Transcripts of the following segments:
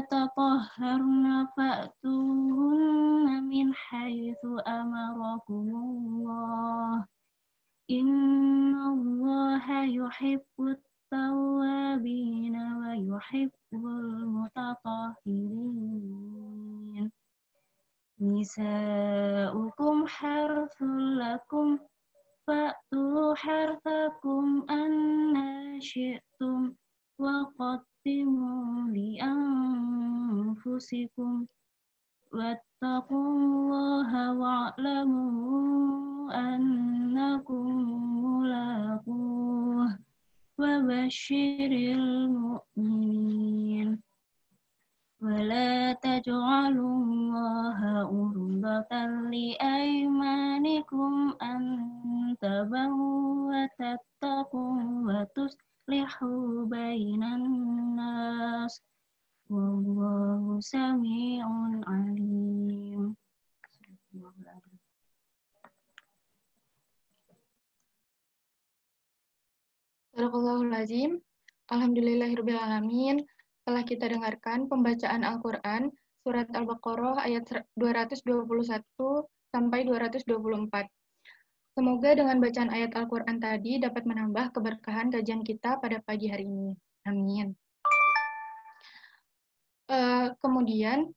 فطهرن فأتوهن من حيث أمركم الله إن الله يحب التوابين ويحب المتطهرين نساؤكم حرث لكم فأتوا حرثكم أن شئتم وقد واستغفروا لأنفسكم واتقوا الله واعلموا أنكم ملاقوه وبشر المؤمنين ولا تجعلوا الله عرضة لأيمانكم أن تبوا وتتقوا وتسلموا يصلحوا nas الناس alim. سميع عليم Astagfirullahaladzim. Telah kita dengarkan pembacaan Al-Quran Surat Al-Baqarah ayat 221 sampai 224. Semoga dengan bacaan ayat Al-Quran tadi dapat menambah keberkahan kajian kita pada pagi hari ini. Amin. Uh, kemudian,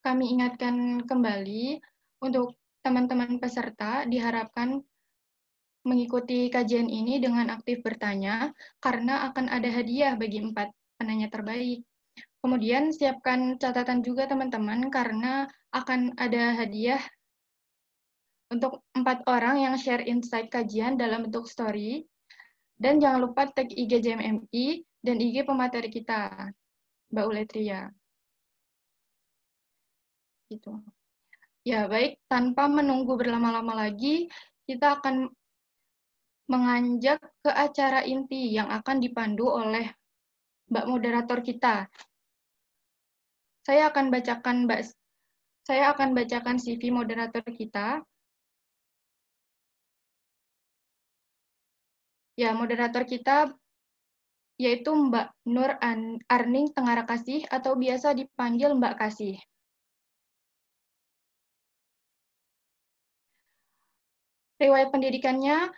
kami ingatkan kembali untuk teman-teman peserta diharapkan mengikuti kajian ini dengan aktif bertanya, karena akan ada hadiah bagi empat penanya terbaik. Kemudian, siapkan catatan juga teman-teman, karena akan ada hadiah untuk empat orang yang share insight kajian dalam bentuk story. Dan jangan lupa tag IG JMMI dan IG pemateri kita, Mbak Uletria. Gitu. Ya, baik. Tanpa menunggu berlama-lama lagi, kita akan menganjak ke acara inti yang akan dipandu oleh Mbak moderator kita. Saya akan bacakan Mbak saya akan bacakan CV moderator kita. Ya, moderator kita yaitu Mbak Nur Arning Tengara Kasih atau biasa dipanggil Mbak Kasih. Riwayat pendidikannya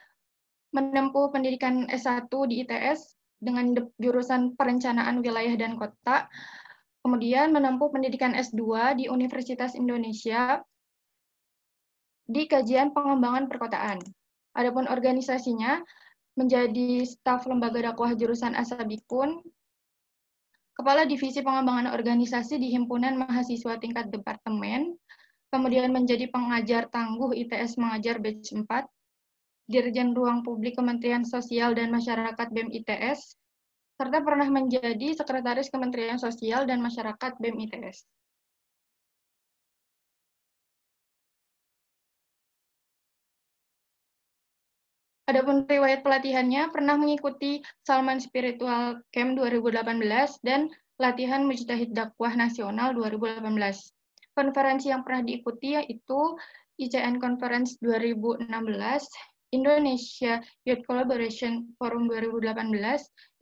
menempuh pendidikan S1 di ITS dengan jurusan perencanaan wilayah dan kota, kemudian menempuh pendidikan S2 di Universitas Indonesia di kajian pengembangan perkotaan. Adapun organisasinya, menjadi staf lembaga dakwah jurusan Asabikun, Kepala Divisi Pengembangan Organisasi di Himpunan Mahasiswa Tingkat Departemen, kemudian menjadi pengajar tangguh ITS Mengajar Batch 4, Dirjen Ruang Publik Kementerian Sosial dan Masyarakat BEM ITS, serta pernah menjadi Sekretaris Kementerian Sosial dan Masyarakat BEM ITS. Adapun riwayat pelatihannya pernah mengikuti Salman Spiritual Camp 2018 dan latihan Mujtahid Dakwah Nasional 2018. Konferensi yang pernah diikuti yaitu ICN Conference 2016, Indonesia Youth Collaboration Forum 2018,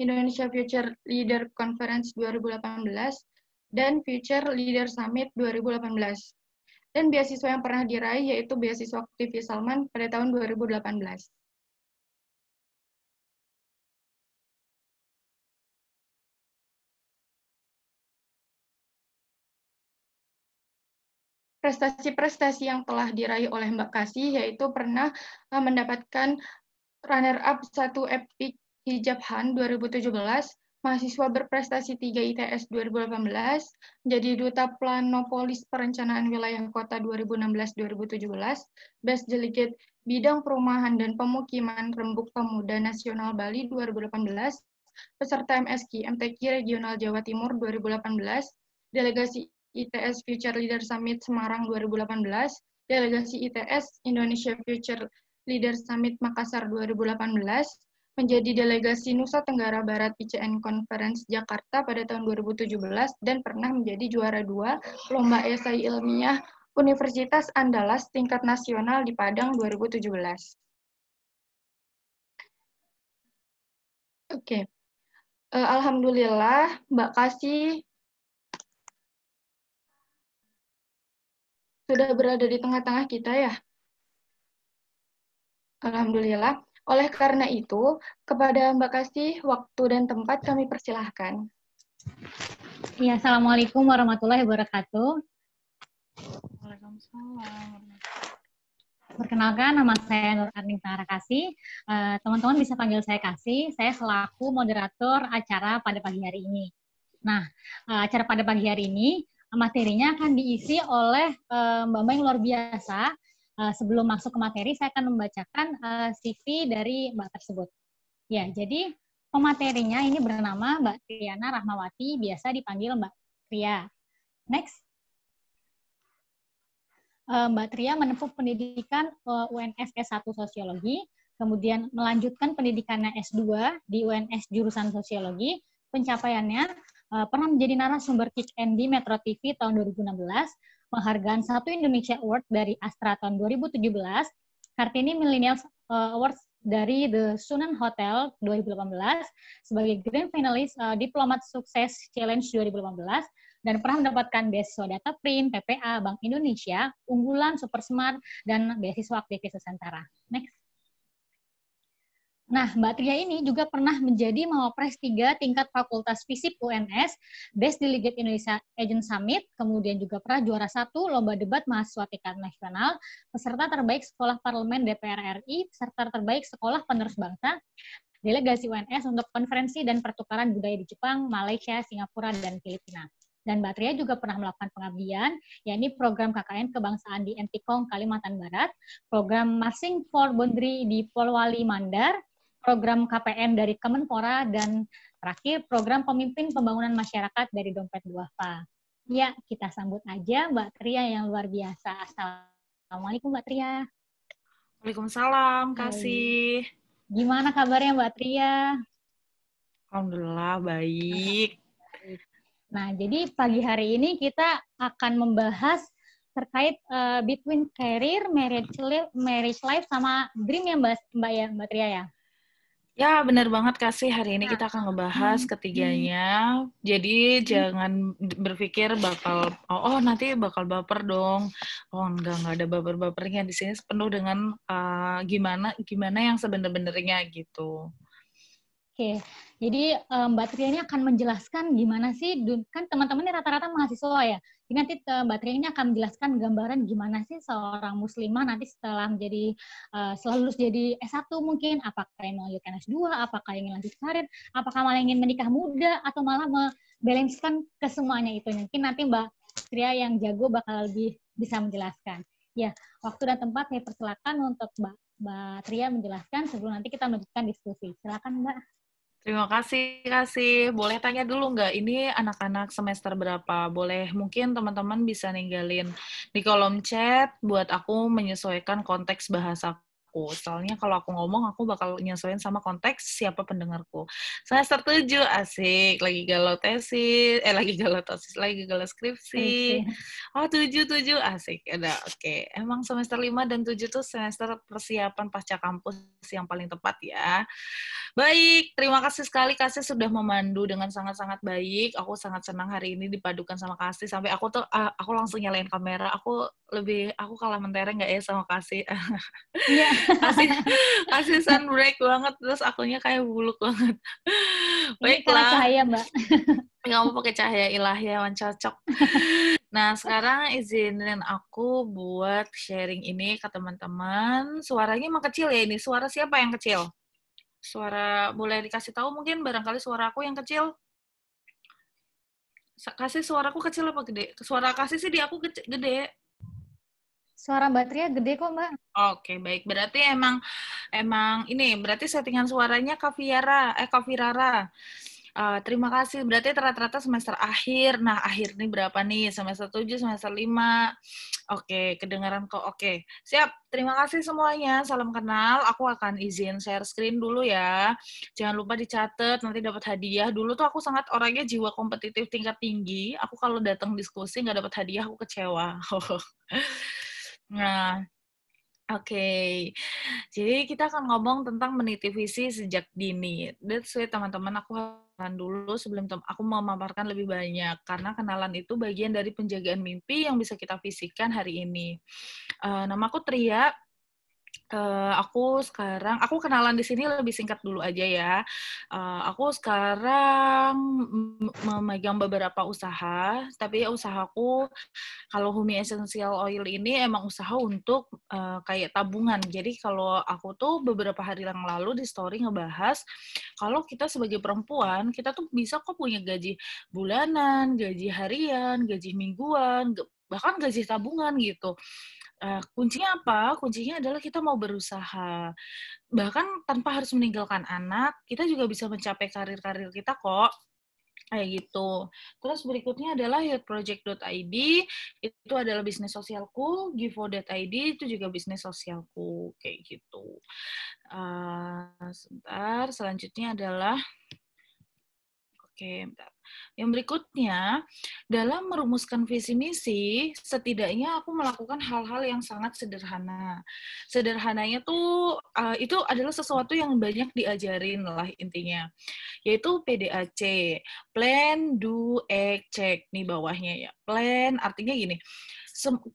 Indonesia Future Leader Conference 2018, dan Future Leader Summit 2018 dan beasiswa yang pernah diraih yaitu beasiswa aktivis Salman pada tahun 2018. prestasi-prestasi yang telah diraih oleh Mbak Kasih, yaitu pernah eh, mendapatkan runner-up satu Epic Hijab Han 2017, mahasiswa berprestasi 3 ITS 2018, menjadi duta Planopolis Perencanaan Wilayah Kota 2016-2017, Best Delegate Bidang Perumahan dan Pemukiman Rembuk Pemuda Nasional Bali 2018, peserta MSK MTQ Regional Jawa Timur 2018, delegasi ITS Future Leader Summit Semarang 2018, delegasi ITS Indonesia Future Leader Summit Makassar 2018, menjadi delegasi Nusa Tenggara Barat ICN Conference Jakarta pada tahun 2017 dan pernah menjadi juara dua Lomba Esai Ilmiah Universitas Andalas tingkat nasional di Padang 2017. Oke, okay. Eh, Alhamdulillah Mbak Kasih sudah berada di tengah-tengah kita ya. Alhamdulillah. Oleh karena itu, kepada Mbak Kasih waktu dan tempat kami persilahkan. Ya, Assalamualaikum warahmatullahi wabarakatuh. Waalaikumsalam. Perkenalkan, nama saya Nur Arnita Kasih. Eh, Kasih. teman-teman bisa panggil saya Kasih. Saya selaku moderator acara pada pagi hari ini. Nah, eh, acara pada pagi hari ini Materinya akan diisi oleh eh, Mbak Mbak yang luar biasa. Eh, sebelum masuk ke materi, saya akan membacakan eh, CV dari Mbak tersebut. Ya, jadi pematerinya ini bernama Mbak Triana Rahmawati, biasa dipanggil Mbak Tria. Next. Mbak Tria menempuh pendidikan UNS S1 Sosiologi, kemudian melanjutkan pendidikannya S2 di UNS jurusan Sosiologi. Pencapaiannya Eh, pernah menjadi narasumber Kick Andy Metro TV tahun 2016, penghargaan satu Indonesia Award dari Astra tahun 2017, Kartini Millennials eh, Awards dari The Sunan Hotel 2018 sebagai Grand Finalist uh, Diplomat Sukses Challenge 2018 dan pernah mendapatkan beasiswa data print, PPA, Bank Indonesia, unggulan, super smart, dan beasiswa aktivis Nusantara. Next. Nah, Mbak Tria ini juga pernah menjadi Mawapres tiga tingkat Fakultas Fisip UNS, Best Delegate Indonesia Agent Summit, kemudian juga pernah juara satu Lomba Debat Mahasiswa Tingkat Nasional, peserta terbaik Sekolah Parlemen DPR RI, peserta terbaik Sekolah Penerus Bangsa, delegasi UNS untuk konferensi dan pertukaran budaya di Jepang, Malaysia, Singapura, dan Filipina. Dan Mbak Tria juga pernah melakukan pengabdian, yaitu program KKN Kebangsaan di Entikong, Kalimantan Barat, program Masing for Boundary di Polwali, Mandar, program KPM dari Kemenpora dan terakhir program pemimpin pembangunan masyarakat dari Dompet Duafa. Ya, kita sambut aja Mbak Tria yang luar biasa. Assalamualaikum Mbak Tria. Waalaikumsalam, Kasih. Gimana kabarnya Mbak Tria? Alhamdulillah baik. Nah, jadi pagi hari ini kita akan membahas terkait uh, between career, marriage life, marriage life sama dream ya Mbak Mbak ya Mbak Tria ya. Ya, benar banget Kasih. Hari ini kita nah, akan ngebahas hmm, hmm. ketiganya. Jadi jangan berpikir bakal oh, oh nanti bakal baper dong. Oh enggak enggak ada baper-bapernya di sini penuh dengan uh, gimana gimana yang sebenar-benarnya gitu. Oke, jadi Mbak Tria ini akan menjelaskan gimana sih, kan teman-teman ini rata-rata mahasiswa ya, jadi nanti Mbak Tria ini akan menjelaskan gambaran gimana sih seorang muslimah nanti setelah menjadi, selalu lulus jadi S1 mungkin, apakah yang melanjutkan S2, apakah yang ingin lanjut karir, apakah malah ingin menikah muda, atau malah membalancekan kesemuanya itu. Mungkin nanti Mbak Tria yang jago bakal lebih bisa menjelaskan. Ya, waktu dan tempat saya persilakan untuk Mbak, Mbak Tria menjelaskan sebelum nanti kita melanjutkan diskusi. Silakan Mbak. Terima kasih, kasih. Boleh tanya dulu nggak, ini anak-anak semester berapa? Boleh mungkin teman-teman bisa ninggalin di kolom chat buat aku menyesuaikan konteks bahasa aku. Soalnya kalau aku ngomong, aku bakal nyesuaiin sama konteks siapa pendengarku. Saya setuju, asik. Lagi galau tesis, eh lagi galau tesis, lagi galau skripsi. Oh, tujuh, tujuh, asik. ada ya oke. Okay. Emang semester lima dan tujuh tuh semester persiapan pasca kampus yang paling tepat ya. Baik, terima kasih sekali Kasih sudah memandu dengan sangat-sangat baik. Aku sangat senang hari ini dipadukan sama Kasih. Sampai aku tuh, ah, aku langsung nyalain kamera. Aku lebih, aku kalah mentereng nggak ya sama Kasih? Iya. kasih kasih sunbreak banget terus akunya kayak buluk banget baiklah cahaya mbak nggak mau pakai cahaya ya yang cocok nah sekarang izinin aku buat sharing ini ke teman-teman suaranya emang kecil ya ini suara siapa yang kecil suara boleh dikasih tahu mungkin barangkali suara aku yang kecil kasih suaraku kecil apa gede? Suara kasih sih di aku gede. Suara Mbak Tria gede kok, Mbak. Oke, baik. Berarti emang emang ini berarti settingan suaranya Kaviara eh Kavirara. Uh, eh, terima kasih. Berarti rata-rata semester akhir. Nah, akhir nih berapa nih? Semester 7, semester 5. Oke, kedengaran kok. Oke. Siap. Terima kasih semuanya. Salam kenal. Aku akan izin share screen dulu ya. Jangan lupa dicatat nanti dapat hadiah. Dulu tuh aku sangat orangnya jiwa kompetitif tingkat tinggi. Aku kalau datang diskusi nggak dapat hadiah aku kecewa. Nah, Oke, okay. jadi kita akan ngomong tentang meniti visi sejak dini. That's why teman-teman aku kenalan dulu sebelum aku memaparkan lebih banyak karena kenalan itu bagian dari penjagaan mimpi yang bisa kita visikan hari ini. Uh, nama aku Tria, Uh, aku sekarang aku kenalan di sini lebih singkat dulu aja ya. Uh, aku sekarang memegang beberapa usaha, tapi usahaku kalau Humi Essential Oil ini emang usaha untuk uh, kayak tabungan. Jadi kalau aku tuh beberapa hari yang lalu di story ngebahas kalau kita sebagai perempuan kita tuh bisa kok punya gaji bulanan, gaji harian, gaji mingguan, bahkan gaji tabungan gitu. Eh, kuncinya apa? Kuncinya adalah kita mau berusaha. Bahkan tanpa harus meninggalkan anak, kita juga bisa mencapai karir-karir kita kok kayak gitu. Terus berikutnya adalah youthproject.id, itu adalah bisnis sosialku, givo.id itu juga bisnis sosialku, kayak gitu. Uh, sebentar, selanjutnya adalah, oke, okay, bentar. Yang berikutnya, dalam merumuskan visi misi, setidaknya aku melakukan hal-hal yang sangat sederhana. Sederhananya tuh uh, itu adalah sesuatu yang banyak diajarin lah intinya, yaitu PDAC, plan, do, act, check nih bawahnya ya. Plan artinya gini,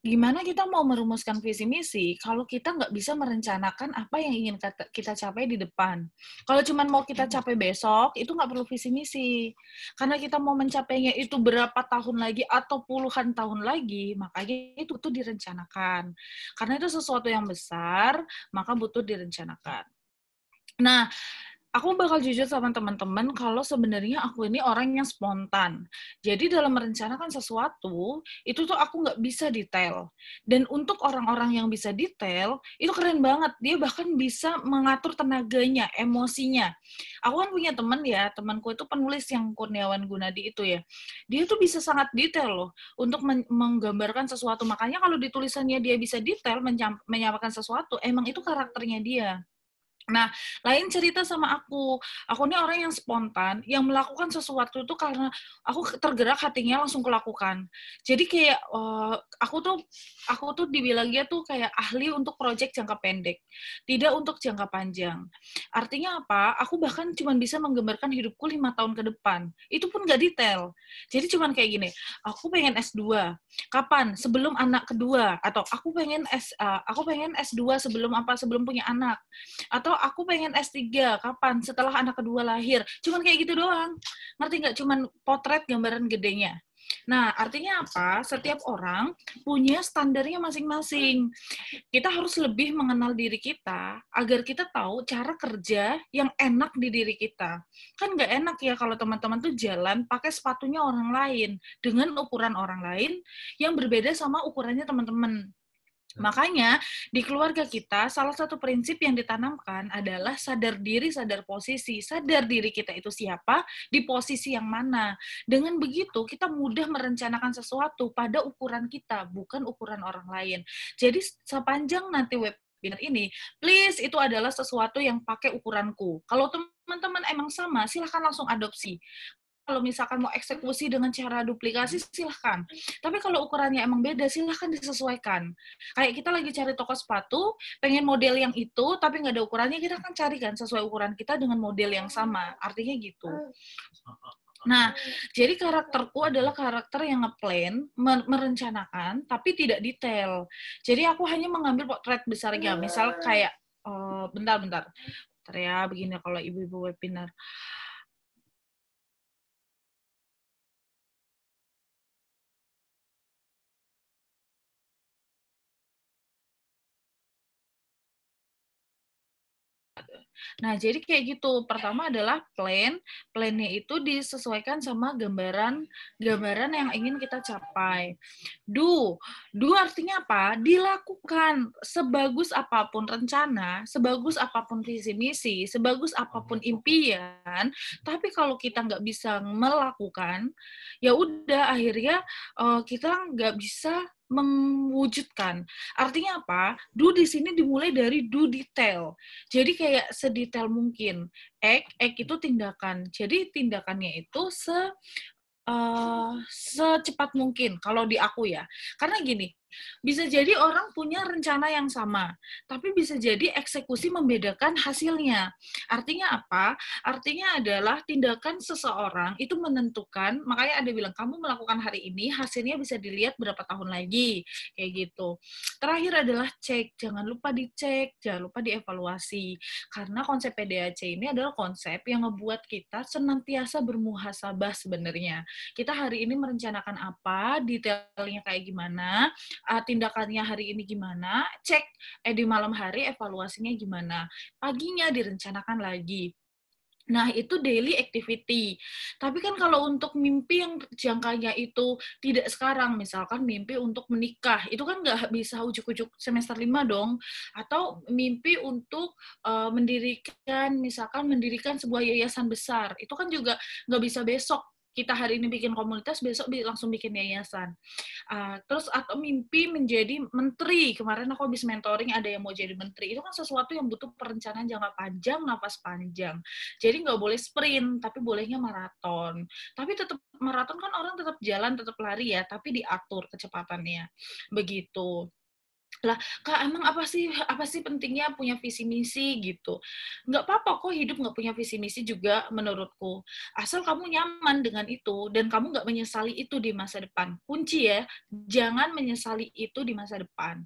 gimana kita mau merumuskan visi misi kalau kita nggak bisa merencanakan apa yang ingin kita capai di depan. Kalau cuman mau kita hmm. capai besok, itu nggak perlu visi misi. Karena kita mau mencapainya itu berapa tahun lagi atau puluhan tahun lagi, makanya itu tuh direncanakan. Karena itu sesuatu yang besar, maka butuh direncanakan. Nah, aku bakal jujur sama teman-teman kalau sebenarnya aku ini orang yang spontan. Jadi dalam merencanakan sesuatu, itu tuh aku nggak bisa detail. Dan untuk orang-orang yang bisa detail, itu keren banget. Dia bahkan bisa mengatur tenaganya, emosinya. Aku kan punya teman ya, temanku itu penulis yang Kurniawan Gunadi itu ya. Dia tuh bisa sangat detail loh untuk men menggambarkan sesuatu. Makanya kalau ditulisannya dia bisa detail menyampaikan sesuatu, emang itu karakternya dia Nah, lain cerita sama aku. Aku ini orang yang spontan, yang melakukan sesuatu itu karena aku tergerak hatinya langsung kulakukan. Jadi kayak uh, aku tuh aku tuh dibilang dia tuh kayak ahli untuk proyek jangka pendek, tidak untuk jangka panjang. Artinya apa? Aku bahkan cuma bisa menggambarkan hidupku lima tahun ke depan. Itu pun gak detail. Jadi cuma kayak gini, aku pengen S2. Kapan? Sebelum anak kedua atau aku pengen S uh, aku pengen S2 sebelum apa? Sebelum punya anak. Atau atau aku pengen S3 kapan setelah anak kedua lahir cuman kayak gitu doang ngerti nggak cuman potret gambaran gedenya Nah, artinya apa? Setiap orang punya standarnya masing-masing. Kita harus lebih mengenal diri kita agar kita tahu cara kerja yang enak di diri kita. Kan nggak enak ya kalau teman-teman tuh jalan pakai sepatunya orang lain dengan ukuran orang lain yang berbeda sama ukurannya teman-teman. Makanya di keluarga kita salah satu prinsip yang ditanamkan adalah sadar diri, sadar posisi, sadar diri kita itu siapa, di posisi yang mana. Dengan begitu kita mudah merencanakan sesuatu pada ukuran kita, bukan ukuran orang lain. Jadi sepanjang nanti web webinar ini, please itu adalah sesuatu yang pakai ukuranku. Kalau teman-teman emang sama, silahkan langsung adopsi kalau misalkan mau eksekusi dengan cara duplikasi silahkan. Tapi kalau ukurannya emang beda silahkan disesuaikan. Kayak kita lagi cari toko sepatu, pengen model yang itu tapi nggak ada ukurannya kita kan cari kan sesuai ukuran kita dengan model yang sama. Artinya gitu. Nah, jadi karakterku adalah karakter yang ngeplan, merencanakan, tapi tidak detail. Jadi aku hanya mengambil potret besarnya. Misal kayak, bentar-bentar. Oh, uh, ya, begini kalau ibu-ibu webinar. Nah, jadi kayak gitu. Pertama adalah plan. Plannya itu disesuaikan sama gambaran gambaran yang ingin kita capai. Do. Do artinya apa? Dilakukan sebagus apapun rencana, sebagus apapun visi misi, sebagus apapun oh, gitu. impian, tapi kalau kita nggak bisa melakukan, ya udah akhirnya uh, kita nggak bisa mewujudkan. Artinya apa? Do di sini dimulai dari do detail. Jadi kayak sedetail mungkin. Act, act itu tindakan. Jadi tindakannya itu se uh, secepat mungkin kalau di aku ya. Karena gini, bisa jadi orang punya rencana yang sama, tapi bisa jadi eksekusi membedakan hasilnya. Artinya apa? Artinya adalah tindakan seseorang itu menentukan, makanya ada bilang kamu melakukan hari ini, hasilnya bisa dilihat berapa tahun lagi, kayak gitu. Terakhir adalah cek, jangan lupa dicek, jangan lupa dievaluasi. Karena konsep PDAC ini adalah konsep yang membuat kita senantiasa bermuhasabah sebenarnya. Kita hari ini merencanakan apa, detailnya kayak gimana, uh, tindakannya hari ini gimana, cek eh di malam hari evaluasinya gimana, paginya direncanakan lagi. Nah, itu daily activity. Tapi kan kalau untuk mimpi yang jangkanya itu tidak sekarang, misalkan mimpi untuk menikah, itu kan nggak bisa ujuk-ujuk semester lima dong. Atau mimpi untuk uh, mendirikan, misalkan mendirikan sebuah yayasan besar, itu kan juga nggak bisa besok kita hari ini bikin komunitas, besok langsung bikin yayasan. Uh, terus atau mimpi menjadi menteri. Kemarin aku habis mentoring ada yang mau jadi menteri. Itu kan sesuatu yang butuh perencanaan jangka panjang, nafas panjang. Jadi nggak boleh sprint, tapi bolehnya maraton. Tapi tetap maraton kan orang tetap jalan, tetap lari ya, tapi diatur kecepatannya. Begitu lah kak emang apa sih apa sih pentingnya punya visi misi gitu nggak apa-apa kok hidup nggak punya visi misi juga menurutku asal kamu nyaman dengan itu dan kamu nggak menyesali itu di masa depan kunci ya jangan menyesali itu di masa depan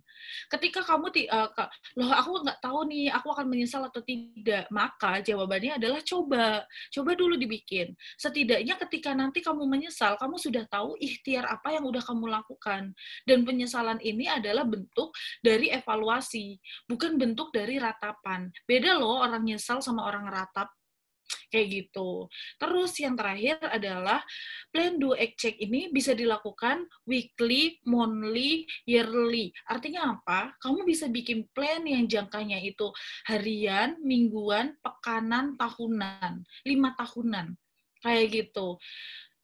ketika kamu uh, kak, loh aku nggak tahu nih aku akan menyesal atau tidak maka jawabannya adalah coba coba dulu dibikin setidaknya ketika nanti kamu menyesal kamu sudah tahu ikhtiar apa yang udah kamu lakukan dan penyesalan ini adalah bentuk dari evaluasi, bukan bentuk dari ratapan. Beda loh orang nyesal sama orang ratap kayak gitu. Terus yang terakhir adalah plan do act check ini bisa dilakukan weekly, monthly, yearly. Artinya apa? Kamu bisa bikin plan yang jangkanya itu harian, mingguan, pekanan, tahunan, lima tahunan. Kayak gitu.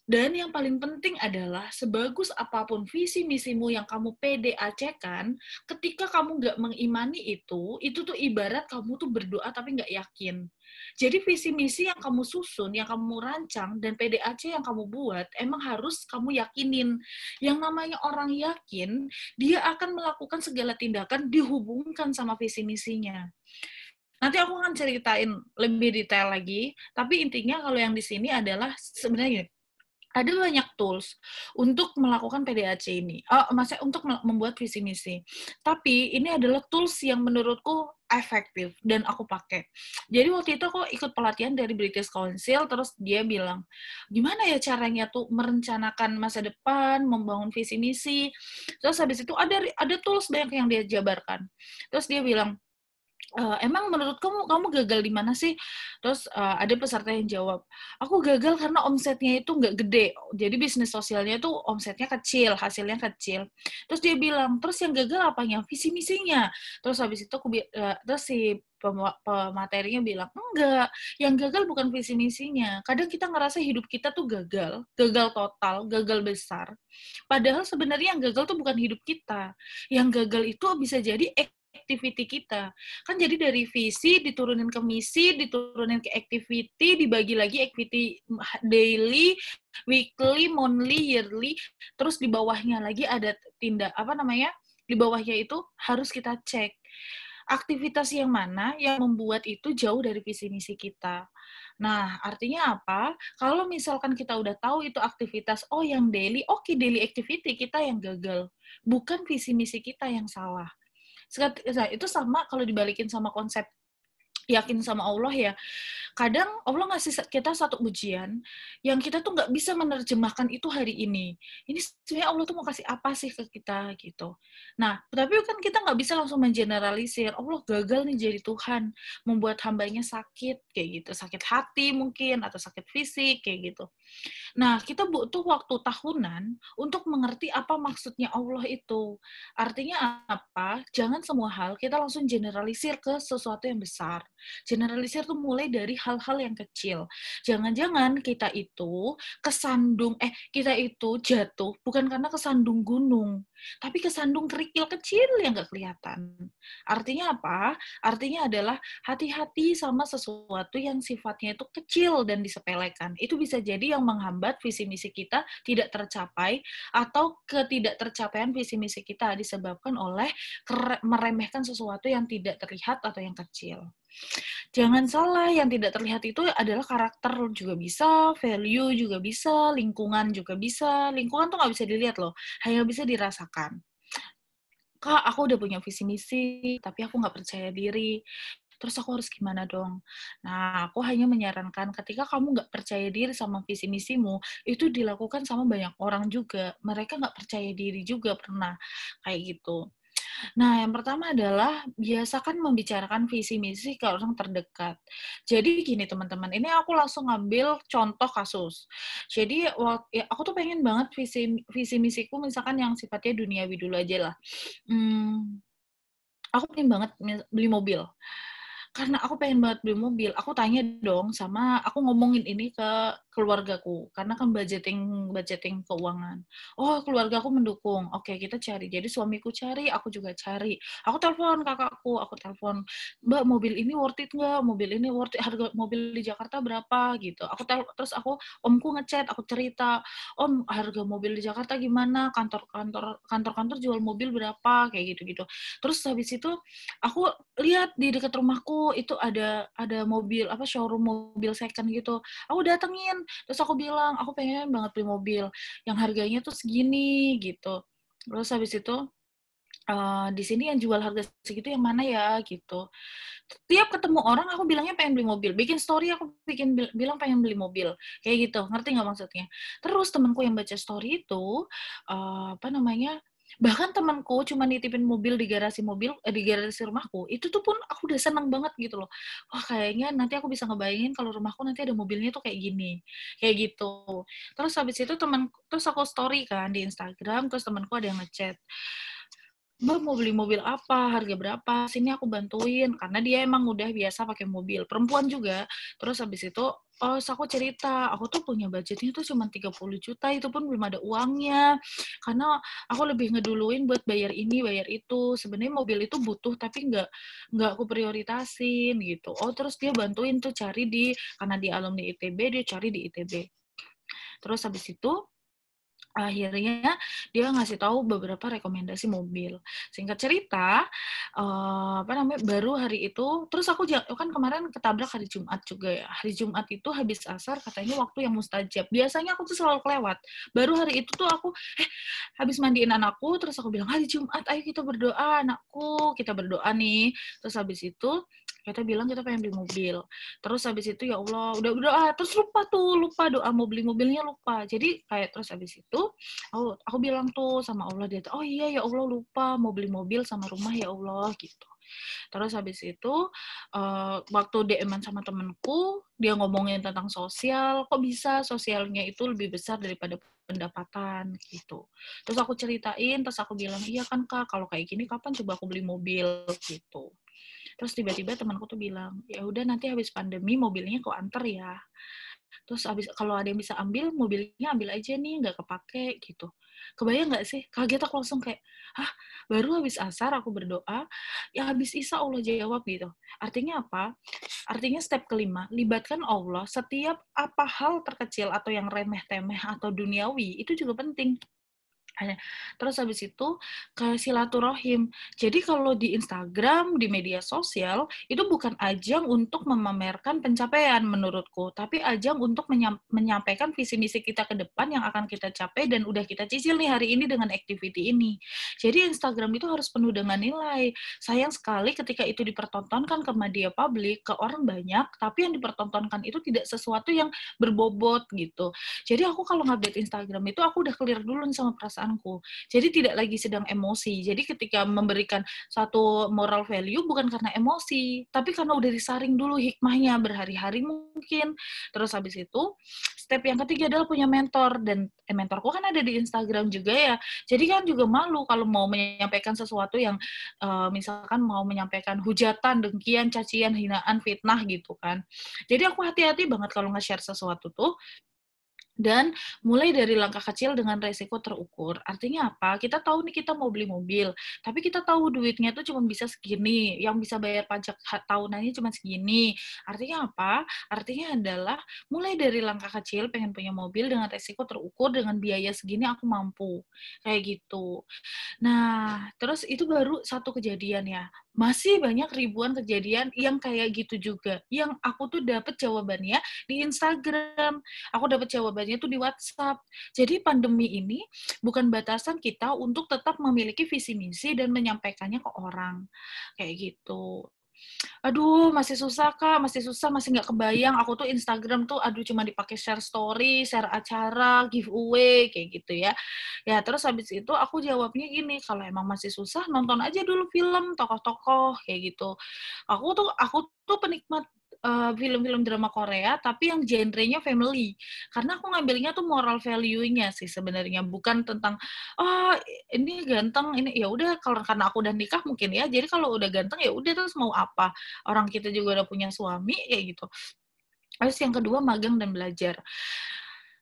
Dan yang paling penting adalah sebagus apapun visi misimu yang kamu PDAC-kan, ketika kamu nggak mengimani itu, itu tuh ibarat kamu tuh berdoa tapi nggak yakin. Jadi visi misi yang kamu susun, yang kamu rancang, dan PDAC yang kamu buat, emang harus kamu yakinin. Yang namanya orang yakin, dia akan melakukan segala tindakan dihubungkan sama visi misinya. Nanti aku akan ceritain lebih detail lagi, tapi intinya kalau yang di sini adalah sebenarnya ada banyak tools untuk melakukan PDAC ini. Oh, maksudnya untuk membuat visi misi. Tapi ini adalah tools yang menurutku efektif dan aku pakai. Jadi waktu itu aku ikut pelatihan dari British Council terus dia bilang, "Gimana ya caranya tuh merencanakan masa depan, membangun visi misi?" Terus habis itu ada ada tools banyak yang dia jabarkan. Terus dia bilang, Uh, emang menurut kamu kamu gagal di mana sih? Terus uh, ada peserta yang jawab, aku gagal karena omsetnya itu nggak gede. Jadi bisnis sosialnya itu omsetnya kecil, hasilnya kecil. Terus dia bilang, terus yang gagal apa Yang Visi misinya. Terus habis itu aku uh, terus si pematerinya bilang enggak yang gagal bukan visi misinya kadang kita ngerasa hidup kita tuh gagal gagal total gagal besar padahal sebenarnya yang gagal tuh bukan hidup kita yang gagal itu bisa jadi activity kita. Kan jadi dari visi diturunin ke misi, diturunin ke activity, dibagi lagi activity daily, weekly, monthly, yearly, terus di bawahnya lagi ada tindak apa namanya? Di bawahnya itu harus kita cek aktivitas yang mana yang membuat itu jauh dari visi misi kita. Nah, artinya apa? Kalau misalkan kita udah tahu itu aktivitas, oh yang daily, oke okay, daily activity kita yang gagal, bukan visi misi kita yang salah. Nah, itu sama kalau dibalikin sama konsep yakin sama Allah ya kadang Allah ngasih kita satu ujian yang kita tuh nggak bisa menerjemahkan itu hari ini ini sebenarnya Allah tuh mau kasih apa sih ke kita gitu nah tapi kan kita nggak bisa langsung mengeneralisir Allah gagal nih jadi Tuhan membuat hambanya sakit kayak gitu sakit hati mungkin atau sakit fisik kayak gitu nah kita butuh waktu tahunan untuk mengerti apa maksudnya Allah itu artinya apa jangan semua hal kita langsung generalisir ke sesuatu yang besar Generalisir tuh mulai dari hal-hal yang kecil. Jangan-jangan kita itu kesandung, eh kita itu jatuh bukan karena kesandung gunung, tapi kesandung kerikil kecil yang gak kelihatan. Artinya apa? Artinya adalah hati-hati sama sesuatu yang sifatnya itu kecil dan disepelekan. Itu bisa jadi yang menghambat visi misi kita tidak tercapai atau ketidaktercapaian visi misi kita disebabkan oleh meremehkan sesuatu yang tidak terlihat atau yang kecil. Jangan salah, yang tidak terlihat itu adalah karakter juga bisa, value juga bisa, lingkungan juga bisa. Lingkungan tuh nggak bisa dilihat loh, hanya bisa dirasakan. Kak, aku udah punya visi misi, tapi aku nggak percaya diri. Terus aku harus gimana dong? Nah, aku hanya menyarankan ketika kamu nggak percaya diri sama visi misimu, itu dilakukan sama banyak orang juga. Mereka nggak percaya diri juga pernah kayak gitu Nah, yang pertama adalah biasakan membicarakan visi misi ke orang terdekat. Jadi gini teman-teman, ini aku langsung ngambil contoh kasus. Jadi ya, aku tuh pengen banget visi visi misiku misalkan yang sifatnya dunia dulu aja lah. Hmm, aku pengen banget beli mobil karena aku pengen banget beli mobil, aku tanya dong sama aku ngomongin ini ke keluargaku karena kan budgeting budgeting keuangan oh keluargaku mendukung oke kita cari jadi suamiku cari aku juga cari aku telepon kakakku aku telepon mbak mobil ini worth it nggak mobil ini worth it harga mobil di Jakarta berapa gitu aku terus aku omku ngechat aku cerita om harga mobil di Jakarta gimana kantor kantor kantor kantor jual mobil berapa kayak gitu gitu terus habis itu aku lihat di dekat rumahku itu ada ada mobil apa showroom mobil second gitu aku datengin terus aku bilang aku pengen banget beli mobil yang harganya tuh segini gitu terus habis itu Uh, di sini yang jual harga segitu yang mana ya gitu. Tiap ketemu orang aku bilangnya pengen beli mobil, bikin story aku bikin bilang pengen beli mobil kayak gitu. Ngerti nggak maksudnya? Terus temanku yang baca story itu uh, apa namanya bahkan temanku cuma nitipin mobil di garasi mobil eh, di garasi rumahku itu tuh pun aku udah seneng banget gitu loh wah kayaknya nanti aku bisa ngebayangin kalau rumahku nanti ada mobilnya tuh kayak gini kayak gitu terus habis itu teman terus aku story kan di Instagram terus temanku ada yang ngechat Mbak mau beli mobil apa, harga berapa, sini aku bantuin. Karena dia emang udah biasa pakai mobil. Perempuan juga. Terus habis itu oh aku cerita aku tuh punya budgetnya tuh cuma 30 juta itu pun belum ada uangnya karena aku lebih ngeduluin buat bayar ini bayar itu sebenarnya mobil itu butuh tapi nggak nggak aku prioritasin gitu oh terus dia bantuin tuh cari di karena di alumni ITB dia cari di ITB terus habis itu akhirnya dia ngasih tahu beberapa rekomendasi mobil singkat cerita uh, apa namanya baru hari itu terus aku kan kemarin ketabrak hari Jumat juga ya hari Jumat itu habis asar katanya waktu yang mustajab biasanya aku tuh selalu kelewat baru hari itu tuh aku eh habis mandiin anakku terus aku bilang hari Jumat ayo kita berdoa anakku kita berdoa nih terus habis itu kita bilang kita pengen beli mobil terus habis itu ya Allah udah udah ah, terus lupa tuh lupa doa mau beli mobilnya lupa jadi kayak terus habis itu aku oh, aku bilang tuh sama Allah dia tuh oh iya ya Allah lupa mau beli mobil sama rumah ya Allah gitu terus habis itu uh, waktu DM sama temenku dia ngomongin tentang sosial kok bisa sosialnya itu lebih besar daripada pendapatan gitu terus aku ceritain terus aku bilang iya kan kak kalau kayak gini kapan coba aku beli mobil gitu terus tiba-tiba temanku tuh bilang ya udah nanti habis pandemi mobilnya kau anter ya terus habis kalau ada yang bisa ambil mobilnya ambil aja nih nggak kepake gitu kebayang nggak sih kaget aku langsung kayak ah baru habis asar aku berdoa ya habis isa Allah jawab gitu artinya apa artinya step kelima libatkan Allah setiap apa hal terkecil atau yang remeh temeh atau duniawi itu juga penting Terus habis itu ke silaturahim. Jadi kalau di Instagram, di media sosial, itu bukan ajang untuk memamerkan pencapaian menurutku, tapi ajang untuk menyampaikan visi misi kita ke depan yang akan kita capai dan udah kita cicil nih hari ini dengan activity ini. Jadi Instagram itu harus penuh dengan nilai. Sayang sekali ketika itu dipertontonkan ke media publik, ke orang banyak, tapi yang dipertontonkan itu tidak sesuatu yang berbobot gitu. Jadi aku kalau ngupdate Instagram itu aku udah clear dulu sama perasaan perasaanku. Jadi tidak lagi sedang emosi. Jadi ketika memberikan satu moral value bukan karena emosi, tapi karena udah disaring dulu hikmahnya berhari-hari mungkin. Terus habis itu step yang ketiga adalah punya mentor dan eh, mentorku kan ada di Instagram juga ya. Jadi kan juga malu kalau mau menyampaikan sesuatu yang uh, misalkan mau menyampaikan hujatan, dengkian, cacian, hinaan, fitnah gitu kan. Jadi aku hati-hati banget kalau nge-share sesuatu tuh dan mulai dari langkah kecil dengan resiko terukur. Artinya apa? Kita tahu nih kita mau beli mobil, tapi kita tahu duitnya itu cuma bisa segini, yang bisa bayar pajak tahunannya cuma segini. Artinya apa? Artinya adalah mulai dari langkah kecil pengen punya mobil dengan resiko terukur dengan biaya segini aku mampu. Kayak gitu. Nah, terus itu baru satu kejadian ya masih banyak ribuan kejadian yang kayak gitu juga yang aku tuh dapat jawabannya di Instagram aku dapat jawabannya tuh di WhatsApp jadi pandemi ini bukan batasan kita untuk tetap memiliki visi misi dan menyampaikannya ke orang kayak gitu aduh masih susah kak, masih susah, masih nggak kebayang. Aku tuh Instagram tuh aduh cuma dipakai share story, share acara, giveaway kayak gitu ya. Ya terus habis itu aku jawabnya gini, kalau emang masih susah nonton aja dulu film tokoh-tokoh kayak gitu. Aku tuh aku tuh penikmat Eh, film-film uh, drama Korea tapi yang genrenya family karena aku ngambilnya tuh moral value-nya sih sebenarnya bukan tentang oh ini ganteng ini ya udah kalau karena aku udah nikah mungkin ya jadi kalau udah ganteng ya udah terus mau apa orang kita juga udah punya suami ya gitu terus yang kedua magang dan belajar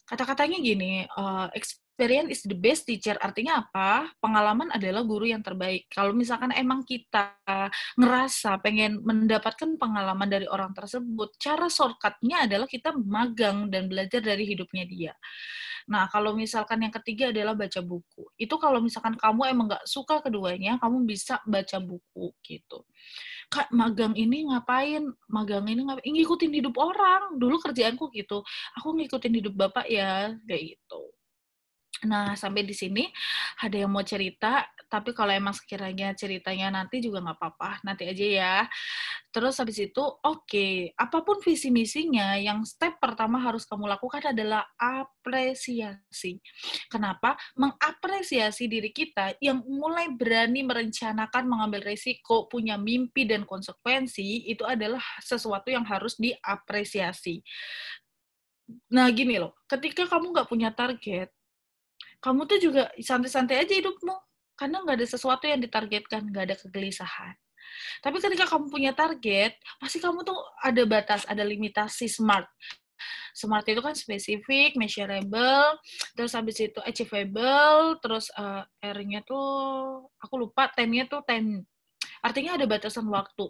kata-katanya gini uh, experience is the best teacher. Artinya apa? Pengalaman adalah guru yang terbaik. Kalau misalkan emang kita ngerasa pengen mendapatkan pengalaman dari orang tersebut, cara shortcutnya adalah kita magang dan belajar dari hidupnya dia. Nah, kalau misalkan yang ketiga adalah baca buku. Itu kalau misalkan kamu emang nggak suka keduanya, kamu bisa baca buku gitu. Kak, magang ini ngapain? Magang ini ngapain? Ngikutin hidup orang. Dulu kerjaanku gitu. Aku ngikutin hidup bapak ya, kayak gitu. Nah, sampai di sini ada yang mau cerita, tapi kalau emang sekiranya ceritanya nanti juga nggak apa-apa, nanti aja ya. Terus habis itu, oke, okay, apapun visi misinya, yang step pertama harus kamu lakukan adalah apresiasi. Kenapa? Mengapresiasi diri kita yang mulai berani merencanakan mengambil resiko, punya mimpi dan konsekuensi, itu adalah sesuatu yang harus diapresiasi. Nah, gini loh, ketika kamu nggak punya target, kamu tuh juga santai-santai aja hidupmu karena nggak ada sesuatu yang ditargetkan nggak ada kegelisahan tapi ketika kamu punya target pasti kamu tuh ada batas ada limitasi smart smart itu kan spesifik measurable terus habis itu achievable terus uh, r-nya tuh aku lupa time-nya tuh time artinya ada batasan waktu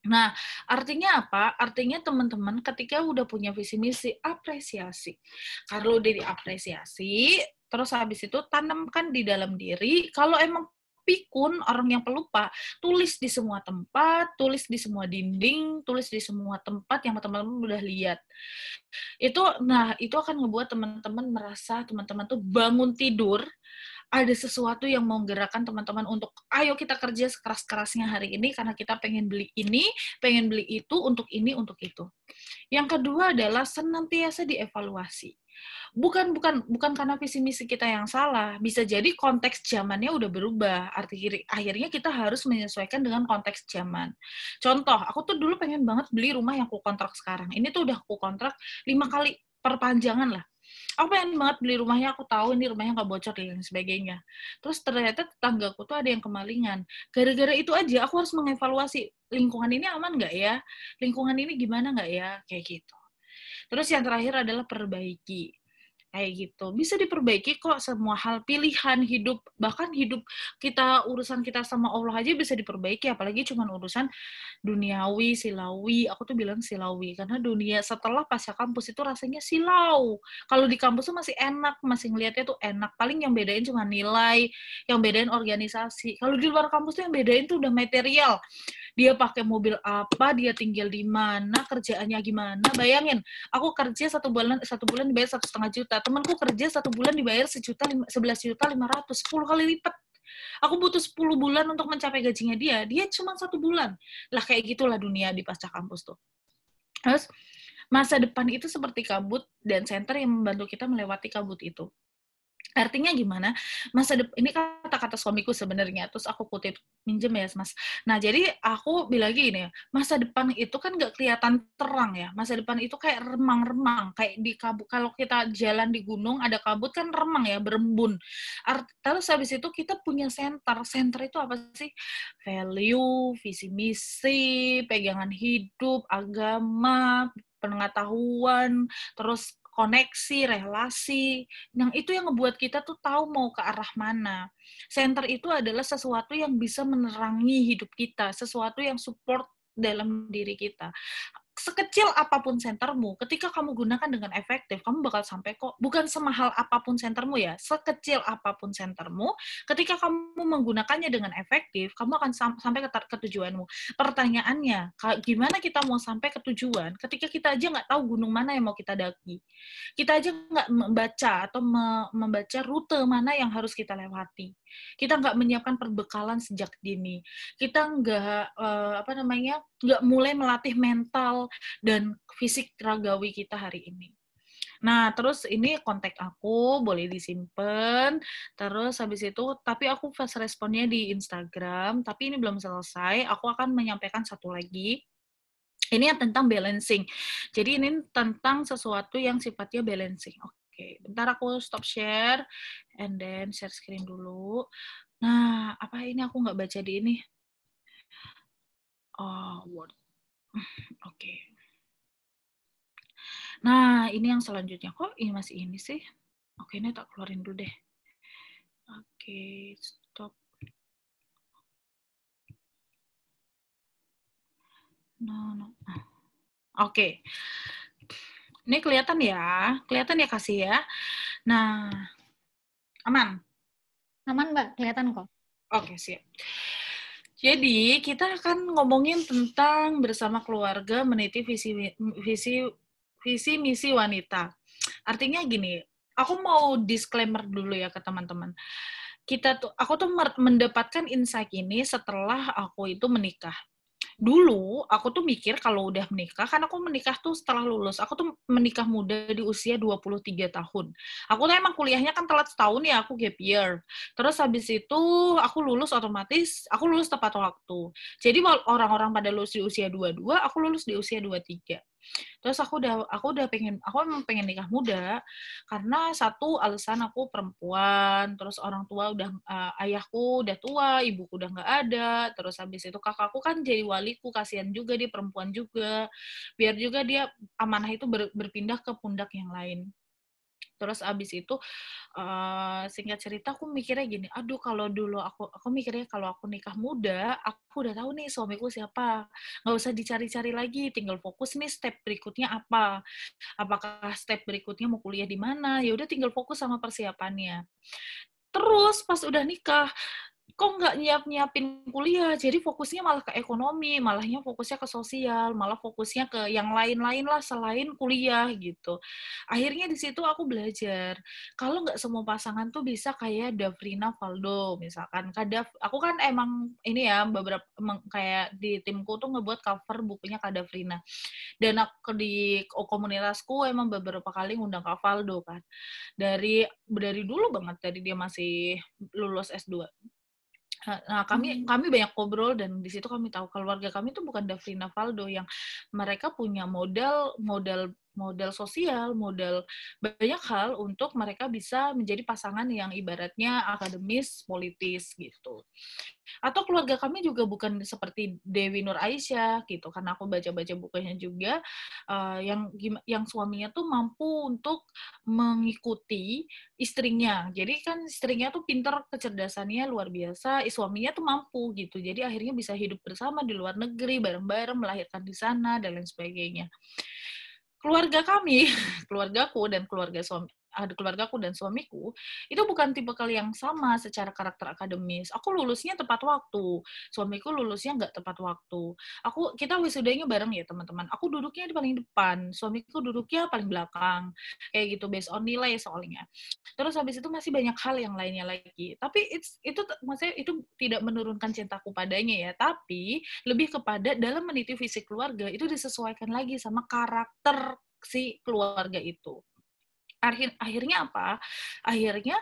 Nah, artinya apa? Artinya teman-teman ketika udah punya visi misi apresiasi. Kalau udah diapresiasi, Terus habis itu tanamkan di dalam diri. Kalau emang pikun orang yang pelupa, tulis di semua tempat, tulis di semua dinding, tulis di semua tempat yang teman-teman udah lihat. Itu nah, itu akan membuat teman-teman merasa teman-teman tuh bangun tidur ada sesuatu yang mau gerakan teman-teman untuk ayo kita kerja sekeras-kerasnya hari ini karena kita pengen beli ini, pengen beli itu, untuk ini, untuk itu. Yang kedua adalah senantiasa dievaluasi bukan bukan bukan karena visi misi kita yang salah bisa jadi konteks zamannya udah berubah arti akhirnya kita harus menyesuaikan dengan konteks zaman contoh aku tuh dulu pengen banget beli rumah yang aku kontrak sekarang ini tuh udah aku kontrak lima kali perpanjangan lah aku pengen banget beli rumahnya aku tahu ini rumahnya nggak bocor dan sebagainya terus ternyata tetangga aku tuh ada yang kemalingan gara-gara itu aja aku harus mengevaluasi lingkungan ini aman nggak ya lingkungan ini gimana nggak ya kayak gitu Terus yang terakhir adalah perbaiki. Kayak gitu. Bisa diperbaiki kok semua hal, pilihan hidup, bahkan hidup kita, urusan kita sama Allah aja bisa diperbaiki, apalagi cuma urusan duniawi, silawi. Aku tuh bilang silawi, karena dunia setelah pasca kampus itu rasanya silau. Kalau di kampus tuh masih enak, masih ngeliatnya tuh enak. Paling yang bedain cuma nilai, yang bedain organisasi. Kalau di luar kampus tuh yang bedain tuh udah material dia pakai mobil apa dia tinggal di mana kerjaannya gimana bayangin aku kerja satu bulan satu bulan dibayar satu setengah juta temanku kerja satu bulan dibayar sejuta sebelas juta lima ratus sepuluh kali lipat Aku butuh 10 bulan untuk mencapai gajinya dia. Dia cuma satu bulan. Lah kayak gitulah dunia di pasca kampus tuh. Terus masa depan itu seperti kabut dan center yang membantu kita melewati kabut itu. Artinya gimana? Masa depan ini kata-kata suamiku sebenarnya. Terus aku kutip minjem ya, Mas. Nah, jadi aku bilang gini, masa depan itu kan nggak kelihatan terang ya. Masa depan itu kayak remang-remang, kayak di kabut. Kalau kita jalan di gunung ada kabut kan remang ya, berembun. Art terus habis itu kita punya center. Center itu apa sih? Value, visi misi, pegangan hidup, agama, pengetahuan, terus koneksi, relasi, yang nah, itu yang ngebuat kita tuh tahu mau ke arah mana. Center itu adalah sesuatu yang bisa menerangi hidup kita, sesuatu yang support dalam diri kita sekecil apapun sentermu, ketika kamu gunakan dengan efektif, kamu bakal sampai kok. Bukan semahal apapun sentermu ya, sekecil apapun sentermu, ketika kamu menggunakannya dengan efektif, kamu akan sam sampai ke, ke tujuanmu. Pertanyaannya, gimana kita mau sampai ke tujuan ketika kita aja nggak tahu gunung mana yang mau kita daki? Kita aja nggak membaca atau me membaca rute mana yang harus kita lewati kita nggak menyiapkan perbekalan sejak dini kita nggak uh, apa namanya nggak mulai melatih mental dan fisik ragawi kita hari ini Nah, terus ini kontak aku, boleh disimpan. Terus habis itu, tapi aku fast responnya di Instagram, tapi ini belum selesai. Aku akan menyampaikan satu lagi. Ini tentang balancing. Jadi ini tentang sesuatu yang sifatnya balancing. Oke. Oke, bentar aku stop share and then share screen dulu. Nah, apa ini aku nggak baca di ini? Oh, Word. Oke. Okay. Nah, ini yang selanjutnya. Kok ini masih ini sih? Oke, ini tak keluarin dulu deh. Oke, stop. No, no. Oke. Okay. Ini kelihatan ya, kelihatan ya kasih ya. Nah, aman? Aman Mbak, kelihatan kok. Oke, siap. Jadi, kita akan ngomongin tentang bersama keluarga meniti visi visi visi misi wanita. Artinya gini, aku mau disclaimer dulu ya ke teman-teman. Kita tuh aku tuh mendapatkan insight ini setelah aku itu menikah dulu aku tuh mikir kalau udah menikah kan aku menikah tuh setelah lulus aku tuh menikah muda di usia 23 tahun aku tuh emang kuliahnya kan telat setahun ya aku gap year terus habis itu aku lulus otomatis aku lulus tepat waktu jadi orang-orang pada lulus di usia 22 aku lulus di usia 23 terus aku udah aku udah pengen aku emang pengen nikah muda karena satu alasan aku perempuan terus orang tua udah uh, ayahku udah tua ibuku udah nggak ada terus habis itu kakakku kan jadi waliku kasihan juga dia perempuan juga biar juga dia amanah itu ber, berpindah ke pundak yang lain terus abis itu uh, singkat cerita aku mikirnya gini aduh kalau dulu aku aku mikirnya kalau aku nikah muda aku udah tahu nih suamiku siapa nggak usah dicari-cari lagi tinggal fokus nih step berikutnya apa apakah step berikutnya mau kuliah di mana ya udah tinggal fokus sama persiapannya terus pas udah nikah kok nggak nyiap nyiapin kuliah jadi fokusnya malah ke ekonomi malahnya fokusnya ke sosial malah fokusnya ke yang lain-lain lah selain kuliah gitu akhirnya di situ aku belajar kalau nggak semua pasangan tuh bisa kayak Davrina Valdo misalkan kadaf aku kan emang ini ya beberapa emang kayak di timku tuh ngebuat cover bukunya Kadafrina dan aku di komunitasku emang beberapa kali ngundang Kak Valdo kan dari dari dulu banget dari dia masih lulus S2 Nah, kami hmm. kami banyak ngobrol dan di situ kami tahu keluarga kami itu bukan Davina Valdo yang mereka punya modal modal modal sosial, modal banyak hal untuk mereka bisa menjadi pasangan yang ibaratnya akademis, politis gitu. Atau keluarga kami juga bukan seperti Dewi Nur Aisyah gitu, karena aku baca-baca bukunya juga uh, yang yang suaminya tuh mampu untuk mengikuti istrinya. Jadi kan istrinya tuh pinter, kecerdasannya luar biasa, suaminya tuh mampu gitu. Jadi akhirnya bisa hidup bersama di luar negeri, bareng-bareng melahirkan di sana dan lain sebagainya keluarga kami, keluargaku dan keluarga suami ada ah, keluarga aku dan suamiku itu bukan tipe kali yang sama secara karakter akademis. Aku lulusnya tepat waktu, suamiku lulusnya nggak tepat waktu. Aku kita wisudanya bareng ya teman-teman. Aku duduknya di paling depan, suamiku duduknya paling belakang, kayak gitu based on nilai soalnya. Terus habis itu masih banyak hal yang lainnya lagi. Tapi it's, itu maksudnya itu tidak menurunkan cintaku padanya ya, tapi lebih kepada dalam meniti fisik keluarga itu disesuaikan lagi sama karakter si keluarga itu akhir, akhirnya apa? Akhirnya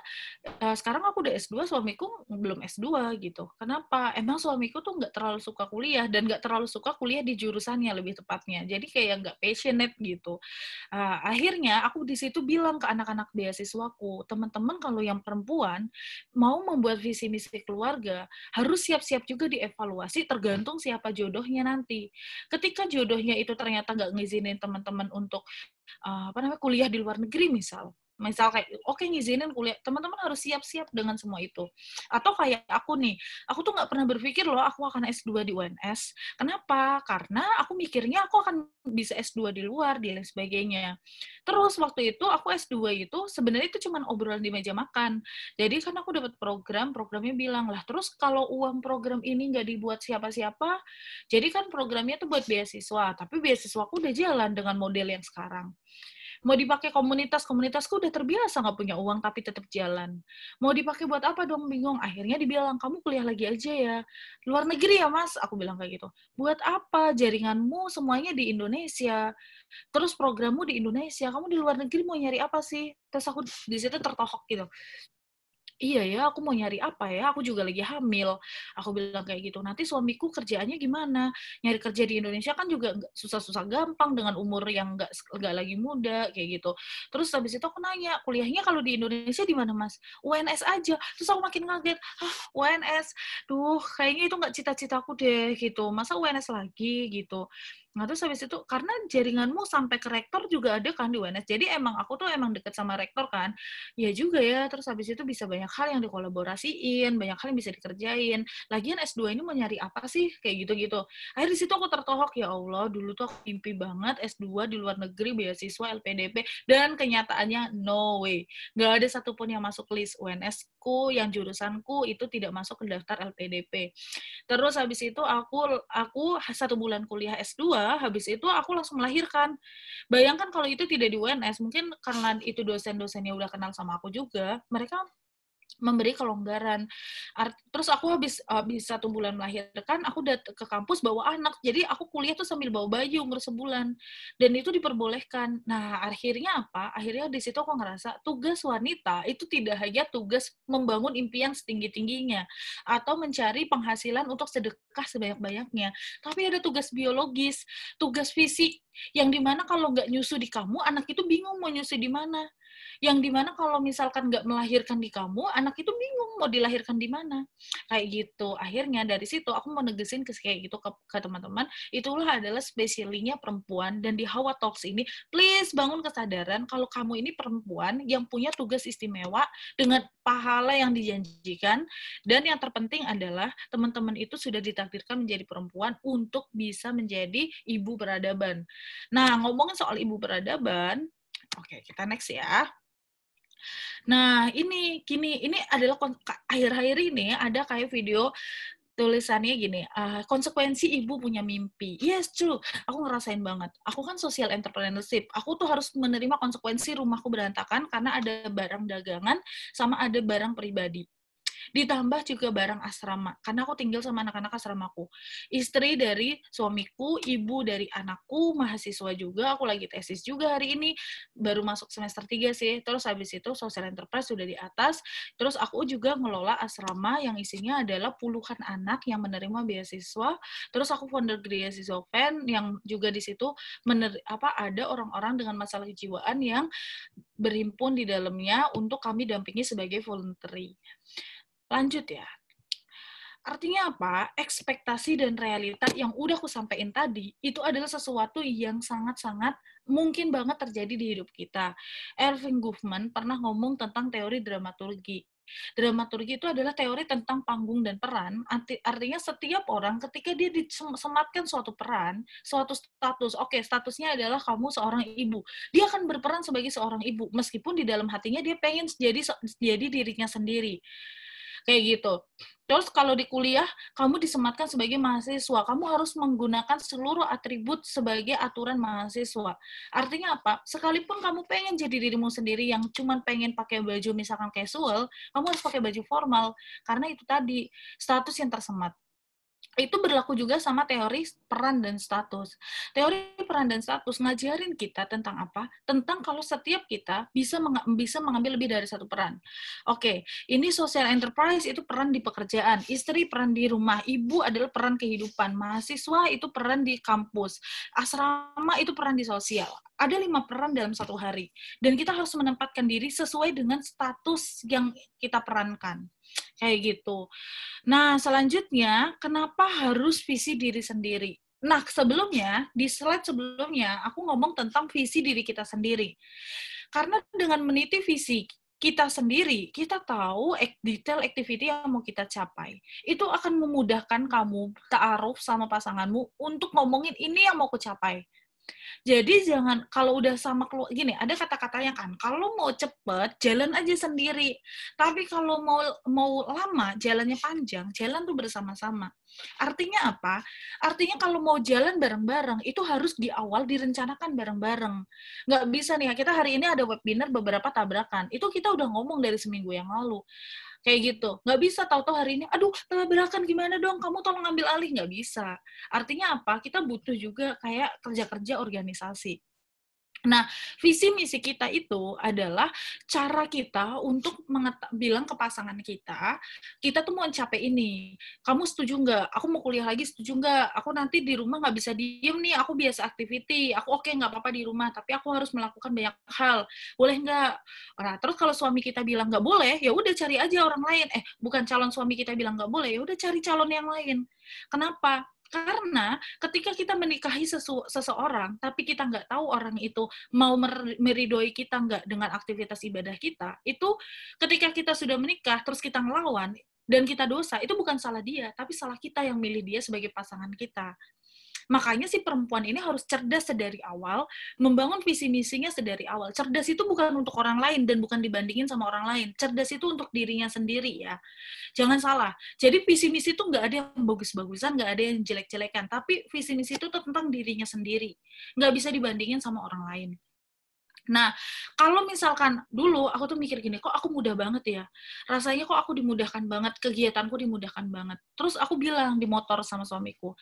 uh, sekarang aku udah S2, suamiku belum S2 gitu. Kenapa? Emang suamiku tuh nggak terlalu suka kuliah dan nggak terlalu suka kuliah di jurusannya lebih tepatnya. Jadi kayak nggak passionate gitu. Uh, akhirnya aku di situ bilang ke anak-anak beasiswaku, teman-teman kalau yang perempuan mau membuat visi misi keluarga harus siap-siap juga dievaluasi tergantung siapa jodohnya nanti. Ketika jodohnya itu ternyata nggak ngizinin teman-teman untuk Eh, apa namanya kuliah di luar negeri misal misal kayak oke okay, ngizinin kuliah teman-teman harus siap-siap dengan semua itu atau kayak aku nih aku tuh nggak pernah berpikir loh aku akan S2 di UNS kenapa karena aku mikirnya aku akan bisa S2 di luar di lain sebagainya terus waktu itu aku S2 itu sebenarnya itu cuma obrolan di meja makan jadi kan aku dapat program programnya bilang lah terus kalau uang program ini nggak dibuat siapa-siapa jadi kan programnya tuh buat beasiswa tapi beasiswa aku udah jalan dengan model yang sekarang Mau dipakai komunitas, komunitasku udah terbiasa nggak punya uang tapi tetap jalan. Mau dipakai buat apa dong bingung. Akhirnya dibilang kamu kuliah lagi aja ya. Luar negeri ya mas, aku bilang kayak gitu. Buat apa jaringanmu semuanya di Indonesia. Terus programmu di Indonesia. Kamu di luar negeri mau nyari apa sih? Terus aku di situ tertohok gitu iya ya aku mau nyari apa ya aku juga lagi hamil aku bilang kayak gitu nanti suamiku kerjaannya gimana nyari kerja di Indonesia kan juga susah-susah gampang dengan umur yang nggak nggak lagi muda kayak gitu terus habis itu aku nanya kuliahnya kalau di Indonesia di mana mas UNS aja terus aku makin ngeget. ah UNS duh kayaknya itu nggak cita-citaku deh gitu masa UNS lagi gitu Nah terus habis itu karena jaringanmu sampai ke rektor juga ada kan di UNS. Jadi emang aku tuh emang deket sama rektor kan. Ya juga ya. Terus habis itu bisa banyak hal yang dikolaborasiin, banyak hal yang bisa dikerjain. Lagian S2 ini mau nyari apa sih? Kayak gitu-gitu. Akhirnya situ aku tertohok ya Allah, dulu tuh aku mimpi banget S2 di luar negeri beasiswa LPDP dan kenyataannya no way. gak ada satupun yang masuk list UNS ku yang jurusanku itu tidak masuk ke daftar LPDP. Terus habis itu aku aku satu bulan kuliah S2 habis itu aku langsung melahirkan bayangkan kalau itu tidak di UNS mungkin karena itu dosen-dosennya udah kenal sama aku juga mereka memberi kelonggaran. Terus aku habis habis satu bulan melahirkan, aku udah ke kampus bawa anak. Jadi aku kuliah tuh sambil bawa bayi umur sebulan. Dan itu diperbolehkan. Nah, akhirnya apa? Akhirnya di situ aku ngerasa tugas wanita itu tidak hanya tugas membangun impian setinggi-tingginya atau mencari penghasilan untuk sedekah sebanyak-banyaknya. Tapi ada tugas biologis, tugas fisik yang dimana kalau nggak nyusu di kamu, anak itu bingung mau nyusu di mana yang dimana kalau misalkan nggak melahirkan di kamu, anak itu bingung mau dilahirkan di mana. Kayak gitu. Akhirnya dari situ aku mau negesin ke kayak gitu ke, teman-teman, itulah adalah spesialnya perempuan dan di Hawa Talks ini, please bangun kesadaran kalau kamu ini perempuan yang punya tugas istimewa dengan pahala yang dijanjikan dan yang terpenting adalah teman-teman itu sudah ditakdirkan menjadi perempuan untuk bisa menjadi ibu beradaban. Nah, ngomongin soal ibu beradaban, Oke, kita next ya. Nah, ini kini ini adalah akhir-akhir ini ada kayak video tulisannya gini, uh, konsekuensi ibu punya mimpi. Yes, true. Aku ngerasain banget. Aku kan social entrepreneurship. Aku tuh harus menerima konsekuensi rumahku berantakan karena ada barang dagangan sama ada barang pribadi. Ditambah juga barang asrama, karena aku tinggal sama anak-anak asramaku. Istri dari suamiku, ibu dari anakku, mahasiswa juga, aku lagi tesis juga hari ini, baru masuk semester 3 sih. Terus habis itu social enterprise sudah di atas, terus aku juga ngelola asrama yang isinya adalah puluhan anak yang menerima beasiswa, terus aku founder Gria fan yang juga di situ apa ada orang-orang dengan masalah kejiwaan yang berhimpun di dalamnya untuk kami dampingi sebagai voluntary. Lanjut ya. Artinya apa? Ekspektasi dan realita yang udah aku sampaikan tadi itu adalah sesuatu yang sangat-sangat mungkin banget terjadi di hidup kita. Erwin Goffman pernah ngomong tentang teori dramaturgi. Dramaturgi itu adalah teori tentang panggung dan peran. Artinya setiap orang ketika dia disematkan suatu peran, suatu status, oke okay, statusnya adalah kamu seorang ibu, dia akan berperan sebagai seorang ibu meskipun di dalam hatinya dia pengen jadi jadi dirinya sendiri kayak gitu. Terus kalau di kuliah, kamu disematkan sebagai mahasiswa. Kamu harus menggunakan seluruh atribut sebagai aturan mahasiswa. Artinya apa? Sekalipun kamu pengen jadi dirimu sendiri yang cuma pengen pakai baju misalkan casual, kamu harus pakai baju formal. Karena itu tadi, status yang tersemat itu berlaku juga sama teori peran dan status. Teori peran dan status ngajarin kita tentang apa? Tentang kalau setiap kita bisa meng bisa mengambil lebih dari satu peran. Oke, okay, ini social enterprise itu peran di pekerjaan, istri peran di rumah, ibu adalah peran kehidupan, mahasiswa itu peran di kampus, asrama itu peran di sosial. Ada lima peran dalam satu hari, dan kita harus menempatkan diri sesuai dengan status yang kita perankan. Kayak gitu. Nah, selanjutnya kenapa harus visi diri sendiri? Nah, sebelumnya, di slide sebelumnya, aku ngomong tentang visi diri kita sendiri. Karena dengan meniti visi kita sendiri, kita tahu detail activity yang mau kita capai. Itu akan memudahkan kamu ta'aruf sama pasanganmu untuk ngomongin ini yang mau kucapai. Jadi jangan kalau udah sama keluarga gini, ada kata-katanya kan, kalau mau cepet jalan aja sendiri. Tapi kalau mau mau lama jalannya panjang, jalan tuh bersama-sama. Artinya apa? Artinya kalau mau jalan bareng-bareng itu harus di awal direncanakan bareng-bareng. Nggak bisa nih, ya, kita hari ini ada webinar beberapa tabrakan. Itu kita udah ngomong dari seminggu yang lalu kayak gitu nggak bisa tahu-tahu hari ini aduh tabrakan gimana dong kamu tolong ambil alih nggak bisa artinya apa kita butuh juga kayak kerja-kerja organisasi Nah, visi misi kita itu adalah cara kita untuk bilang ke pasangan kita, kita tuh mau mencapai ini. Kamu setuju nggak? Aku mau kuliah lagi setuju nggak? Aku nanti di rumah nggak bisa diem nih, aku biasa activity, aku oke okay, nggak apa-apa di rumah, tapi aku harus melakukan banyak hal. Boleh nggak? Nah, terus kalau suami kita bilang nggak boleh, ya udah cari aja orang lain. Eh, bukan calon suami kita bilang nggak boleh, ya udah cari calon yang lain. Kenapa? Karena ketika kita menikahi sesu, seseorang, tapi kita nggak tahu orang itu mau meridoi kita nggak dengan aktivitas ibadah kita, itu ketika kita sudah menikah, terus kita ngelawan, dan kita dosa, itu bukan salah dia, tapi salah kita yang milih dia sebagai pasangan kita. Makanya si perempuan ini harus cerdas sedari awal, membangun visi misinya sedari awal. Cerdas itu bukan untuk orang lain dan bukan dibandingin sama orang lain. Cerdas itu untuk dirinya sendiri ya. Jangan salah. Jadi visi misi itu nggak ada yang bagus-bagusan, nggak ada yang jelek-jelekan. Tapi visi misi itu tentang dirinya sendiri. Nggak bisa dibandingin sama orang lain. Nah, kalau misalkan dulu aku tuh mikir gini, kok aku mudah banget ya? Rasanya kok aku dimudahkan banget, kegiatanku dimudahkan banget. Terus aku bilang di motor sama suamiku,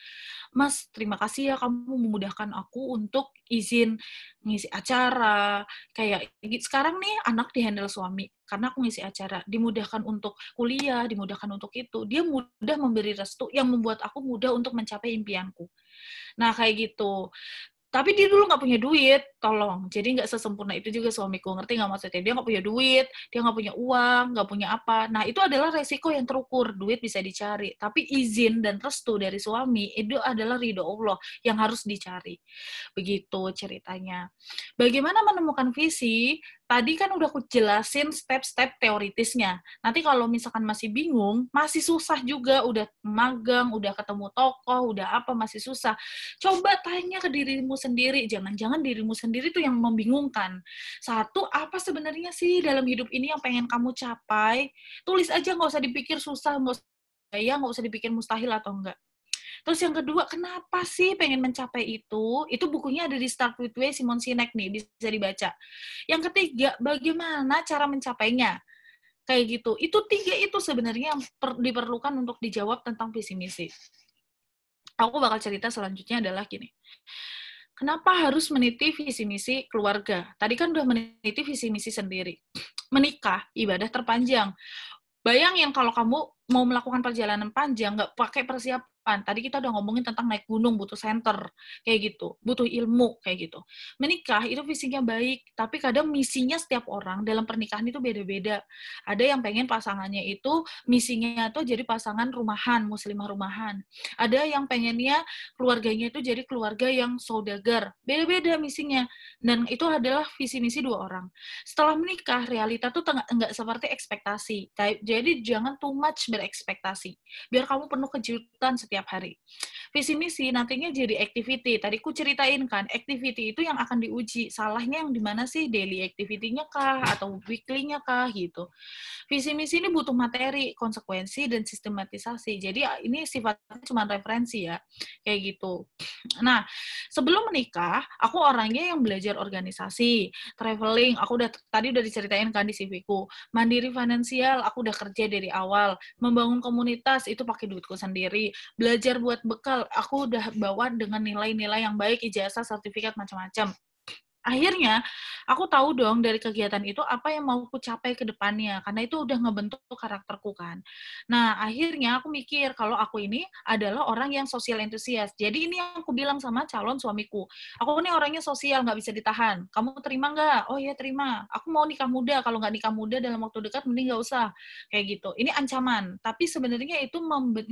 Mas, terima kasih ya kamu memudahkan aku untuk izin ngisi acara. Kayak sekarang nih anak dihandle suami, karena aku ngisi acara. Dimudahkan untuk kuliah, dimudahkan untuk itu. Dia mudah memberi restu yang membuat aku mudah untuk mencapai impianku. Nah, kayak gitu tapi dia dulu nggak punya duit tolong jadi nggak sesempurna itu juga suamiku ngerti nggak maksudnya dia nggak punya duit dia nggak punya uang nggak punya apa nah itu adalah resiko yang terukur duit bisa dicari tapi izin dan restu dari suami itu adalah ridho Allah yang harus dicari begitu ceritanya bagaimana menemukan visi tadi kan udah aku jelasin step-step teoritisnya. Nanti kalau misalkan masih bingung, masih susah juga, udah magang, udah ketemu tokoh, udah apa, masih susah. Coba tanya ke dirimu sendiri, jangan-jangan dirimu sendiri tuh yang membingungkan. Satu, apa sebenarnya sih dalam hidup ini yang pengen kamu capai? Tulis aja, nggak usah dipikir susah, nggak usah, ya, nggak usah dipikir mustahil atau enggak Terus yang kedua, kenapa sih pengen mencapai itu? Itu bukunya ada di Start With Way Simon Sinek nih, bisa dibaca. Yang ketiga, bagaimana cara mencapainya? Kayak gitu. Itu tiga itu sebenarnya yang per, diperlukan untuk dijawab tentang visi misi. Aku bakal cerita selanjutnya adalah gini kenapa harus meniti visi misi keluarga? Tadi kan udah meniti visi misi sendiri. Menikah, ibadah terpanjang. Bayang yang kalau kamu mau melakukan perjalanan panjang nggak pakai persiapan. Tadi kita udah ngomongin tentang naik gunung butuh center kayak gitu, butuh ilmu kayak gitu. Menikah itu visinya baik, tapi kadang misinya setiap orang dalam pernikahan itu beda-beda. Ada yang pengen pasangannya itu misinya tuh jadi pasangan rumahan, muslimah rumahan. Ada yang pengennya keluarganya itu jadi keluarga yang saudagar. Beda-beda misinya. Dan itu adalah visi misi dua orang. Setelah menikah realita tuh enggak seperti ekspektasi. Jadi jangan too much berekspektasi. Biar kamu penuh kejutan setiap hari. Visi misi nantinya jadi activity. Tadi ku ceritain kan, activity itu yang akan diuji. Salahnya yang dimana sih? Daily activity-nya kah? Atau weekly-nya kah? Gitu. Visi misi ini butuh materi, konsekuensi, dan sistematisasi. Jadi ya, ini sifatnya cuma referensi ya. Kayak gitu. Nah, sebelum menikah, aku orangnya yang belajar organisasi, traveling, aku udah tadi udah diceritain kan di CV ku. Mandiri finansial, aku udah kerja dari awal membangun komunitas itu pakai duitku sendiri belajar buat bekal aku udah bawa dengan nilai-nilai yang baik ijazah sertifikat macam-macam akhirnya aku tahu dong dari kegiatan itu apa yang mau aku capai ke depannya karena itu udah ngebentuk karakterku kan. Nah, akhirnya aku mikir kalau aku ini adalah orang yang sosial entusias. Jadi ini yang aku bilang sama calon suamiku. Aku ini orangnya sosial, nggak bisa ditahan. Kamu terima nggak? Oh iya terima. Aku mau nikah muda. Kalau nggak nikah muda dalam waktu dekat, mending nggak usah. Kayak gitu. Ini ancaman. Tapi sebenarnya itu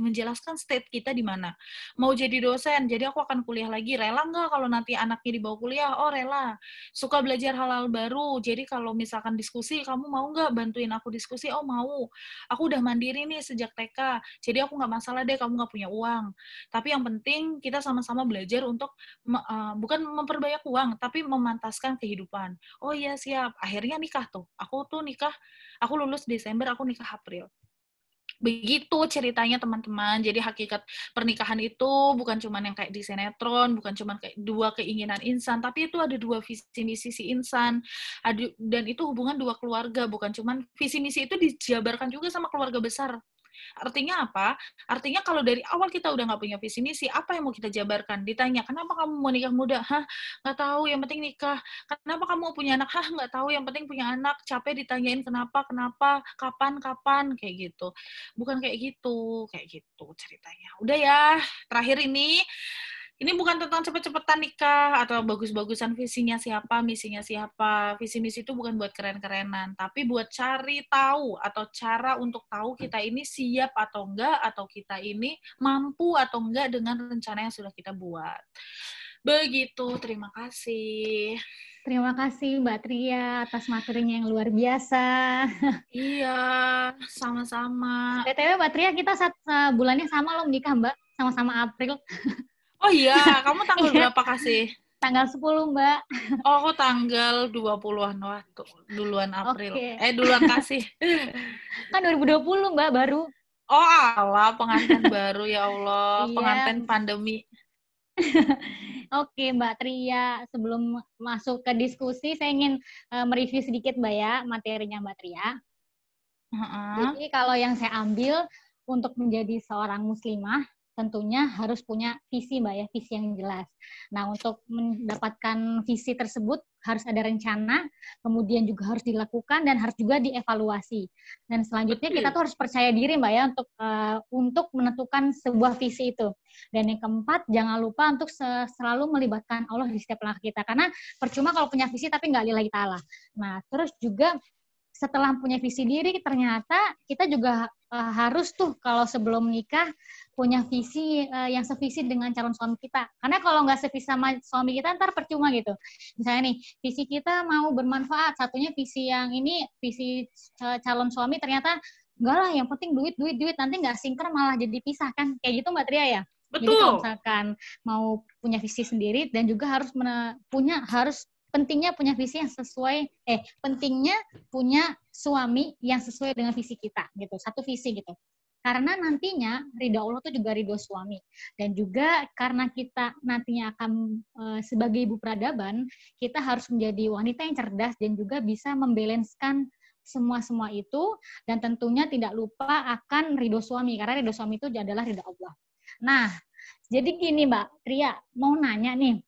menjelaskan state kita di mana. Mau jadi dosen, jadi aku akan kuliah lagi. Rela nggak kalau nanti anaknya dibawa kuliah? Oh rela suka belajar hal-hal baru. Jadi kalau misalkan diskusi, kamu mau nggak bantuin aku diskusi? Oh mau. Aku udah mandiri nih sejak TK. Jadi aku nggak masalah deh kamu nggak punya uang. Tapi yang penting kita sama-sama belajar untuk uh, bukan memperbanyak uang, tapi memantaskan kehidupan. Oh iya siap. Akhirnya nikah tuh. Aku tuh nikah. Aku lulus Desember, aku nikah April begitu ceritanya teman-teman. Jadi hakikat pernikahan itu bukan cuman yang kayak di sinetron, bukan cuman kayak dua keinginan insan, tapi itu ada dua visi misi si insan. dan itu hubungan dua keluarga, bukan cuman visi misi itu dijabarkan juga sama keluarga besar Artinya apa? Artinya kalau dari awal kita udah nggak punya visi misi, apa yang mau kita jabarkan? Ditanya, kenapa kamu mau nikah muda? Hah, nggak tahu, yang penting nikah. Kenapa kamu mau punya anak? Hah, nggak tahu, yang penting punya anak. Capek ditanyain kenapa, kenapa, kapan, kapan, kayak gitu. Bukan kayak gitu, kayak gitu ceritanya. Udah ya, terakhir ini ini bukan tentang cepet-cepetan nikah atau bagus-bagusan visinya siapa, misinya siapa. Visi misi itu bukan buat keren-kerenan, tapi buat cari tahu atau cara untuk tahu kita ini siap atau enggak atau kita ini mampu atau enggak dengan rencana yang sudah kita buat. Begitu, terima kasih. Terima kasih Mbak Tria atas materinya yang luar biasa. Iya, sama-sama. BTW Mbak Tria kita saat, eh, bulannya sama loh menikah Mbak, sama-sama April. Oh iya, kamu tanggal berapa kasih? Tanggal 10, Mbak. Oh, aku tanggal 20-an waktu, duluan April. Okay. Eh, duluan kasih. kan 2020, Mbak, baru. Oh, Allah, pengantin baru ya Allah, iya. pengantin pandemi. Oke, Mbak Tria, sebelum masuk ke diskusi, saya ingin uh, mereview sedikit, Mbak ya, materinya Mbak Tria. Uh -huh. Jadi kalau yang saya ambil untuk menjadi seorang muslimah tentunya harus punya visi Mbak ya, visi yang jelas. Nah, untuk mendapatkan visi tersebut harus ada rencana, kemudian juga harus dilakukan dan harus juga dievaluasi. Dan selanjutnya kita tuh harus percaya diri Mbak ya untuk uh, untuk menentukan sebuah visi itu. Dan yang keempat, jangan lupa untuk selalu melibatkan Allah di setiap langkah kita karena percuma kalau punya visi tapi nggak lillahi taala. Nah, terus juga setelah punya visi diri ternyata kita juga uh, harus tuh kalau sebelum nikah punya visi uh, yang sevisi dengan calon suami kita karena kalau nggak sevisi sama suami kita ntar percuma gitu misalnya nih visi kita mau bermanfaat satunya visi yang ini visi uh, calon suami ternyata enggak lah yang penting duit duit duit nanti nggak sinkron malah jadi pisah kan kayak gitu mbak Tria ya Betul. Jadi kalau misalkan mau punya visi sendiri dan juga harus punya harus pentingnya punya visi yang sesuai eh pentingnya punya suami yang sesuai dengan visi kita gitu satu visi gitu karena nantinya ridho Allah itu juga ridho suami dan juga karena kita nantinya akan e, sebagai ibu peradaban kita harus menjadi wanita yang cerdas dan juga bisa membalanskan semua semua itu dan tentunya tidak lupa akan ridho suami karena ridho suami itu adalah ridho Allah nah jadi gini Mbak Tria mau nanya nih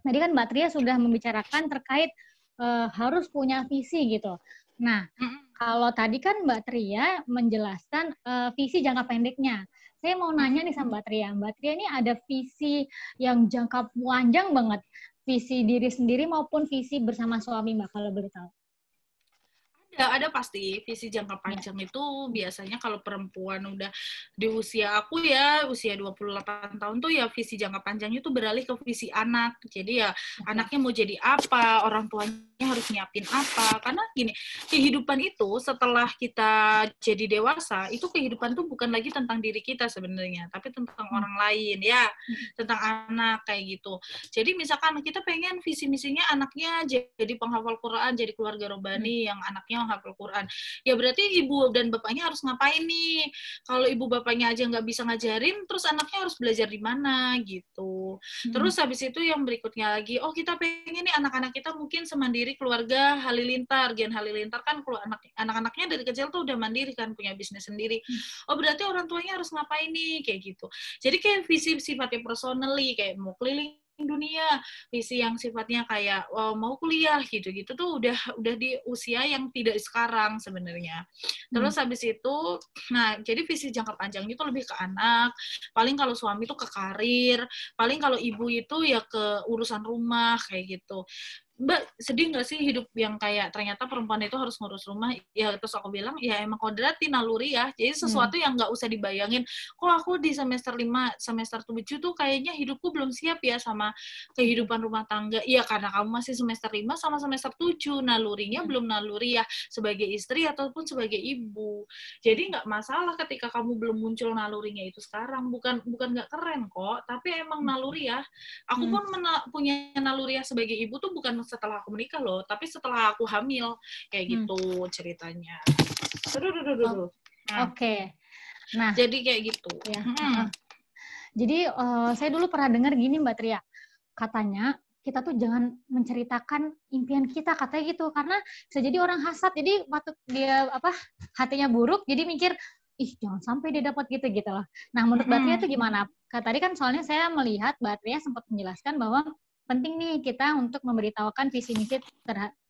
Tadi kan Mbak Tria sudah membicarakan terkait uh, harus punya visi gitu. Nah, kalau tadi kan Mbak Tria menjelaskan uh, visi jangka pendeknya. Saya mau nanya nih sama Mbak Tria. Mbak Tria ini ada visi yang jangka panjang banget. Visi diri sendiri maupun visi bersama suami Mbak kalau boleh tahu. Ya ada pasti visi jangka iya. panjang ya. itu biasanya kalau perempuan udah di usia aku ya usia 28 tahun tuh ya visi jangka panjangnya itu beralih ke visi anak. Jadi ya anaknya mau jadi apa, orang tuanya harus nyiapin apa. Karena gini, kehidupan itu setelah kita jadi dewasa, itu kehidupan tuh bukan lagi tentang diri kita sebenarnya, tapi tentang hmm. orang lain ya, hmm. tentang anak kayak gitu. Jadi misalkan kita pengen visi misinya anaknya jadi penghafal Quran, jadi keluarga robani hmm. yang anaknya menghafal Quran. Ya berarti ibu dan bapaknya harus ngapain nih? Kalau ibu bapaknya aja nggak bisa ngajarin, terus anaknya harus belajar di mana gitu. Hmm. Terus habis itu yang berikutnya lagi, oh kita pengen nih anak-anak kita mungkin semandiri keluarga Halilintar. Gen Halilintar kan keluar anak anak-anaknya dari kecil tuh udah mandiri kan punya bisnis sendiri. Hmm. Oh berarti orang tuanya harus ngapain nih kayak gitu. Jadi kayak visi sifatnya personally kayak mau keliling dunia, visi yang sifatnya kayak wow, mau kuliah gitu-gitu tuh udah udah di usia yang tidak sekarang sebenarnya. Hmm. Terus hmm. habis itu, nah jadi visi jangka panjang itu lebih ke anak, paling kalau suami tuh ke karir, paling kalau ibu itu ya ke urusan rumah kayak gitu mbak sedih nggak sih hidup yang kayak ternyata perempuan itu harus ngurus rumah ya terus aku bilang ya emang kodrati naluri ya jadi hmm. sesuatu hmm. yang nggak usah dibayangin kok aku di semester lima semester tujuh tuh kayaknya hidupku belum siap ya sama kehidupan rumah tangga ya karena kamu masih semester lima sama semester tujuh nalurinya hmm. belum naluri ya sebagai istri ataupun sebagai ibu jadi nggak masalah ketika kamu belum muncul nalurinya itu sekarang bukan bukan nggak keren kok tapi emang hmm. naluri ya aku hmm. pun punya naluri ya sebagai ibu tuh bukan setelah aku menikah loh, tapi setelah aku hamil kayak hmm. gitu hmm. ceritanya. Oh, nah. Oke. Okay. Nah, jadi kayak gitu. Ya. Hmm. Jadi uh, saya dulu pernah dengar gini Mbak Tria, katanya kita tuh jangan menceritakan impian kita katanya gitu karena bisa jadi orang hasad jadi waktu dia apa hatinya buruk jadi mikir ih jangan sampai dia dapat gitu gitu loh. Nah menurut Mbak Tria itu gimana? Tadi kan soalnya saya melihat Mbak Tria sempat menjelaskan bahwa penting nih kita untuk memberitahukan visi misi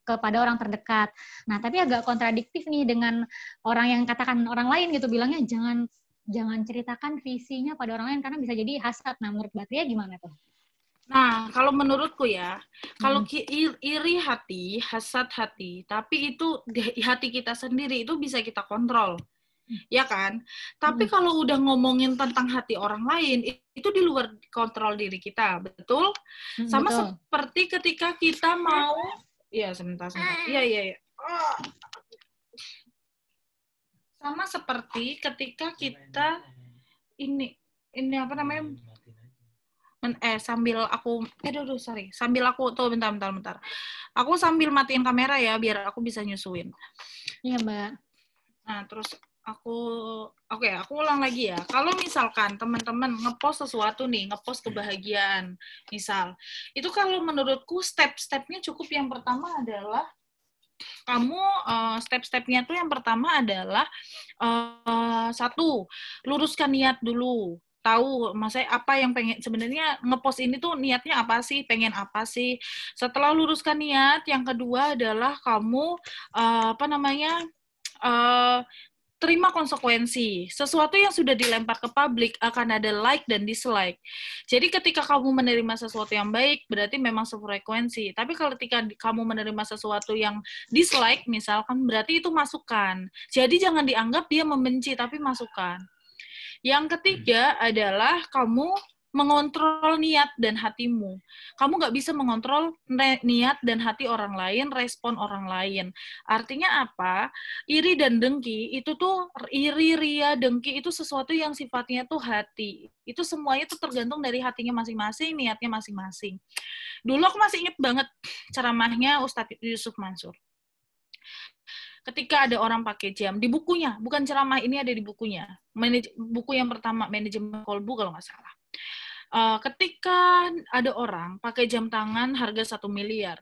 kepada orang terdekat. Nah, tapi agak kontradiktif nih dengan orang yang katakan orang lain gitu bilangnya jangan jangan ceritakan visinya pada orang lain karena bisa jadi hasad. Nah, menurut Batria gimana tuh? Nah, kalau menurutku ya, kalau hmm. iri hati, hasad hati, tapi itu hati kita sendiri itu bisa kita kontrol ya kan? Tapi hmm. kalau udah ngomongin tentang hati orang lain, itu di luar kontrol diri kita, betul? Hmm, Sama betul. seperti ketika kita mau, ya sebentar, sebentar, iya iya. iya. Sama seperti ketika kita ini ini apa namanya? Men, eh sambil aku eh dulu sorry sambil aku tuh bentar bentar bentar aku sambil matiin kamera ya biar aku bisa nyusuin iya mbak nah terus aku oke okay, aku ulang lagi ya kalau misalkan teman-teman ngepost sesuatu nih ngepost kebahagiaan misal itu kalau menurutku step-stepnya cukup yang pertama adalah kamu uh, step-stepnya tuh yang pertama adalah uh, satu luruskan niat dulu tahu maksudnya apa yang pengen sebenarnya ngepost ini tuh niatnya apa sih pengen apa sih setelah luruskan niat yang kedua adalah kamu uh, apa namanya uh, terima konsekuensi. Sesuatu yang sudah dilempar ke publik akan ada like dan dislike. Jadi ketika kamu menerima sesuatu yang baik, berarti memang sefrekuensi. Tapi kalau ketika kamu menerima sesuatu yang dislike, misalkan, berarti itu masukan. Jadi jangan dianggap dia membenci, tapi masukan. Yang ketiga hmm. adalah kamu mengontrol niat dan hatimu. Kamu nggak bisa mengontrol niat dan hati orang lain, respon orang lain. Artinya apa? Iri dan dengki itu tuh iri, ria, dengki itu sesuatu yang sifatnya tuh hati. Itu semuanya tuh tergantung dari hatinya masing-masing, niatnya masing-masing. Dulu aku masih inget banget ceramahnya Ustadz Yusuf Mansur ketika ada orang pakai jam di bukunya bukan ceramah ini ada di bukunya Manaj buku yang pertama manajemen kolbu kalau nggak salah uh, ketika ada orang pakai jam tangan harga satu miliar,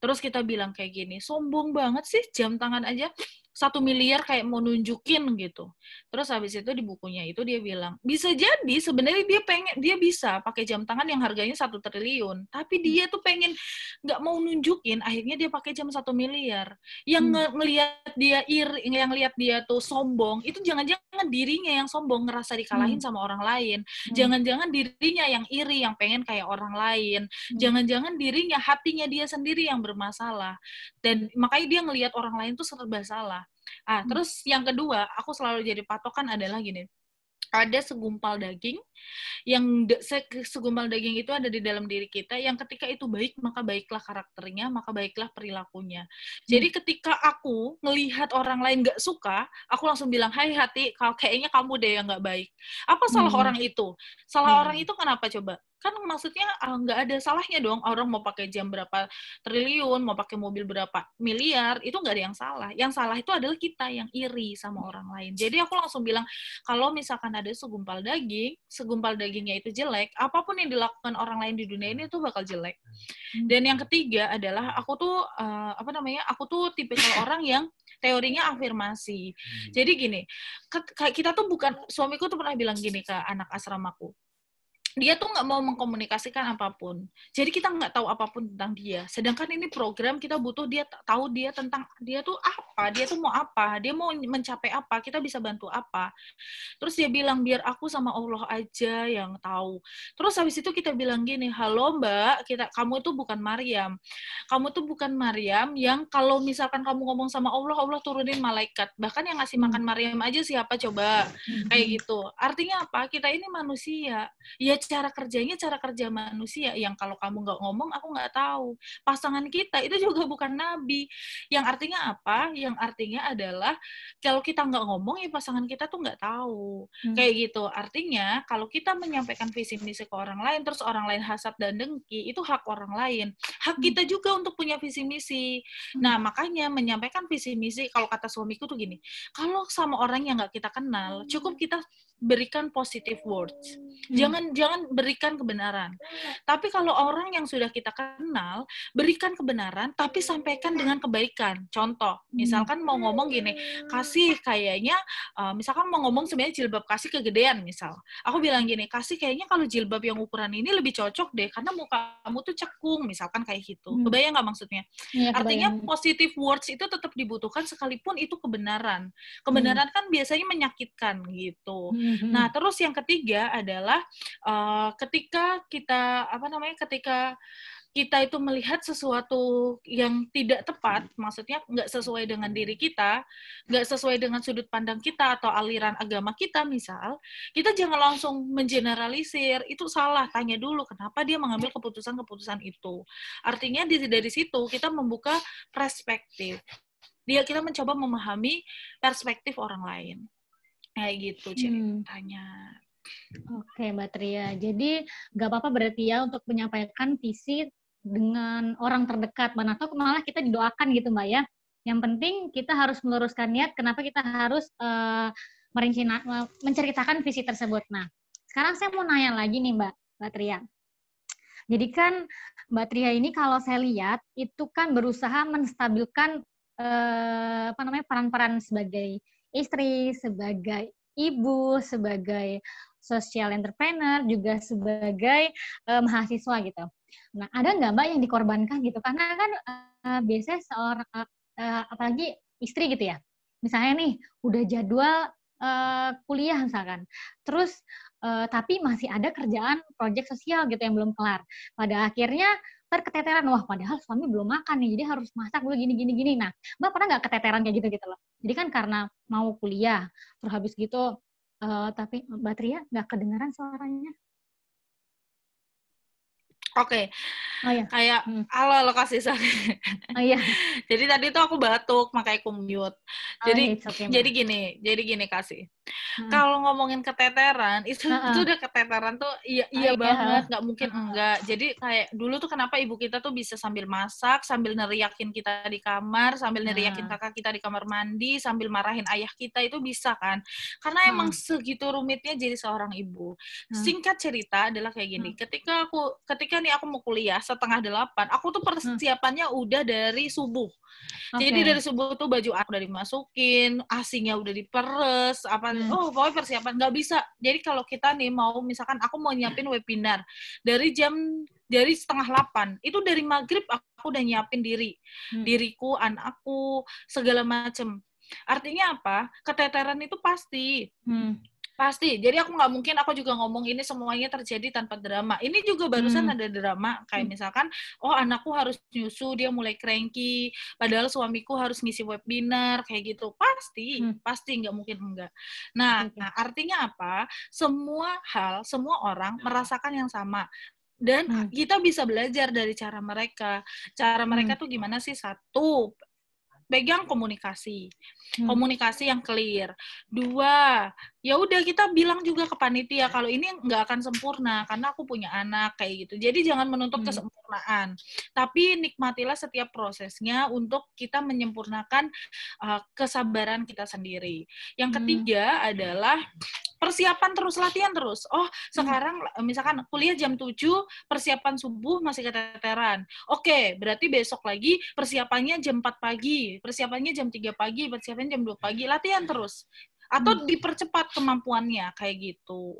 terus kita bilang kayak gini, sombong banget sih jam tangan aja satu miliar kayak mau nunjukin gitu. Terus habis itu di bukunya itu dia bilang, bisa jadi sebenarnya dia pengen dia bisa pakai jam tangan yang harganya satu triliun, tapi hmm. dia tuh pengen nggak mau nunjukin, akhirnya dia pakai jam satu miliar. Yang hmm. ngelihat dia ir, yang ngelihat dia tuh sombong, itu jangan-jangan dirinya yang sombong ngerasa dikalahin hmm. sama orang lain. Hmm. Jangan-jangan hmm. dirinya yang iri, yang pengen kayak orang lain. Hmm. Jangan-jangan hmm. dirinya hatinya dia sendiri yang bermasalah. Dan makanya dia ngelihat orang lain tuh serba salah. Ah, hmm. terus yang kedua, aku selalu jadi patokan adalah gini. Ada segumpal daging yang segumpal daging itu ada di dalam diri kita yang ketika itu baik maka baiklah karakternya, maka baiklah perilakunya. Hmm. Jadi ketika aku ngelihat orang lain gak suka, aku langsung bilang, "Hai hati, kayaknya kamu deh yang gak baik." Apa salah hmm. orang itu? Salah hmm. orang itu kenapa coba? kan maksudnya ah, nggak uh, ada salahnya dong orang mau pakai jam berapa triliun mau pakai mobil berapa miliar itu nggak ada yang salah yang salah itu adalah kita yang iri sama orang lain jadi aku langsung bilang kalau misalkan ada segumpal daging segumpal dagingnya itu jelek apapun yang dilakukan orang lain di dunia ini itu bakal jelek hmm. dan yang ketiga adalah aku tuh uh, apa namanya aku tuh tipe orang yang teorinya afirmasi hmm. jadi gini kita tuh bukan suamiku tuh pernah bilang gini ke anak asramaku dia tuh nggak mau mengkomunikasikan apapun. Jadi kita nggak tahu apapun tentang dia. Sedangkan ini program kita butuh dia tahu dia tentang dia tuh apa, dia tuh mau apa, dia mau mencapai apa, kita bisa bantu apa. Terus dia bilang biar aku sama Allah aja yang tahu. Terus habis itu kita bilang gini, halo Mbak, kita kamu itu bukan Maryam, kamu tuh bukan Maryam yang kalau misalkan kamu ngomong sama Allah, Allah turunin malaikat. Bahkan yang ngasih makan hmm. Maryam aja siapa coba kayak gitu. Artinya apa? Kita ini manusia. Ya cara kerjanya cara kerja manusia yang kalau kamu nggak ngomong aku nggak tahu pasangan kita itu juga bukan nabi yang artinya apa yang artinya adalah kalau kita nggak ngomong ya pasangan kita tuh nggak tahu hmm. kayak gitu artinya kalau kita menyampaikan visi misi ke orang lain terus orang lain hasad dan dengki itu hak orang lain hak hmm. kita juga untuk punya visi misi hmm. nah makanya menyampaikan visi misi kalau kata suamiku tuh gini kalau sama orang yang nggak kita kenal cukup hmm. kita berikan positive words jangan jangan Tuhan berikan kebenaran. Iya. Tapi kalau orang yang sudah kita kenal, berikan kebenaran tapi sampaikan dengan kebaikan. Contoh, misalkan mau ngomong gini, kasih kayaknya eh, misalkan mau ngomong sebenarnya jilbab kasih kegedean misal. Aku bilang gini, kasih kayaknya kalau jilbab yang ukuran ini lebih cocok deh karena muka kamu tuh cekung misalkan kayak gitu. Hmm. Kebayang nggak maksudnya? Iya, Artinya positive words itu tetap dibutuhkan sekalipun itu kebenaran. Kebenaran hmm. kan biasanya menyakitkan gitu. Hmm, nah, terus yang ketiga adalah uh, Eh, ketika kita apa namanya ketika kita itu melihat sesuatu yang tidak tepat, maksudnya nggak sesuai dengan diri kita, nggak sesuai dengan sudut pandang kita atau aliran agama kita misal, kita jangan langsung mengeneralisir, itu salah, tanya dulu kenapa dia mengambil keputusan-keputusan itu. Artinya dari situ kita membuka perspektif. Dia kita mencoba memahami perspektif orang lain. Kayak gitu hmm. ceritanya. Hmm. Oke, Mbak Tria. Jadi nggak apa-apa berarti ya untuk menyampaikan visi dengan orang terdekat, mana tahu malah kita didoakan gitu, Mbak ya. Yang penting kita harus meluruskan niat. Kenapa kita harus uh, menceritakan visi tersebut? Nah, sekarang saya mau nanya lagi nih, Mbak, Mbak Tria. Jadi kan Mbak Tria ini kalau saya lihat itu kan berusaha menstabilkan eh, apa namanya peran-peran sebagai istri, sebagai ibu, sebagai social entrepreneur juga sebagai uh, mahasiswa gitu. Nah, ada nggak mbak yang dikorbankan gitu? Karena kan uh, biasanya seorang uh, apalagi istri gitu ya. Misalnya nih udah jadwal uh, kuliah misalkan, terus uh, tapi masih ada kerjaan proyek sosial gitu yang belum kelar. Pada akhirnya terketeteran wah padahal suami belum makan nih jadi harus masak dulu gini gini gini nah mbak pernah nggak keteteran kayak gitu gitu loh jadi kan karena mau kuliah terhabis gitu Eh, tapi Mbak Tria nggak kedengeran suaranya. Oke. Okay. Oh, iya. Kayak hmm. halo lokasi sana. Oh iya. jadi tadi tuh aku batuk makanya aku mute. Oh, jadi oh, okay, jadi gini, jadi gini kasih. Hmm. Kalau ngomongin keteteran, itu, uh-uh. udah keteteran tuh iya oh, iya. iya banget, nggak mungkin uh-uh. enggak. Jadi kayak dulu tuh kenapa ibu kita tuh bisa sambil masak, sambil neriakin kita di kamar, sambil neriakin uh-huh. kakak kita di kamar mandi, sambil marahin ayah kita itu bisa kan? Karena hmm. emang segitu rumitnya jadi seorang ibu. Hmm. Singkat cerita adalah kayak gini, hmm. ketika aku ketika nih aku mau kuliah setengah delapan aku tuh hmm. persiapannya hmm. udah dari subuh okay. jadi dari subuh tuh baju aku udah dimasukin asingnya udah diperes apa hmm. oh pokoknya persiapan nggak bisa jadi kalau kita nih mau misalkan aku mau nyiapin webinar dari jam dari setengah delapan itu dari maghrib aku udah nyiapin diri hmm. diriku anakku segala macem artinya apa keteteran itu pasti hmm Pasti. Jadi aku nggak mungkin aku juga ngomong ini semuanya terjadi tanpa drama. Ini juga barusan hmm. ada drama kayak hmm. misalkan oh anakku harus nyusu, dia mulai cranky, padahal suamiku harus ngisi webinar kayak gitu. Pasti, hmm. pasti nggak mungkin enggak. Nah, hmm. nah, artinya apa? Semua hal, semua orang hmm. merasakan yang sama dan hmm. kita bisa belajar dari cara mereka. Cara mereka hmm. tuh gimana sih? Satu, pegang komunikasi. Hmm. Komunikasi yang clear. Dua, ya udah kita bilang juga ke panitia kalau ini nggak akan sempurna karena aku punya anak kayak gitu. Jadi jangan menuntut hmm. kesempurnaan, tapi nikmatilah setiap prosesnya untuk kita menyempurnakan uh, kesabaran kita sendiri. Yang hmm. ketiga hmm. adalah persiapan terus latihan terus. Oh, hmm. sekarang hmm. misalkan kuliah jam 7, persiapan subuh masih keteteran. Oke, berarti besok lagi persiapannya jam 4 pagi, persiapannya jam 3 pagi, persiapannya jam 2 pagi, latihan terus atau hmm. dipercepat kemampuannya kayak gitu.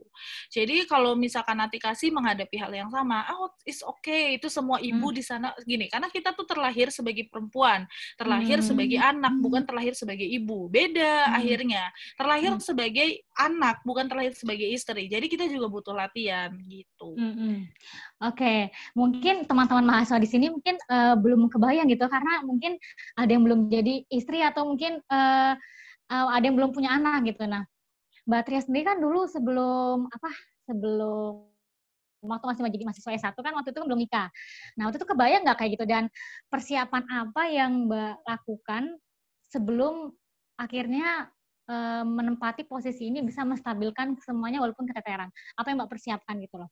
Jadi kalau misalkan nanti kasih menghadapi hal yang sama, oh it's okay itu semua ibu hmm. di sana gini karena kita tuh terlahir sebagai perempuan, terlahir hmm. sebagai anak bukan terlahir sebagai ibu. Beda hmm. akhirnya. Terlahir hmm. sebagai anak bukan terlahir sebagai istri. Jadi kita juga butuh latihan gitu. Hmm. hmm. Oke, okay. mungkin teman-teman mahasiswa di sini mungkin uh, belum kebayang gitu karena mungkin ada yang belum jadi istri atau mungkin uh, uh, ada yang belum punya anak gitu. Nah, Mbak Tria sendiri kan dulu sebelum apa? Sebelum waktu masih jadi mahasiswa S1 kan waktu itu kan belum nikah. Nah, waktu itu kebayang nggak kayak gitu dan persiapan apa yang Mbak lakukan sebelum akhirnya eh, menempati posisi ini bisa menstabilkan semuanya walaupun keteteran. Apa yang Mbak persiapkan gitu loh?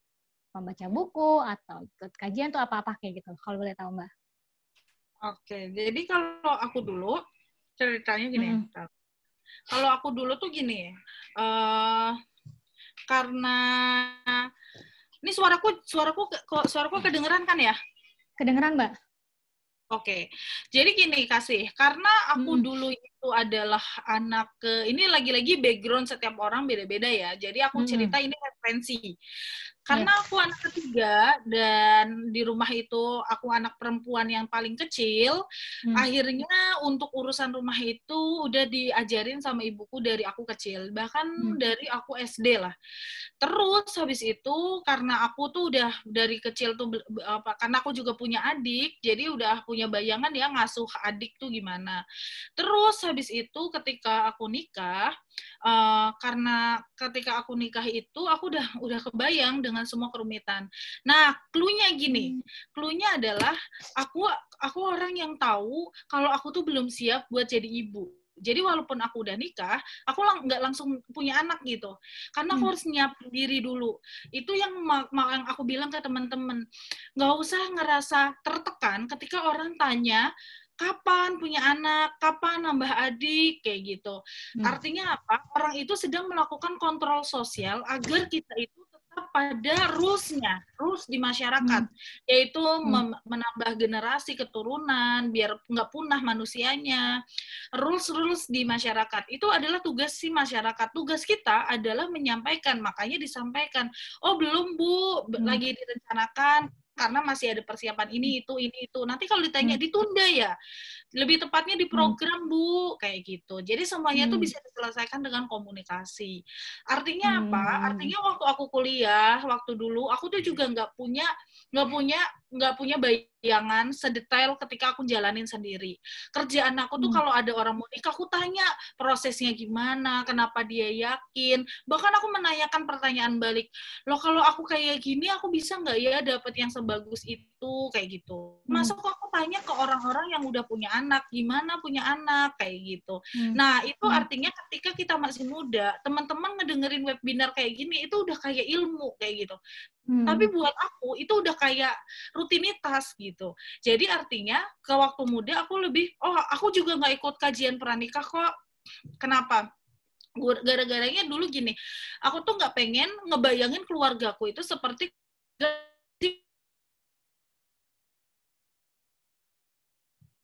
Membaca buku atau ikut kajian tuh apa-apa kayak gitu. Kalau boleh tahu Mbak. Oke, jadi kalau aku dulu ceritanya gini. Hmm. Kalau aku dulu tuh gini, uh, karena ini suaraku suaraku suaraku kedengeran kan ya? Kedengeran, Mbak. Oke, okay. jadi gini kasih, karena aku hmm. dulu itu adalah anak ke ini lagi-lagi background setiap orang beda-beda ya. Jadi aku hmm. cerita ini referensi. Karena yeah. aku anak ketiga dan di rumah itu aku anak perempuan yang paling kecil, hmm. akhirnya untuk urusan rumah itu udah diajarin sama ibuku dari aku kecil, bahkan hmm. dari aku SD lah. Terus habis itu karena aku tuh udah dari kecil tuh apa karena aku juga punya adik, jadi udah punya bayangan ya ngasuh adik tuh gimana. Terus habis itu ketika aku nikah uh, karena ketika aku nikah itu aku udah udah kebayang dengan semua kerumitan. Nah, klunya gini, klunya hmm. adalah aku aku orang yang tahu kalau aku tuh belum siap buat jadi ibu. Jadi walaupun aku udah nikah, aku lang nggak langsung punya anak gitu. Karena aku hmm. harus nyiap diri dulu. Itu yang yang aku bilang ke teman-teman, nggak usah ngerasa tertekan ketika orang tanya kapan punya anak, kapan nambah adik, kayak gitu. Hmm. Artinya apa? Orang itu sedang melakukan kontrol sosial agar kita itu tetap pada rules-nya, rules di masyarakat, hmm. yaitu hmm. menambah generasi keturunan, biar nggak punah manusianya. Rules-rules di masyarakat itu adalah tugas si masyarakat. Tugas kita adalah menyampaikan, makanya disampaikan, oh belum Bu, hmm. lagi direncanakan, karena masih ada persiapan ini hmm. itu ini itu nanti kalau ditanya hmm. ditunda ya lebih tepatnya di hmm. program hmm. bu kayak gitu jadi semuanya hmm. tuh bisa diselesaikan dengan komunikasi artinya hmm. apa artinya waktu aku kuliah waktu dulu aku tuh juga nggak punya nggak punya nggak punya bayangan sedetail ketika aku jalanin sendiri. Kerjaan aku tuh hmm. kalau ada orang mau nikah, aku tanya prosesnya gimana, kenapa dia yakin. Bahkan aku menanyakan pertanyaan balik, lo kalau aku kayak gini, aku bisa nggak ya dapat yang sebagus itu, kayak gitu. Hmm. Masuk aku tanya ke orang-orang yang udah punya anak, gimana punya anak, kayak gitu. Hmm. Nah, itu hmm. artinya ketika kita masih muda, teman-teman ngedengerin webinar kayak gini, itu udah kayak ilmu, kayak gitu. Hmm. Tapi buat aku itu udah kayak rutinitas gitu. Jadi artinya ke waktu muda aku lebih, oh aku juga nggak ikut kajian pernikah kok. Kenapa? Gara-garanya dulu gini, aku tuh nggak pengen ngebayangin keluargaku itu seperti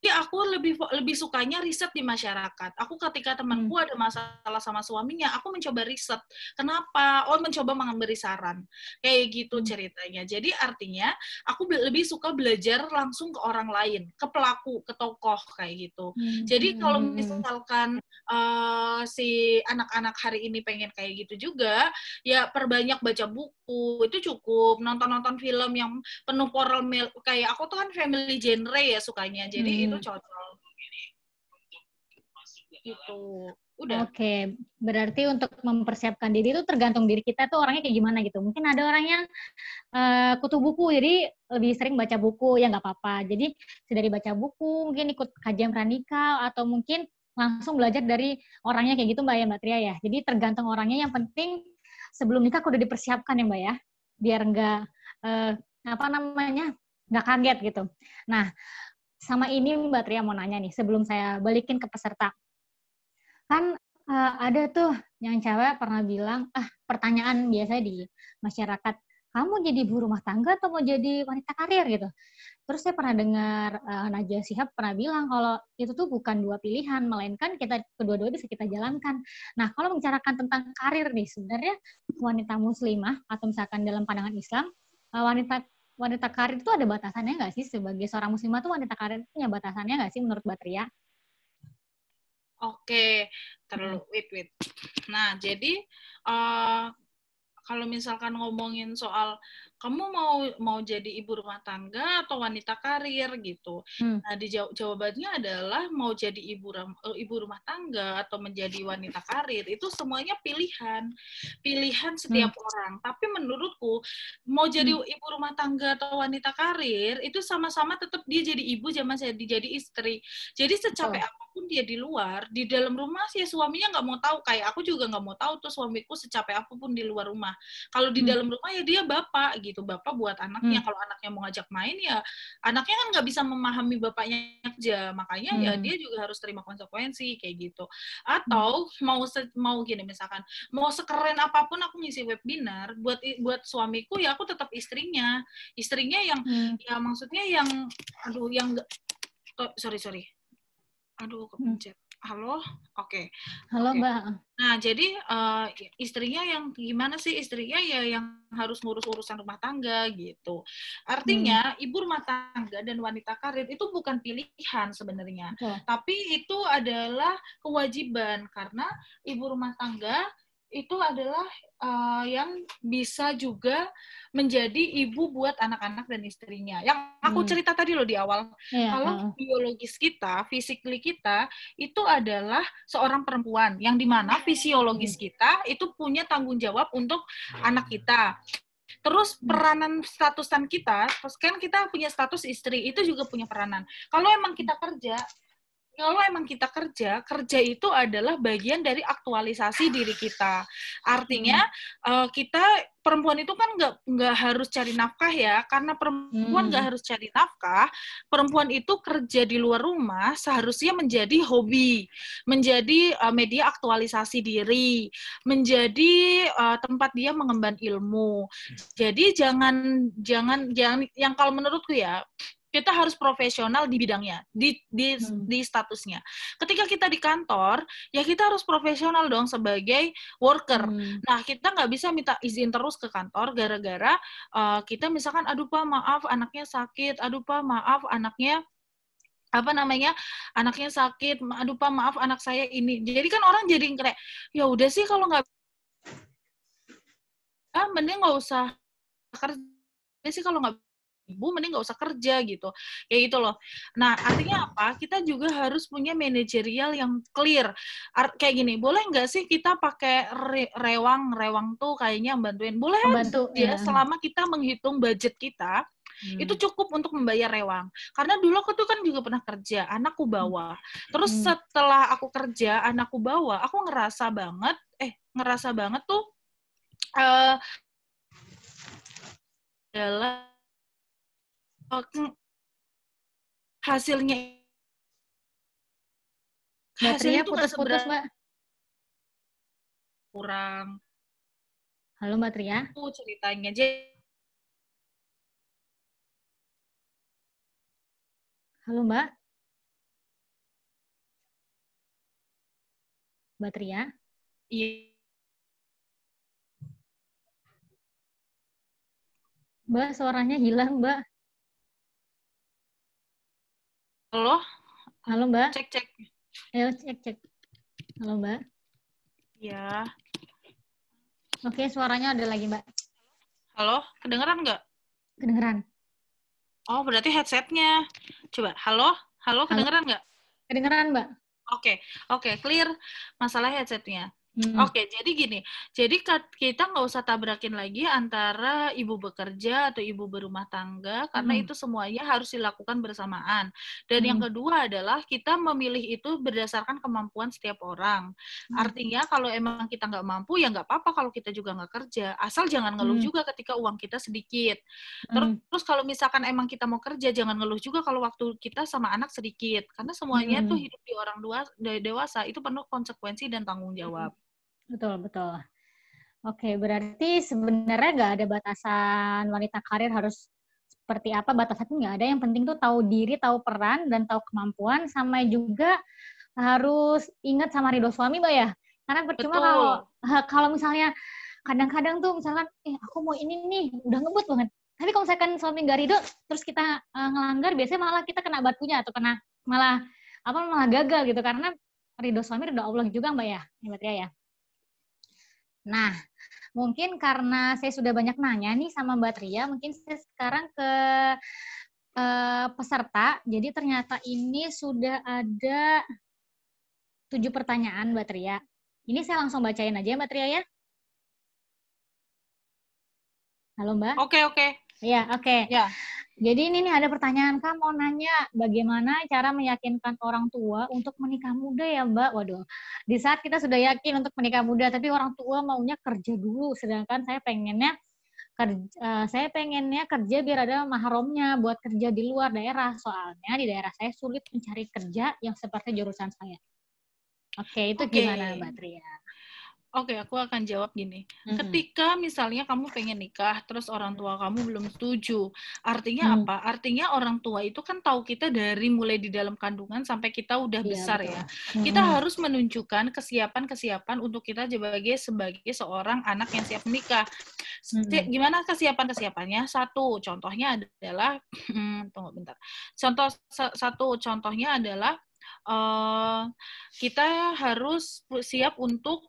Iya, aku lebih lebih sukanya riset di masyarakat. Aku ketika temanku hmm. ada masalah sama suaminya, aku mencoba riset. Kenapa? Oh, mencoba memberi saran. Kayak gitu hmm. ceritanya. Jadi artinya aku lebih suka belajar langsung ke orang lain, ke pelaku, ke tokoh kayak gitu. Hmm, Jadi kalau misalkan uh, si anak-anak hari ini pengen kayak gitu juga, ya perbanyak baca buku itu cukup. Nonton-nonton film yang penuh moral kayak aku tuh kan family genre ya sukanya. Jadi itu hmm. cocok Itu. udah oke okay. berarti untuk mempersiapkan diri itu tergantung diri kita tuh orangnya kayak gimana gitu mungkin ada orang yang uh, kutu buku jadi lebih sering baca buku ya nggak apa-apa jadi dari baca buku mungkin ikut kajian radikal, atau mungkin langsung belajar dari orangnya kayak gitu mbak ya mbak Tria ya jadi tergantung orangnya yang penting sebelum nikah udah dipersiapkan ya mbak ya biar nggak uh, apa namanya nggak kaget gitu nah sama ini Mbak Tria mau nanya nih sebelum saya balikin ke peserta. Kan uh, ada tuh yang cewek pernah bilang, ah pertanyaan biasa di masyarakat, kamu jadi ibu rumah tangga atau mau jadi wanita karir gitu. Terus saya pernah dengar uh, Najwa Sihab pernah bilang kalau itu tuh bukan dua pilihan, melainkan kita kedua-dua bisa kita jalankan. Nah kalau membicarakan tentang karir nih, sebenarnya wanita muslimah atau misalkan dalam pandangan Islam, uh, wanita wanita karir itu ada batasannya nggak sih sebagai seorang muslimah tuh wanita karir punya batasannya nggak sih menurut Batria? Oke, terlalu hmm. wait wait. Nah jadi uh, kalau misalkan ngomongin soal kamu mau mau jadi ibu rumah tangga atau wanita karir gitu. Hmm. Nah, di jawabannya adalah mau jadi ibu eh, ibu rumah tangga atau menjadi wanita karir itu semuanya pilihan. Pilihan setiap hmm. orang. Tapi menurutku mau jadi hmm. ibu rumah tangga atau wanita karir itu sama-sama tetap dia jadi ibu zaman saya jadi istri. Jadi secapek oh. apapun dia di luar, di dalam rumah sih suaminya nggak mau tahu kayak aku juga nggak mau tahu tuh suamiku secapek apapun di luar rumah. Kalau di hmm. dalam rumah ya dia bapak gitu gitu bapak buat anaknya hmm. kalau anaknya mau ngajak main ya anaknya kan nggak bisa memahami bapaknya aja makanya ya hmm. ya dia juga harus terima konsekuensi kayak gitu hmm. atau hmm. mau mau gini misalkan mau sekeren apapun aku ngisi webinar buat buat suamiku ya aku tetap istrinya istrinya yang hmm. ya maksudnya yang aduh yang oh, sorry sorry aduh kepencet hmm Halo, oke. Okay. Halo, okay. Mbak. Nah, jadi uh, istrinya yang gimana sih istrinya ya yang harus ngurus urusan rumah tangga gitu. Artinya hmm. ibu rumah tangga dan wanita karir itu bukan pilihan sebenarnya, okay. tapi itu adalah kewajiban karena ibu rumah tangga itu adalah uh, yang bisa juga menjadi ibu buat anak-anak dan istrinya. Yang aku hmm. cerita tadi loh di awal, yeah. kalau biologis kita, fisikly kita itu adalah seorang perempuan yang dimana fisiologis hmm. kita itu punya tanggung jawab untuk ya. anak kita. Terus hmm. peranan statusan kita, terus kan kita punya status istri, itu juga punya peranan. Kalau emang kita kerja, kalau emang kita kerja, kerja itu adalah bagian dari aktualisasi diri kita. Artinya hmm. Eh, kita perempuan itu kan nggak nggak harus cari nafkah ya, karena perempuan nggak hmm. harus cari nafkah. Perempuan itu kerja di luar rumah seharusnya menjadi hobi, menjadi eh, media aktualisasi diri, menjadi eh, tempat dia mengemban ilmu. Hmm. Jadi jangan jangan jangan yang kalau menurutku ya kita harus profesional di bidangnya, di di hmm. di statusnya. Ketika kita di kantor, ya kita harus profesional dong sebagai worker. Hmm. Nah, kita nggak bisa minta izin terus ke kantor gara-gara uh, kita misalkan aduh Pak, maaf anaknya sakit, aduh Pak, maaf anaknya apa namanya anaknya sakit aduh pak maaf anak saya ini jadi kan orang jadi kayak ya udah sih kalau nggak ah mending nggak usah kerja sih kalau nggak ibu mending nggak usah kerja gitu kayak gitu loh nah artinya apa kita juga harus punya manajerial yang clear Ar kayak gini boleh nggak sih kita pakai re rewang rewang tuh kayaknya bantuin boleh Membantu, ya, ya selama kita menghitung budget kita Hmm. Itu cukup untuk membayar rewang. Karena dulu aku tuh kan juga pernah kerja, anakku hmm. bawa. Terus hmm. setelah aku kerja, anakku bawa, aku ngerasa banget, eh ngerasa banget tuh uh, adalah hasilnya hasilnya itu putus, putus mbak kurang halo mbak Tria itu ceritanya aja halo mbak mbak Tria iya Mbak, suaranya hilang, Mbak. Halo? Halo, Mbak. Cek, cek. Ayo, cek, cek. Halo, Mbak. Iya. Oke, suaranya ada lagi, Mbak. Halo, kedengeran nggak? Kedengeran. Oh, berarti headsetnya. Coba, halo? Halo, kedengeran nggak? Kedengeran, Mbak. Oke, oke, clear masalah headsetnya. Hmm. Oke, jadi gini, jadi kita nggak usah tabrakin lagi antara ibu bekerja atau ibu berumah tangga karena hmm. itu semuanya harus dilakukan bersamaan. Dan hmm. yang kedua adalah kita memilih itu berdasarkan kemampuan setiap orang. Hmm. Artinya kalau emang kita nggak mampu ya nggak apa-apa kalau kita juga nggak kerja, asal jangan ngeluh hmm. juga ketika uang kita sedikit. Terus, hmm. terus kalau misalkan emang kita mau kerja jangan ngeluh juga kalau waktu kita sama anak sedikit, karena semuanya hmm. tuh hidup di orang dewasa itu penuh konsekuensi dan tanggung jawab. Hmm. Betul, betul. Oke, berarti sebenarnya nggak ada batasan wanita karir harus seperti apa, batasannya nggak ada. Yang penting tuh tahu diri, tahu peran, dan tahu kemampuan, sama juga harus ingat sama ridho suami, Mbak ya. Karena percuma kalau kalau misalnya kadang-kadang tuh misalkan, eh aku mau ini nih, udah ngebut banget. Tapi kalau misalkan suami nggak ridho, terus kita uh, ngelanggar, biasanya malah kita kena batunya atau kena malah apa malah gagal gitu karena ridho suami ridho Allah juga mbak ya, ya Mbak Tria ya. Nah, mungkin karena saya sudah banyak nanya nih sama Mbak Tria, mungkin saya sekarang ke uh, peserta. Jadi ternyata ini sudah ada tujuh pertanyaan Mbak Tria. Ini saya langsung bacain aja ya Mbak Tria ya. Halo Mbak. Oke, okay, oke. Okay. Iya, oke. Okay. Ya. Yeah. Jadi ini nih ada pertanyaan Kak mau nanya bagaimana cara meyakinkan orang tua untuk menikah muda ya Mbak? Waduh, di saat kita sudah yakin untuk menikah muda tapi orang tua maunya kerja dulu sedangkan saya pengennya kerja, eh, saya pengennya kerja biar ada mahromnya buat kerja di luar daerah soalnya di daerah saya sulit mencari kerja yang seperti jurusan saya. Oke, itu okay. gimana Mbak Tria? Oke, okay, aku akan jawab gini. Mm-hmm. Ketika misalnya kamu pengen nikah, terus orang tua kamu belum setuju, artinya mm. apa? Artinya orang tua itu kan tahu kita dari mulai di dalam kandungan sampai kita udah yeah, besar betul. ya. Mm-hmm. Kita harus menunjukkan kesiapan-kesiapan untuk kita sebagai sebagai seorang anak yang siap menikah. Mm-hmm. Gimana kesiapan-kesiapannya? Satu, contohnya adalah, tunggu bentar. Contoh satu contohnya adalah uh, kita harus siap untuk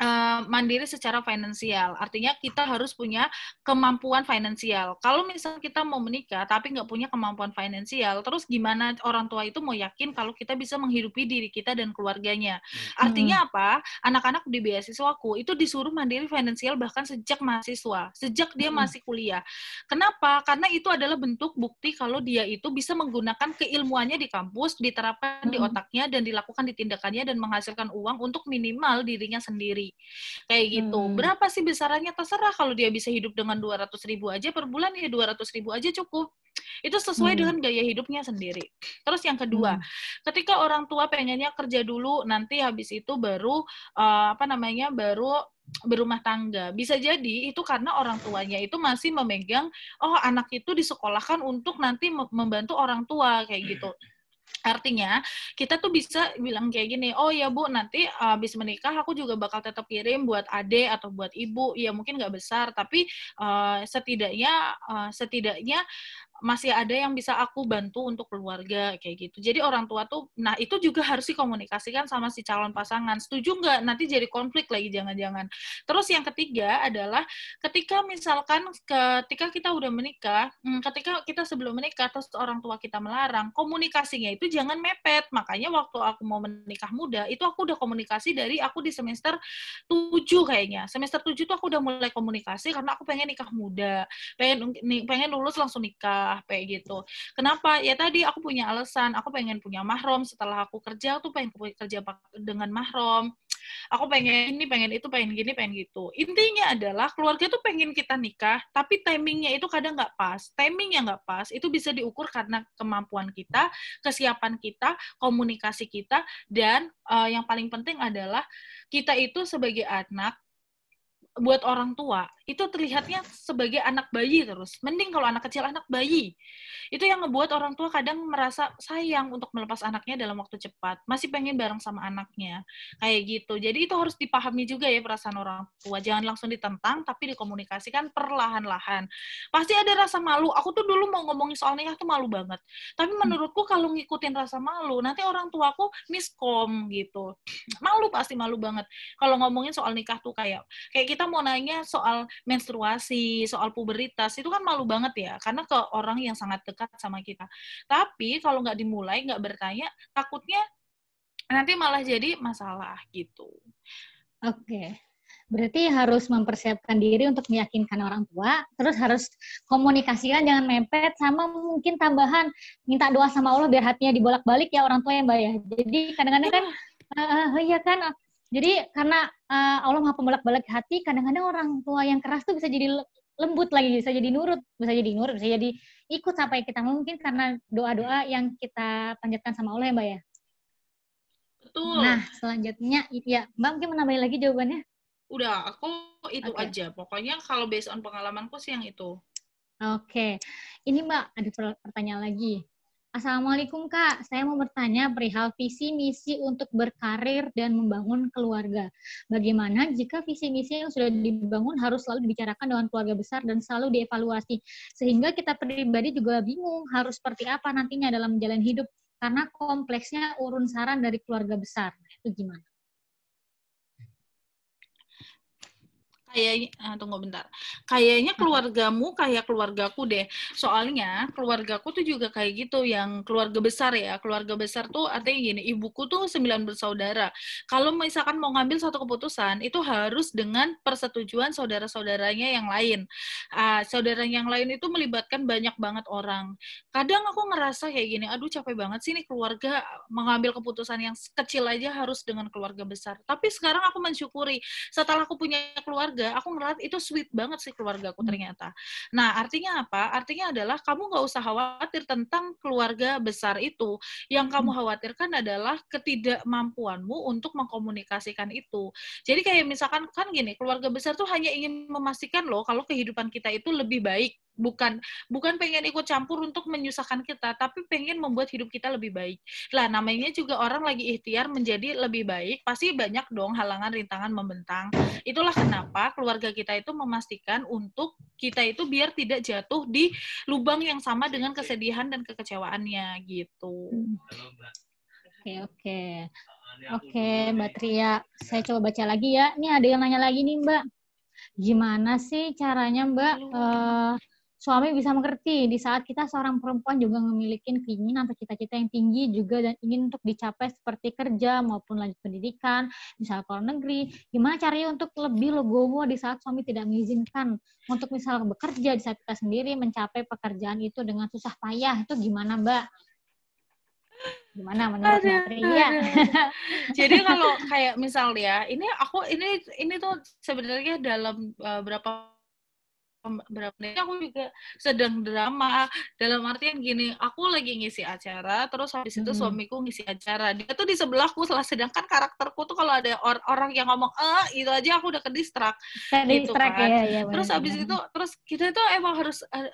Eh, mandiri secara finansial. Artinya kita harus punya kemampuan finansial. Kalau misal kita mau menikah tapi nggak punya kemampuan finansial, terus gimana orang tua itu mau yakin kalau kita bisa menghidupi diri kita dan keluarganya? Hmm. Artinya hmm. apa? Anak-anak di beasiswa beasiswaku itu disuruh mandiri finansial bahkan sejak mahasiswa, sejak dia hmm. masih kuliah. Kenapa? Karena itu adalah bentuk bukti kalau dia itu bisa menggunakan keilmuannya di kampus, diterapkan hmm. di otaknya dan dilakukan di tindakannya dan menghasilkan uang untuk minimal dirinya sendiri. Kayak gitu. Hmm. Berapa sih besarannya? Terserah kalau dia bisa hidup dengan 200 ribu aja per bulan ya 200 ribu aja cukup. Itu sesuai hmm. dengan gaya hidupnya sendiri. Terus yang kedua, hmm. ketika orang tua pengennya kerja dulu, nanti habis itu baru uh, apa namanya? baru berumah tangga. Bisa jadi itu karena orang tuanya itu masih memegang, oh anak itu disekolahkan untuk nanti membantu orang tua kayak gitu. Artinya, kita tuh bisa bilang kayak gini, oh ya Bu, nanti habis menikah aku juga bakal tetap kirim buat ade atau buat ibu, ya mungkin nggak besar, tapi uh, setidaknya uh, setidaknya masih ada yang bisa aku bantu untuk keluarga kayak gitu. Jadi orang tua tuh, nah itu juga harus dikomunikasikan sama si calon pasangan. Setuju nggak? Nanti jadi konflik lagi jangan-jangan. Terus yang ketiga adalah ketika misalkan ketika kita udah menikah, hmm, ketika kita sebelum menikah terus orang tua kita melarang, komunikasinya itu jangan mepet. Makanya waktu aku mau menikah muda, itu aku udah komunikasi dari aku di semester tujuh kayaknya. Semester tujuh tuh aku udah mulai komunikasi karena aku pengen nikah muda, pengen pengen lulus langsung nikah lah kayak gitu kenapa ya tadi aku punya alasan aku pengen punya mahrom setelah aku kerja aku tuh pengen kerja dengan mahrom aku pengen ini, pengen itu, pengen gini, pengen gitu. Intinya adalah keluarga tuh pengen kita nikah, tapi timingnya itu kadang nggak pas. timing yang nggak pas, itu bisa diukur karena kemampuan kita, kesiapan kita, komunikasi kita, dan uh, yang paling penting adalah kita itu sebagai anak buat orang tua itu terlihatnya sebagai anak bayi terus. Mending kalau anak kecil anak bayi. Itu yang ngebuat orang tua kadang merasa sayang untuk melepas anaknya dalam waktu cepat. Masih pengen bareng sama anaknya. Kayak gitu. Jadi itu harus dipahami juga ya perasaan orang tua. Jangan langsung ditentang tapi dikomunikasikan perlahan-lahan. Pasti ada rasa malu. Aku tuh dulu mau ngomongin soal nikah tuh malu banget. Tapi hmm. menurutku kalau ngikutin rasa malu, nanti orang tuaku miskom gitu. Malu pasti malu banget. Kalau ngomongin soal nikah tuh kayak kayak kita mau nanya soal menstruasi, soal puberitas, itu kan malu banget ya, karena ke orang yang sangat dekat sama kita. Tapi kalau nggak dimulai, nggak bertanya, takutnya nanti malah jadi masalah gitu. Oke. Berarti harus mempersiapkan diri untuk meyakinkan orang tua, terus harus komunikasikan, jangan mepet, sama mungkin tambahan minta doa sama Allah biar hatinya dibolak-balik ya orang tua yang Mbak ya. Jadi kadang-kadang kan, uh, iya kan jadi karena uh, Allah maha pembalak balik hati, kadang-kadang orang tua yang keras tuh bisa jadi lembut lagi, bisa jadi nurut, bisa jadi nurut, bisa jadi ikut sampai kita mungkin karena doa-doa yang kita panjatkan sama Allah ya Mbak ya. Betul. Nah selanjutnya, ya Mbak mungkin menambahin lagi jawabannya. Udah, aku itu okay. aja. Pokoknya kalau based on pengalamanku sih yang itu. Oke, okay. ini Mbak ada pertanyaan lagi. Assalamualaikum Kak, saya mau bertanya perihal visi misi untuk berkarir dan membangun keluarga. Bagaimana jika visi misi yang sudah dibangun harus selalu dibicarakan dengan keluarga besar dan selalu dievaluasi sehingga kita pribadi juga bingung harus seperti apa nantinya dalam menjalani hidup karena kompleksnya urun saran dari keluarga besar. Nah, itu gimana? kayaknya ah, tunggu bentar kayaknya keluargamu kayak keluargaku deh soalnya keluargaku tuh juga kayak gitu yang keluarga besar ya keluarga besar tuh artinya gini ibuku tuh sembilan bersaudara kalau misalkan mau ngambil satu keputusan itu harus dengan persetujuan saudara saudaranya yang lain uh, ah, saudara yang lain itu melibatkan banyak banget orang kadang aku ngerasa kayak gini aduh capek banget sih nih keluarga mengambil keputusan yang kecil aja harus dengan keluarga besar tapi sekarang aku mensyukuri setelah aku punya keluarga keluarga aku ngeliat itu sweet banget sih keluarga aku hmm. ternyata nah artinya apa artinya adalah kamu nggak usah khawatir tentang keluarga besar itu yang kamu hmm. khawatirkan adalah ketidakmampuanmu untuk mengkomunikasikan itu jadi kayak misalkan kan gini keluarga besar tuh hanya ingin memastikan loh kalau kehidupan kita itu lebih baik bukan bukan pengen ikut campur untuk menyusahkan kita tapi pengen membuat hidup kita lebih baik lah namanya juga orang lagi ikhtiar menjadi lebih baik pasti banyak dong halangan rintangan membentang itulah kenapa keluarga kita itu memastikan untuk kita itu biar tidak jatuh di lubang yang sama dengan kesedihan dan kekecewaannya gitu hmm. oke oke oke mbak Tria saya coba baca lagi ya ini ada yang nanya lagi nih mbak gimana sih caranya mbak uh, suami bisa mengerti di saat kita seorang perempuan juga memiliki keinginan atau cita-cita yang tinggi juga dan ingin untuk dicapai seperti kerja maupun lanjut pendidikan, misal ke luar negeri. Gimana caranya untuk lebih legowo di saat suami tidak mengizinkan untuk misal bekerja di saat kita sendiri mencapai pekerjaan itu dengan susah payah itu gimana Mbak? gimana menurut aduh, Jadi kalau kayak misal ya, ini aku ini ini tuh sebenarnya dalam uh, berapa berapa menit aku juga sedang drama dalam artian gini aku lagi ngisi acara terus habis itu suamiku ngisi acara dia tuh di sebelahku setelah sedangkan karakterku tuh kalau ada or orang yang ngomong eh itu aja aku udah ke distrak gitu kan ya, ya, terus habis itu terus kita tuh emang harus eh,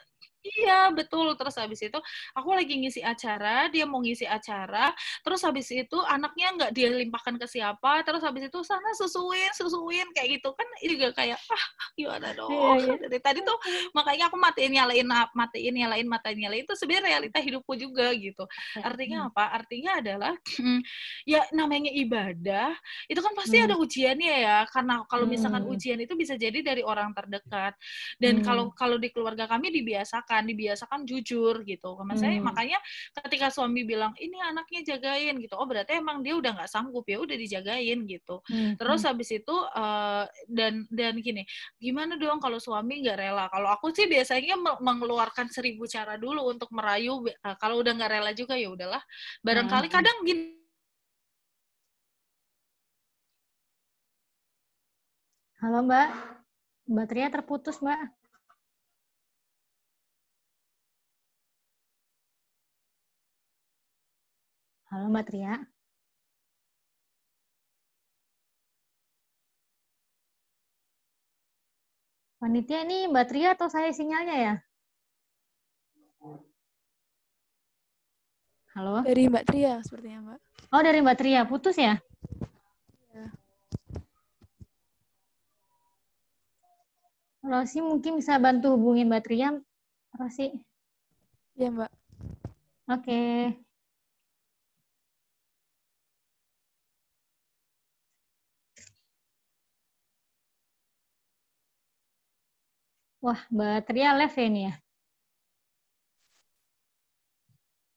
Iya, betul. Terus habis itu aku lagi ngisi acara, dia mau ngisi acara, terus habis itu anaknya nggak dia limpahkan ke siapa, terus habis itu sana susuin, susuin kayak gitu kan juga kayak ah gimana dong. Yeah, iya. yeah. Dari tadi tuh makanya aku matiin nyalain matiin nyalain matiin nyalain itu sebenarnya realita hidupku juga gitu. Iya, Artinya iya. apa? Artinya adalah ya namanya ibadah itu kan pasti hmm. ada ujiannya ya karena kalau misalkan hmm. ujian itu bisa jadi dari orang terdekat dan kalau hmm. kalau di keluarga kami dibiasakan dibiasakan dibiasakan jujur gitu karena hmm. saya makanya ketika suami bilang ini anaknya jagain gitu oh berarti emang dia udah nggak sanggup ya udah dijagain gitu hmm. terus habis itu uh, dan dan gini gimana dong kalau suami nggak rela kalau aku sih biasanya mengeluarkan seribu cara dulu untuk merayu eh, kalau udah nggak rela juga ya udahlah barangkali hmm. kadang gini Halo Mbak, baterainya terputus Mbak. Halo Mbak Tria. Panitia ini Mbak Tria atau saya sinyalnya ya? Halo? Dari Mbak Tria sepertinya Mbak. Oh dari Mbak Tria, putus ya? ya. sih mungkin bisa bantu hubungin Mbak Tria, sih? Iya Mbak. Oke. Okay. Wah, Mbak Tria live ya ini ya?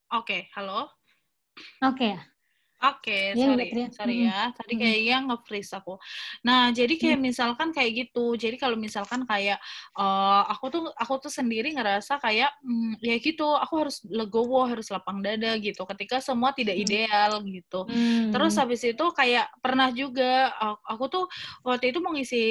Oke, okay, halo. Oke okay, ya. Oke, okay, iya, sorry, ya. sorry ya. Tadi hmm. kayaknya nge-freeze aku. Nah, jadi kayak mm. misalkan kayak gitu. Jadi kalau misalkan kayak uh, aku tuh aku tuh sendiri ngerasa kayak mm, ya gitu, aku harus legowo, harus lapang dada gitu ketika semua tidak mm. ideal gitu. Terus mm. habis itu kayak pernah juga eh, aku tuh waktu itu mau ngisi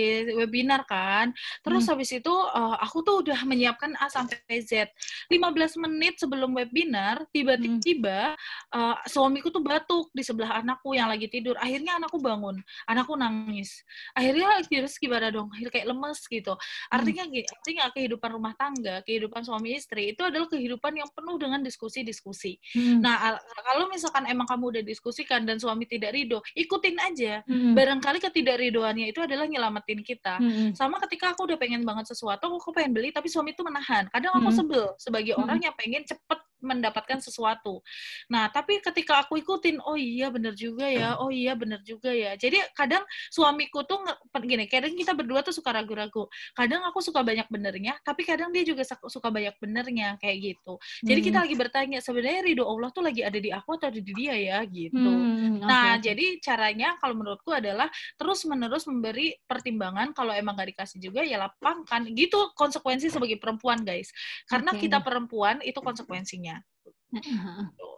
webinar kan. Terus habis itu uh, aku tuh udah menyiapkan A sampai Z. 15 menit sebelum webinar tiba-tiba uh, suamiku tuh batuk di sebelah anakku yang lagi tidur. Akhirnya anakku bangun, anakku nangis. Akhirnya terus gimana dong? Kayak lemes gitu. Artinya hmm. artinya kehidupan rumah tangga, kehidupan suami istri itu adalah kehidupan yang penuh dengan diskusi-diskusi. Hmm. Nah, nah, kalau misalkan emang kamu udah diskusikan dan suami tidak ridho, ikutin aja. Hmm. Barangkali ketidakridoannya itu adalah nyelamatin kita. Hmm. Sama ketika aku udah pengen banget sesuatu, aku pengen beli tapi suami itu menahan. Kadang aku hmm. sebel sebagai hmm. orang yang pengen cepet mendapatkan sesuatu. Nah, tapi ketika aku ikutin, oh iya bener juga ya, oh iya bener juga ya. Jadi kadang suamiku tuh gini, kadang kita berdua tuh suka ragu-ragu. Kadang aku suka banyak benernya, tapi kadang dia juga suka banyak benernya kayak gitu. Jadi kita hmm. lagi bertanya sebenarnya ridho Allah tuh lagi ada di aku atau ada di dia ya gitu. Hmm, okay. Nah, jadi caranya kalau menurutku adalah terus-menerus memberi pertimbangan kalau emang gak dikasih juga ya lapangkan. Gitu konsekuensi sebagai perempuan, guys. Karena okay. kita perempuan itu konsekuensinya Gitu.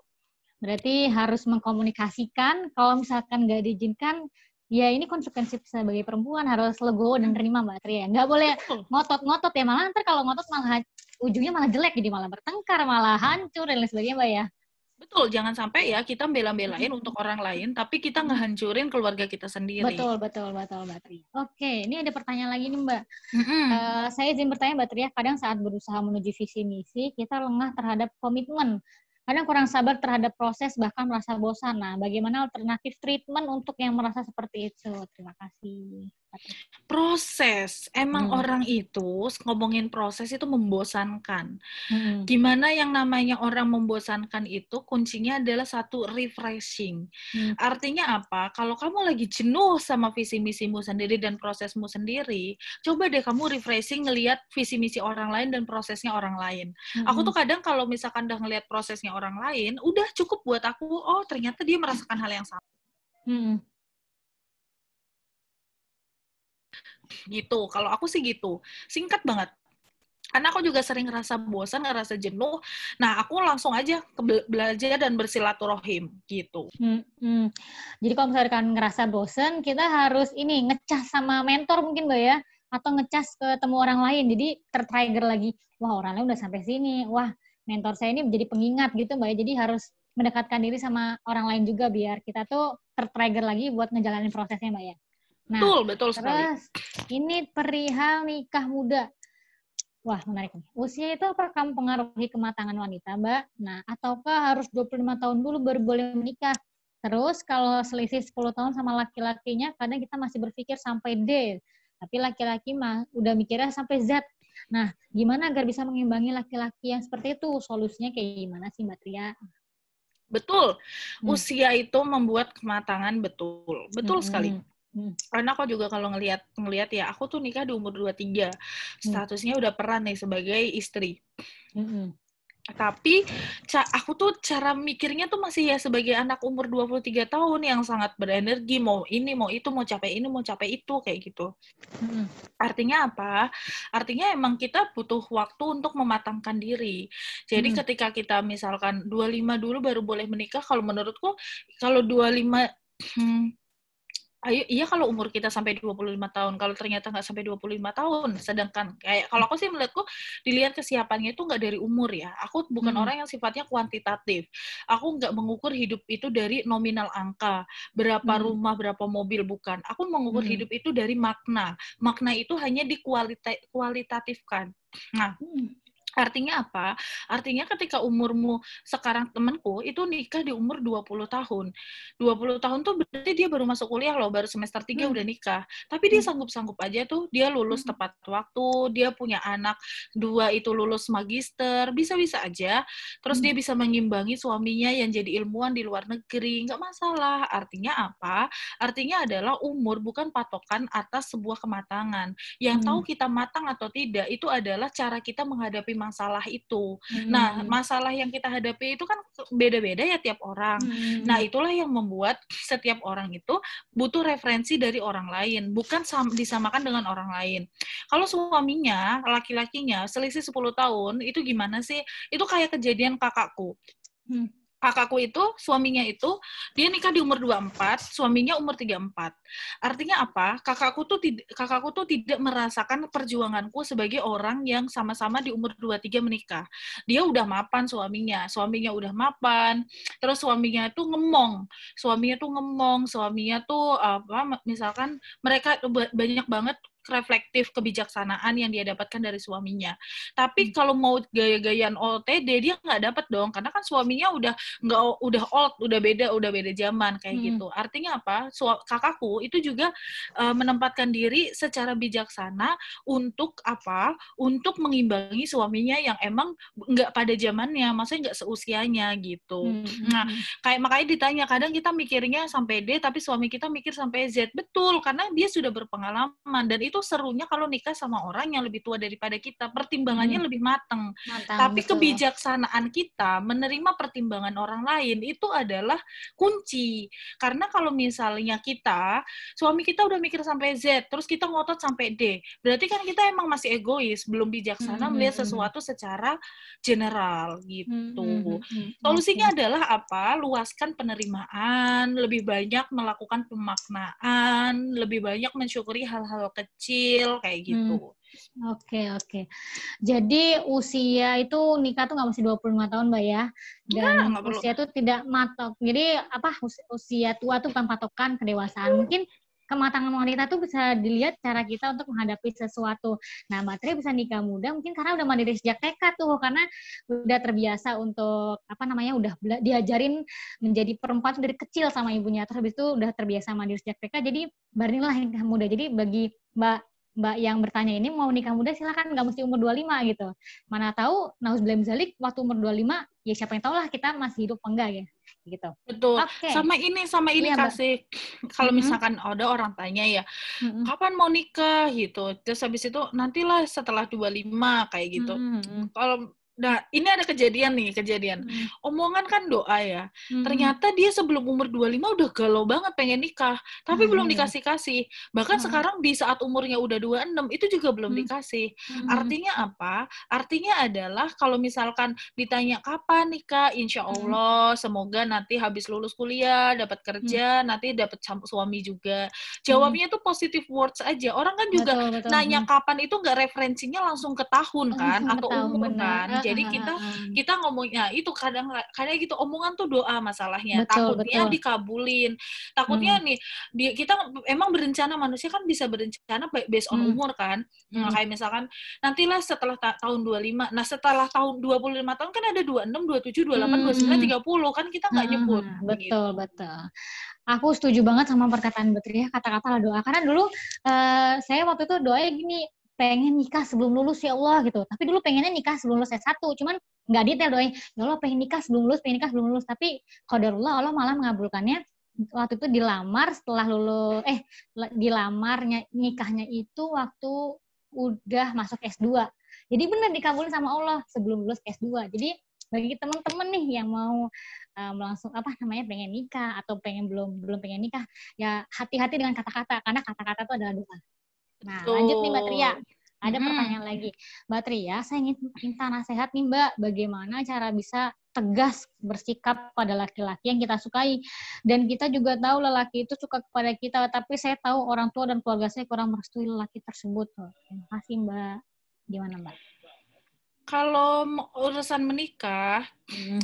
Berarti harus mengkomunikasikan. Kalau misalkan nggak diizinkan, ya ini konsekuensi sebagai perempuan harus legowo dan terima Mbak ya Nggak boleh ngotot-ngotot ya. Malah ntar kalau ngotot malah ujungnya malah jelek, jadi malah bertengkar, malah hancur dan lain sebagainya Mbak ya. Betul, jangan sampai ya kita bela-belain untuk orang lain, tapi kita ngehancurin keluarga kita sendiri. Betul, betul, betul, Mbak Tri. Oke, ini ada pertanyaan lagi nih Mbak. Mm-hmm. Uh, saya izin bertanya Mbak Tri ya, kadang saat berusaha menuju visi misi, kita lengah terhadap komitmen. Kadang kurang sabar terhadap proses, bahkan merasa bosan. Nah, bagaimana alternatif treatment untuk yang merasa seperti itu? Terima kasih proses emang hmm. orang itu ngomongin proses itu membosankan hmm. gimana yang namanya orang membosankan itu kuncinya adalah satu refreshing hmm. artinya apa kalau kamu lagi jenuh sama visi misimu sendiri dan prosesmu sendiri coba deh kamu refreshing ngelihat visi misi orang lain dan prosesnya orang lain hmm. aku tuh kadang kalau misalkan udah ngelihat prosesnya orang lain udah cukup buat aku oh ternyata dia merasakan hal yang sama hmm gitu kalau aku sih gitu singkat banget karena aku juga sering ngerasa bosan, ngerasa jenuh. Nah, aku langsung aja ke belajar dan bersilaturahim gitu. Hmm, hmm. Jadi kalau misalkan ngerasa bosan, kita harus ini ngecas sama mentor mungkin, Mbak ya, atau ngecas ketemu orang lain. Jadi tertrigger lagi. Wah, orang lain udah sampai sini. Wah, mentor saya ini menjadi pengingat gitu, Mbak ya. Jadi harus mendekatkan diri sama orang lain juga biar kita tuh tertrigger lagi buat ngejalanin prosesnya, Mbak ya. Nah, betul, betul terus sekali. ini perihal nikah muda. Wah, menarik nih. Usia itu apakah mempengaruhi kematangan wanita, Mbak? Nah, ataukah harus 25 tahun dulu baru boleh menikah? Terus kalau selisih 10 tahun sama laki-lakinya, kadang kita masih berpikir sampai D. Tapi laki-laki mah udah mikirnya sampai Z. Nah, gimana agar bisa mengimbangi laki-laki yang seperti itu? Solusinya kayak gimana sih, Mbak Tria? Betul. Hmm. Usia itu membuat kematangan betul. Betul hmm. sekali. Hmm. Karena aku juga kalau ngelihat ngelihat ya aku tuh nikah di umur 23. Hmm. Statusnya udah peran nih sebagai istri. Hmm. Tapi aku tuh cara mikirnya tuh masih ya sebagai anak umur 23 tahun yang sangat berenergi mau ini mau itu mau capek ini mau capek itu kayak gitu. Hmm. Artinya apa? Artinya emang kita butuh waktu untuk mematangkan diri. Jadi hmm. ketika kita misalkan 25 dulu baru boleh menikah kalau menurutku kalau 25 hmm, ayo iya kalau umur kita sampai 25 tahun kalau ternyata nggak sampai 25 tahun sedangkan kayak kalau aku sih melihatku dilihat kesiapannya itu nggak dari umur ya aku bukan hmm. orang yang sifatnya kuantitatif aku nggak mengukur hidup itu dari nominal angka berapa hmm. rumah berapa mobil bukan aku mengukur hmm. hidup itu dari makna makna itu hanya dikualitatifkan nah hmm. Artinya apa? Artinya ketika umurmu sekarang temanku itu nikah di umur 20 tahun. 20 tahun tuh berarti dia baru masuk kuliah loh, baru semester 3 hmm. udah nikah. Tapi dia hmm. sanggup-sanggup aja tuh, dia lulus hmm. tepat waktu, dia punya anak dua itu lulus magister, bisa-bisa aja. Terus hmm. dia bisa mengimbangi suaminya yang jadi ilmuwan di luar negeri, nggak masalah. Artinya apa? Artinya adalah umur bukan patokan atas sebuah kematangan. Yang hmm. tahu kita matang atau tidak itu adalah cara kita menghadapi masalah itu. Hmm. Nah, masalah yang kita hadapi itu kan beda-beda ya tiap orang. Hmm. Nah, itulah yang membuat setiap orang itu butuh referensi dari orang lain, bukan disamakan dengan orang lain. Kalau suaminya, laki-lakinya selisih 10 tahun, itu gimana sih? Itu kayak kejadian kakakku. Hmm kakakku itu suaminya itu dia nikah di umur 24, suaminya umur 34. Artinya apa? Kakakku tuh tid- kakakku tuh tidak merasakan perjuanganku sebagai orang yang sama-sama di umur 23 menikah. Dia udah mapan suaminya, suaminya udah mapan. Terus suaminya itu ngemong, suaminya tuh ngemong, suaminya tuh apa misalkan mereka banyak banget reflektif kebijaksanaan yang dia dapatkan dari suaminya. Tapi hmm. kalau mau gaya-gayaan OTD dia nggak dapat dong karena kan suaminya udah nggak udah old, udah beda, udah beda zaman kayak hmm. gitu. Artinya apa? Sua, kakakku itu juga uh, menempatkan diri secara bijaksana untuk apa? Untuk mengimbangi suaminya yang emang nggak pada zamannya, maksudnya nggak seusianya gitu. Hmm. hmm nah, hmm. kayak makanya ditanya kadang kita mikirnya sampai D tapi suami kita mikir sampai Z. Betul karena dia sudah berpengalaman dan itu serunya kalau nikah sama orang yang lebih tua daripada kita, pertimbangannya hmm. lebih matang. mateng Tapi betul. kebijaksanaan kita menerima pertimbangan orang lain itu adalah kunci. Karena kalau misalnya kita suami kita udah mikir sampai Z, terus kita ngotot sampai D, berarti kan kita emang masih egois, belum bijaksana hmm. melihat hmm, hmm. sesuatu secara general gitu. Hmm. Hmm. hmm Solusinya hmm. adalah apa? Luaskan penerimaan, lebih banyak melakukan pemaknaan, lebih banyak mensyukuri hal-hal kecil kecil kayak hmm. gitu. Hmm. Oke, okay, oke. Okay. Jadi usia itu nikah tuh nggak mesti 25 tahun, Mbak ya. Dan nah, usia itu tidak matok. Jadi apa usia tua tuh bukan patokan kedewasaan. Hmm. Mungkin kematangan wanita tuh bisa dilihat cara kita untuk menghadapi sesuatu. Nah, materi bisa nikah muda mungkin karena udah mandiri sejak TK tuh, karena udah terbiasa untuk apa namanya udah diajarin menjadi perempuan dari kecil sama ibunya. Terus habis itu udah terbiasa mandiri sejak TK, jadi barulah yang muda. Jadi bagi Mbak Mbak yang bertanya ini mau nikah muda silahkan nggak mesti umur 25 gitu. Mana tahu Nauzubillah Zalik waktu umur 25 ya siapa yang tahu lah kita masih hidup enggak ya gitu. Betul. Okay. Sama ini sama ini iya, kasih kalau hmm misalkan ada orang tanya ya hmm kapan mau nikah gitu. Terus habis itu nantilah setelah 25 kayak gitu. hmm Kalau Nah, ini ada kejadian nih, kejadian. Hmm. Omongan kan doa ya. Hmm. Ternyata dia sebelum umur 25 udah galau banget pengen nikah, tapi hmm. belum dikasih-kasih. Bahkan hmm. sekarang di saat umurnya udah 26 itu juga belum hmm. dikasih. Hmm. Artinya apa? Artinya adalah kalau misalkan ditanya kapan nikah, insya hmm. Allah hmm. semoga nanti habis lulus kuliah, dapat kerja, hmm. nanti dapat suami juga. Hmm. Jawabnya hmm. tuh positive words aja. Orang kan juga betul, betul. nanya kapan itu enggak referensinya langsung ke tahun kan atau umur kan. Jadi kita kita ngomongnya itu kadang kadang gitu omongan tuh doa masalahnya. Betul, takutnya betul. dikabulin. Takutnya hmm. nih di, kita emang berencana manusia kan bisa berencana based on hmm. umur kan. Nah, hmm. kayak misalkan nantilah setelah ta tahun 25. Nah, setelah tahun 25 tahun kan ada 26, 27, 28, hmm. 29, 30 hmm. kan kita nggak hmm. hmm. Betul, gitu. betul aku setuju banget sama perkataan Betria ya, kata-kata doa karena dulu uh, saya waktu itu doanya gini pengen nikah sebelum lulus ya Allah gitu. Tapi dulu pengennya nikah sebelum lulus S1, cuman nggak detail doain. Ya Allah pengen nikah sebelum lulus, pengen nikah sebelum lulus. Tapi qadarullah Allah malah mengabulkannya waktu itu dilamar setelah lulus eh dilamarnya nikahnya itu waktu udah masuk S2. Jadi benar dikabulin sama Allah sebelum lulus S2. Jadi bagi teman-teman nih yang mau um, eh, langsung apa namanya pengen nikah atau pengen belum belum pengen nikah ya hati-hati dengan kata-kata karena kata-kata itu adalah doa. Nah, Tuh. lanjut nih Mbak Tria. Ada hmm. pertanyaan lagi. Mbak Tria, saya ingin minta nasihat nih Mbak, bagaimana cara bisa tegas bersikap pada laki-laki yang kita sukai. Dan kita juga tahu lelaki itu suka kepada kita, tapi saya tahu orang tua dan keluarga saya kurang merestui lelaki tersebut. Terima kasih Mbak. Gimana Mbak? Kalau urusan menikah,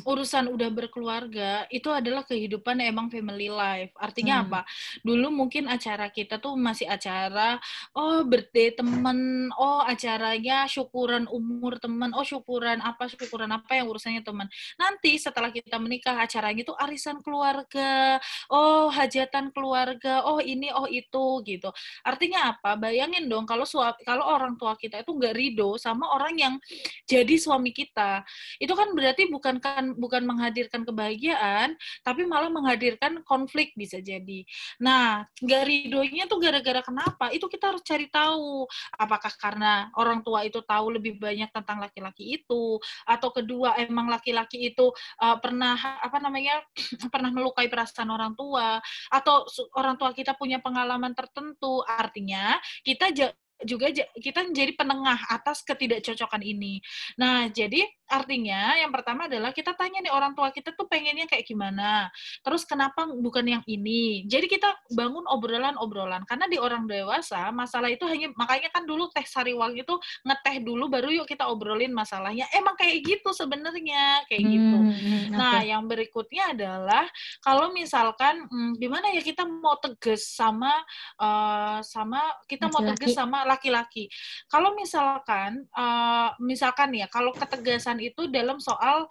urusan udah berkeluarga itu adalah kehidupan emang family life. Artinya hmm. apa? Dulu mungkin acara kita tuh masih acara oh birthday temen, oh acaranya syukuran umur temen, oh syukuran apa syukuran apa yang urusannya temen. Nanti setelah kita menikah acara tuh arisan keluarga, oh hajatan keluarga, oh ini oh itu gitu. Artinya apa? Bayangin dong kalau suap kalau orang tua kita itu nggak rido sama orang yang jadi suami kita. Itu kan berarti bukan bukan kan bukan menghadirkan kebahagiaan, tapi malah menghadirkan konflik bisa jadi. Nah, nggak tuh gara-gara kenapa? Itu kita harus cari tahu. Apakah karena orang tua itu tahu lebih banyak tentang laki-laki itu, atau kedua emang laki-laki itu uh, pernah apa namanya pernah melukai perasaan orang tua, atau orang tua kita punya pengalaman tertentu. Artinya kita juga kita menjadi penengah atas ketidakcocokan ini. Nah, jadi artinya yang pertama adalah kita tanya nih orang tua kita tuh pengennya kayak gimana. Terus kenapa bukan yang ini? Jadi kita bangun obrolan-obrolan karena di orang dewasa masalah itu hanya makanya kan dulu teh sariwang itu ngeteh dulu baru yuk kita obrolin masalahnya. Emang kayak gitu sebenarnya, kayak hmm, gitu. Hmm, hmm, nah, okay. yang berikutnya adalah kalau misalkan hmm, gimana ya kita mau tegas sama uh, sama kita mau tegas sama laki-laki. Kalau misalkan uh, misalkan ya kalau ketegasan itu dalam soal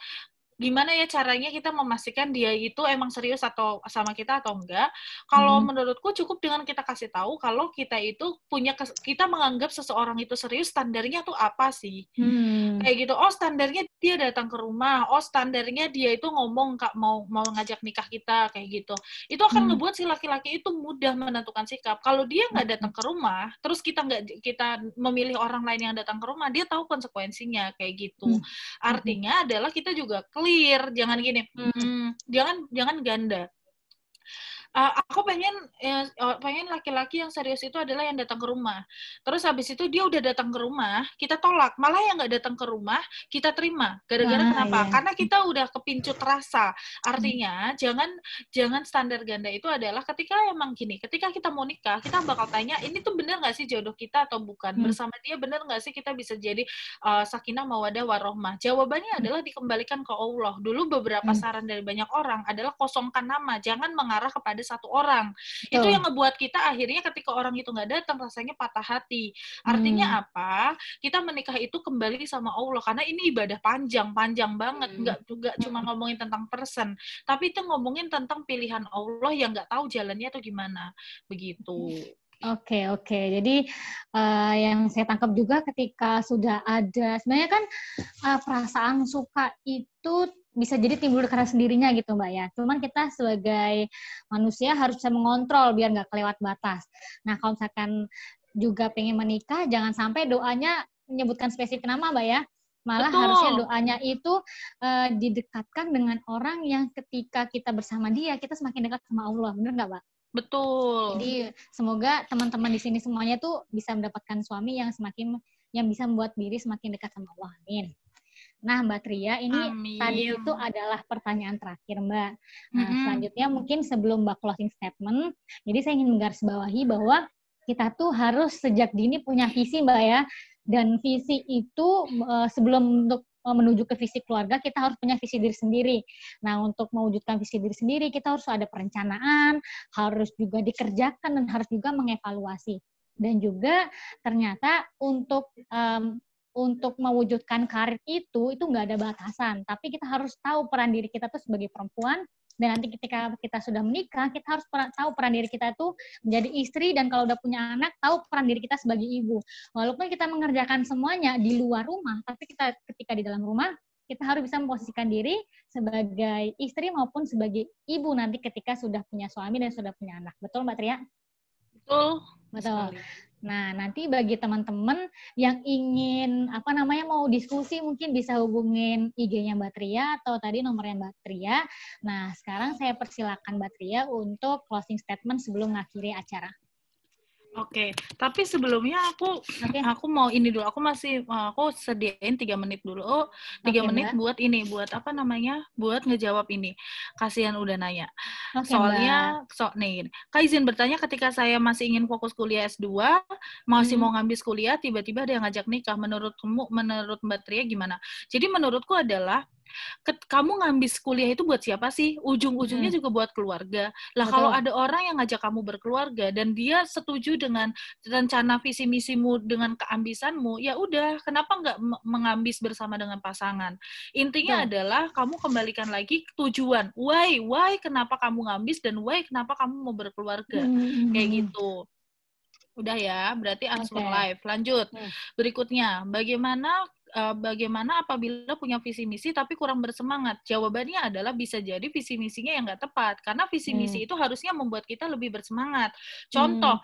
gimana ya caranya kita memastikan dia itu emang serius atau sama kita atau enggak. Kalau hmm. menurutku cukup dengan kita kasih tahu kalau kita itu punya kita menganggap seseorang itu serius standarnya tuh apa sih? Hmm. Kayak gitu. Oh, standarnya dia datang ke rumah. Oh, standarnya dia itu ngomong Kak mau mau ngajak nikah kita kayak gitu. Itu akan hmm. ngebuat si laki-laki itu mudah menentukan sikap. Kalau dia nggak datang ke hmm. rumah, terus kita nggak kita memilih orang lain yang datang ke rumah, dia tahu konsekuensinya kayak gitu. Hmm. Artinya adalah kita juga clear jangan gini hmm, jangan jangan ganda uh, aku pengen ya, pengen laki-laki yang serius itu adalah yang datang ke rumah. Terus habis itu dia udah datang ke rumah, kita tolak. Malah yang nggak datang ke rumah kita terima. Gara-gara nah, kenapa? Iya. Karena kita udah kepincut rasa. Artinya hmm. jangan jangan standar ganda itu adalah ketika emang gini, ketika kita mau nikah kita bakal tanya ini tuh bener nggak sih jodoh kita atau bukan? Hmm. Bersama dia bener nggak sih kita bisa jadi uh, sakinah mawadah warohmah? Jawabannya hmm. adalah dikembalikan ke Allah. Dulu beberapa hmm. saran dari banyak orang adalah kosongkan nama, jangan mengarah kepada satu orang. Betul. Itu yang ngebuat kita akhirnya ketika orang itu nggak datang rasanya patah hati. Artinya hmm. apa? Kita menikah itu kembali sama Allah karena ini ibadah panjang, panjang banget. Hmm. Nggak hmm. juga cuma ngomongin tentang person, tapi itu ngomongin tentang pilihan Allah yang nggak tahu jalannya atau gimana. Begitu. Hmm. Oke okay, oke. Okay. Jadi uh, yang saya tangkap juga ketika sudah ada sebenarnya kan uh, perasaan suka itu bisa jadi timbul karena sendirinya gitu mbak ya. Cuman kita sebagai manusia harus bisa mengontrol biar nggak kelewat batas. Nah kalau misalkan juga pengen menikah, jangan sampai doanya menyebutkan spesifik nama mbak ya. Malah Betul. harusnya doanya itu uh, didekatkan dengan orang yang ketika kita bersama dia, kita semakin dekat sama Allah. Bener nggak mbak? Betul. Jadi semoga teman-teman di sini semuanya tuh bisa mendapatkan suami yang semakin yang bisa membuat diri semakin dekat sama Allah. Amin. Nah, Mbak Tria, ini Amin. tadi itu adalah pertanyaan terakhir, Mbak. Nah, mm -hmm. selanjutnya mungkin sebelum Mbak closing statement, jadi saya ingin menggarisbawahi bahwa kita tuh harus sejak dini punya visi, Mbak ya. Dan visi itu eh, sebelum untuk eh, menuju ke visi keluarga, kita harus punya visi diri sendiri. Nah, untuk mewujudkan visi diri sendiri, kita harus ada perencanaan, harus juga dikerjakan, dan harus juga mengevaluasi. Dan juga ternyata untuk um, untuk mewujudkan karir itu itu nggak ada batasan tapi kita harus tahu peran diri kita tuh sebagai perempuan dan nanti ketika kita sudah menikah kita harus tahu peran diri kita itu menjadi istri dan kalau udah punya anak tahu peran diri kita sebagai ibu walaupun kita mengerjakan semuanya di luar rumah tapi kita ketika di dalam rumah kita harus bisa memposisikan diri sebagai istri maupun sebagai ibu nanti ketika sudah punya suami dan sudah punya anak betul mbak Tria betul betul Nah, nanti bagi teman-teman yang ingin apa namanya mau diskusi mungkin bisa hubungin IG-nya Mbak Tria atau tadi nomornya Mbak Tria. Nah, sekarang saya persilakan Mbak Tria untuk closing statement sebelum mengakhiri acara. Oke, okay. tapi sebelumnya aku okay. aku mau ini dulu. Aku masih eh, aku sediain tiga menit dulu. Oh, tiga okay, menit mbak. buat ini, buat apa namanya? Buat ngejawab ini. Kasihan udah nanya. Okay, Soalnya mbak. so nih, Kak izin bertanya ketika saya masih ingin fokus kuliah S2, masih hmm. mau ngambil kuliah, tiba-tiba ada yang ngajak nikah. Menurutmu, menurut Mbak Tria gimana? Jadi menurutku adalah kamu ngambil kuliah itu buat siapa sih? Ujung-ujungnya hmm. juga buat keluarga. Lah kalau ada orang yang ngajak kamu berkeluarga dan dia setuju dengan rencana visi misimu dengan keambisanmu, ya udah, kenapa nggak mengambis bersama dengan pasangan? Intinya hmm. adalah kamu kembalikan lagi tujuan. Why? Why kenapa kamu ngambis dan why kenapa kamu mau berkeluarga? Hmm. Kayak gitu. Udah ya, berarti husband okay. live. Lanjut. Hmm. Berikutnya, bagaimana uh, bagaimana apabila punya visi misi tapi kurang bersemangat? Jawabannya adalah bisa jadi visi misinya yang nggak tepat karena visi hmm. misi hmm. itu harusnya membuat kita lebih bersemangat. Hmm. Contoh, hmm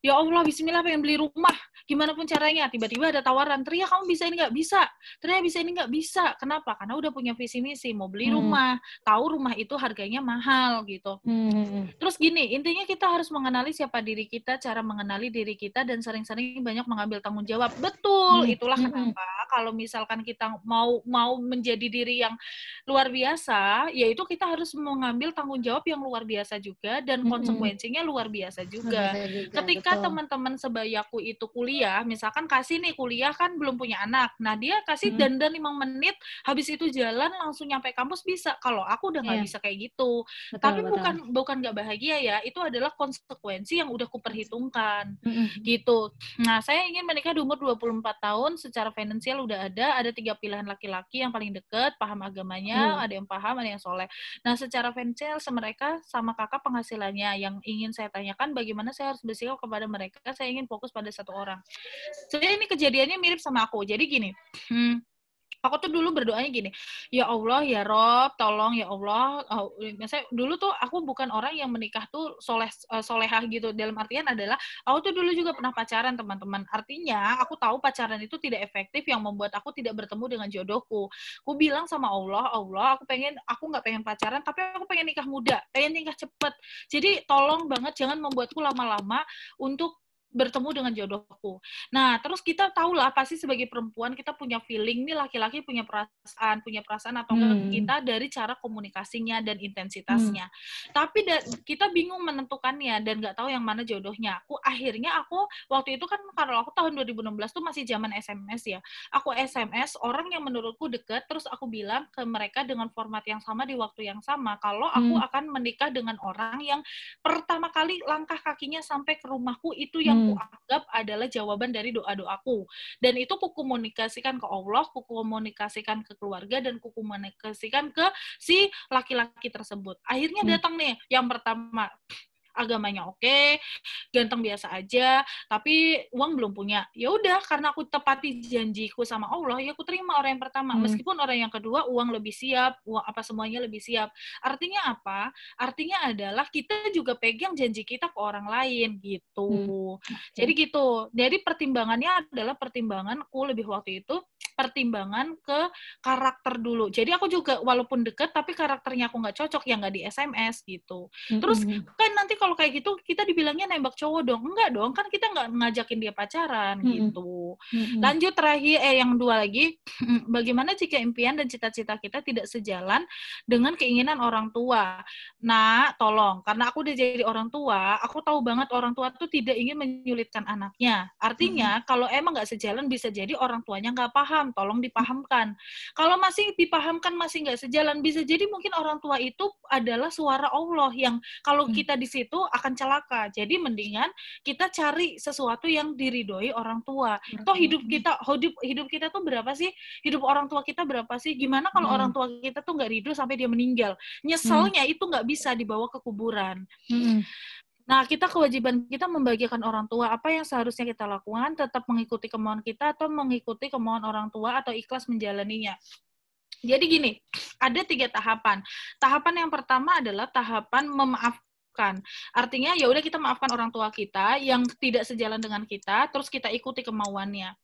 ya Allah Bismillah pengen beli rumah gimana pun caranya tiba-tiba ada tawaran teriak kamu bisa ini nggak bisa teriak bisa ini nggak bisa kenapa karena udah punya visi misi mau beli hmm. rumah tahu rumah itu harganya mahal gitu hmm, hmm, hmm. terus gini intinya kita harus mengenali siapa diri kita cara mengenali diri kita dan sering-sering banyak mengambil tanggung jawab betul hmm. itulah hmm, kenapa kalau misalkan kita mau mau menjadi diri yang luar biasa yaitu kita harus mengambil tanggung jawab yang luar biasa juga dan konsekuensinya luar biasa juga, luar biasa juga. ketika ketika teman-teman sebayaku itu kuliah, misalkan kasih nih kuliah kan belum punya anak. Nah, dia kasih hmm. dandan 5 menit, habis itu jalan langsung nyampe kampus bisa. Kalau aku udah nggak yeah. bisa kayak gitu. Betul, Tapi betul. bukan bukan nggak bahagia ya, itu adalah konsekuensi yang udah kuperhitungkan. Hmm. Gitu. Nah, saya ingin menikah di umur 24 tahun, secara finansial udah ada, ada tiga pilihan laki-laki yang paling deket, paham agamanya, hmm. ada yang paham, ada yang soleh. Nah, secara finansial mereka sama kakak penghasilannya yang ingin saya tanyakan bagaimana saya harus bersikap kepada kepada mereka saya ingin fokus pada satu orang Sebenarnya ini kejadiannya mirip sama aku jadi gini hmm, aku tuh dulu berdoanya gini ya Allah ya Rob tolong ya Allah oh, misalnya dulu tuh aku bukan orang yang menikah tuh soleh eh, solehah gitu dalam artian adalah aku tuh dulu juga pernah pacaran teman-teman artinya aku tahu pacaran itu tidak efektif yang membuat aku tidak bertemu dengan jodohku aku bilang sama Allah Allah aku pengen aku nggak pengen pacaran tapi aku pengen nikah muda pengen nikah cepet jadi tolong banget jangan membuatku lama-lama untuk bertemu dengan jodohku. Nah, terus kita tahu lah pasti sebagai perempuan kita punya feeling nih laki-laki punya perasaan, punya perasaan atau hmm. kita dari cara komunikasinya dan hmm. intensitasnya. Hmm. Tapi da kita bingung menentukannya dan nggak tahu yang mana jodohnya. Aku akhirnya aku waktu itu kan kalau aku tahun 2016 tuh masih zaman SMS ya. Aku SMS orang yang menurutku dekat terus aku bilang ke mereka dengan format yang sama di waktu yang sama kalau aku hmm. akan menikah dengan orang yang pertama kali langkah kakinya sampai ke rumahku itu yang aku hmm. anggap adalah jawaban dari doa-doaku. Dan itu kukomunikasikan ke Allah, kukomunikasikan ke keluarga, dan kukomunikasikan ke si laki-laki tersebut. Akhirnya hmm. datang nih yang pertama, agamanya oke, okay, ganteng biasa aja, tapi uang belum punya. Ya udah karena aku tepati janjiku sama Allah, ya aku terima orang yang pertama. Hmm. Meskipun orang yang kedua uang lebih siap, uang apa semuanya lebih siap. Artinya apa? Artinya adalah kita juga pegang janji kita ke orang lain gitu. Hmm. Jadi gitu. Jadi pertimbangannya adalah pertimbanganku lebih waktu itu pertimbangan ke karakter dulu. Jadi aku juga walaupun deket tapi karakternya aku nggak cocok ya nggak di SMS gitu. Terus mm-hmm. kan nanti kalau kayak gitu kita dibilangnya nembak cowok dong. Enggak dong, kan kita nggak ngajakin dia pacaran mm-hmm. gitu. Mm-hmm. Lanjut terakhir eh yang dua lagi, bagaimana jika impian dan cita-cita kita tidak sejalan dengan keinginan orang tua? Nah, tolong karena aku udah jadi orang tua, aku tahu banget orang tua tuh tidak ingin menyulitkan anaknya. Artinya mm-hmm. kalau emang nggak sejalan bisa jadi orang tuanya nggak paham tolong dipahamkan. Kalau masih dipahamkan masih nggak sejalan, bisa jadi mungkin orang tua itu adalah suara Allah yang kalau hmm. kita di situ akan celaka. Jadi mendingan kita cari sesuatu yang diridoi orang tua. Toh hidup kita hidup hidup kita tuh berapa sih? Hidup orang tua kita berapa sih? Gimana kalau hmm. orang tua kita tuh nggak ridho sampai dia meninggal? Nyeselnya hmm. itu nggak bisa dibawa ke kuburan. Hmm. Nah, kita kewajiban kita membagikan orang tua. Apa yang seharusnya kita lakukan? Tetap mengikuti kemauan kita atau mengikuti kemauan orang tua atau ikhlas menjalaninya. Jadi gini, ada tiga tahapan. Tahapan yang pertama adalah tahapan memaafkan Artinya ya udah kita maafkan orang tua kita yang tidak sejalan dengan kita, terus kita ikuti kemauannya.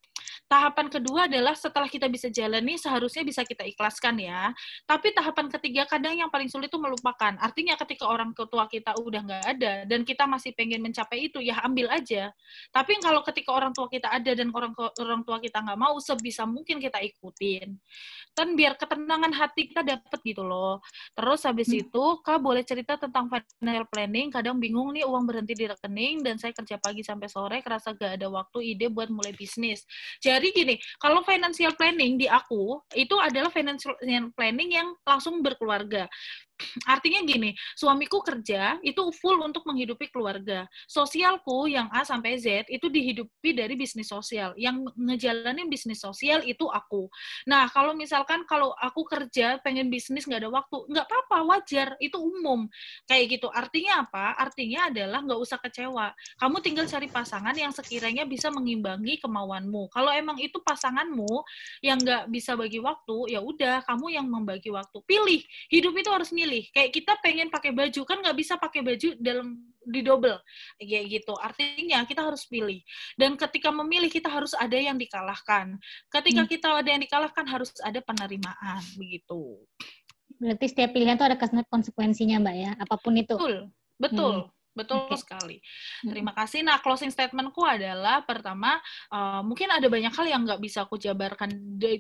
Tahapan kedua adalah setelah kita bisa jalani, seharusnya bisa kita ikhlaskan ya. Tapi tahapan ketiga kadang yang paling sulit itu melupakan. Artinya ketika orang tua kita udah nggak ada dan kita masih pengen mencapai itu, ya ambil aja. Tapi kalau ketika orang tua kita ada dan orang orang tua kita nggak mau, sebisa mungkin kita ikutin. Dan biar ketenangan hati kita dapet gitu loh. Terus habis hmm. itu, Kak boleh cerita tentang financial planning. Kadang bingung nih uang berhenti di rekening dan saya kerja pagi sampai sore kerasa gak ada waktu ide buat mulai bisnis. Jadi dari gini, kalau financial planning di aku itu adalah financial planning yang langsung berkeluarga. Artinya gini, suamiku kerja itu full untuk menghidupi keluarga. Sosialku yang A sampai Z itu dihidupi dari bisnis sosial. Yang ngejalanin bisnis sosial itu aku. Nah, kalau misalkan kalau aku kerja pengen bisnis nggak ada waktu, nggak apa-apa, wajar. Itu umum. Kayak gitu. Artinya apa? Artinya adalah nggak usah kecewa. Kamu tinggal cari pasangan yang sekiranya bisa mengimbangi kemauanmu. Kalau emang itu pasanganmu yang nggak bisa bagi waktu, ya udah kamu yang membagi waktu. Pilih. Hidup itu harus milih milih kayak kita pengen pakai baju kan nggak bisa pakai baju dalam di double kayak gitu artinya kita harus pilih dan ketika memilih kita harus ada yang dikalahkan ketika hmm. kita ada yang dikalahkan harus ada penerimaan begitu berarti setiap pilihan tuh ada konsekuensinya mbak ya apapun itu betul betul hmm. Betul okay. sekali. Hmm. Terima kasih. Nah, closing statementku adalah pertama, uh, mungkin ada banyak hal yang nggak bisa aku jabarkan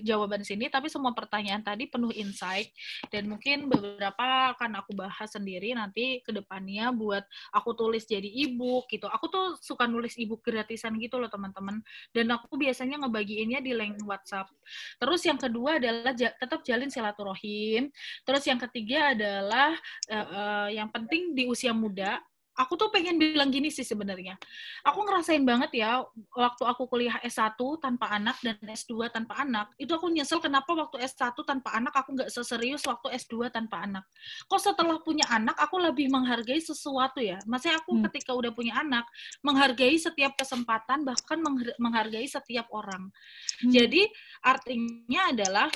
jawaban sini, tapi semua pertanyaan tadi penuh insight dan mungkin beberapa akan aku bahas sendiri nanti ke depannya buat aku tulis jadi e gitu. Aku tuh suka nulis e gratisan gitu loh teman-teman dan aku biasanya ngebagiinnya di link WhatsApp. Terus yang kedua adalah tetap jalin silaturahim. Terus yang ketiga adalah uh, uh, yang penting di usia muda aku tuh pengen bilang gini sih sebenarnya. Aku ngerasain banget ya waktu aku kuliah S1 tanpa anak dan S2 tanpa anak. Itu aku nyesel kenapa waktu S1 tanpa anak aku nggak seserius waktu S2 tanpa anak. Kok setelah punya anak aku lebih menghargai sesuatu ya. Maksudnya aku hmm. ketika udah punya anak menghargai setiap kesempatan bahkan menghargai setiap orang. Hmm. Jadi Artinya adalah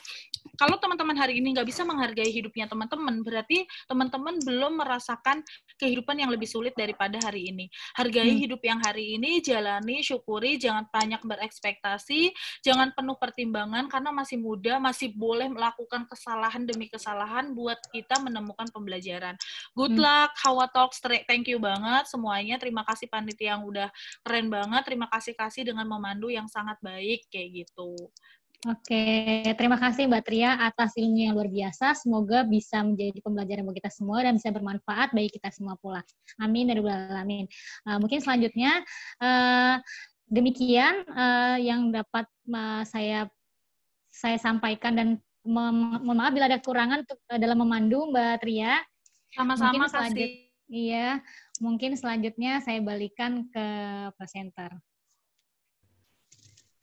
kalau teman-teman hari ini nggak bisa menghargai hidupnya teman-teman, berarti teman-teman belum merasakan kehidupan yang lebih sulit daripada hari ini. Hargai hmm. hidup yang hari ini, jalani, syukuri, jangan banyak berekspektasi, jangan penuh pertimbangan karena masih muda, masih boleh melakukan kesalahan demi kesalahan buat kita menemukan pembelajaran. Good hmm. luck, Hawa Talks, thank you banget semuanya. Terima kasih panitia yang udah keren banget. Terima kasih kasih dengan memandu yang sangat baik kayak gitu. Oke, terima kasih Mbak Tria atas ilmu yang luar biasa. Semoga bisa menjadi pembelajaran bagi kita semua dan bisa bermanfaat bagi kita semua pula. Amin dari ya alamin. Uh, mungkin selanjutnya uh, demikian uh, yang dapat uh, saya saya sampaikan dan mohon maaf bila ada kekurangan dalam memandu Mbak Tria. Sama-sama kasih. Iya, mungkin selanjutnya saya balikan ke presenter.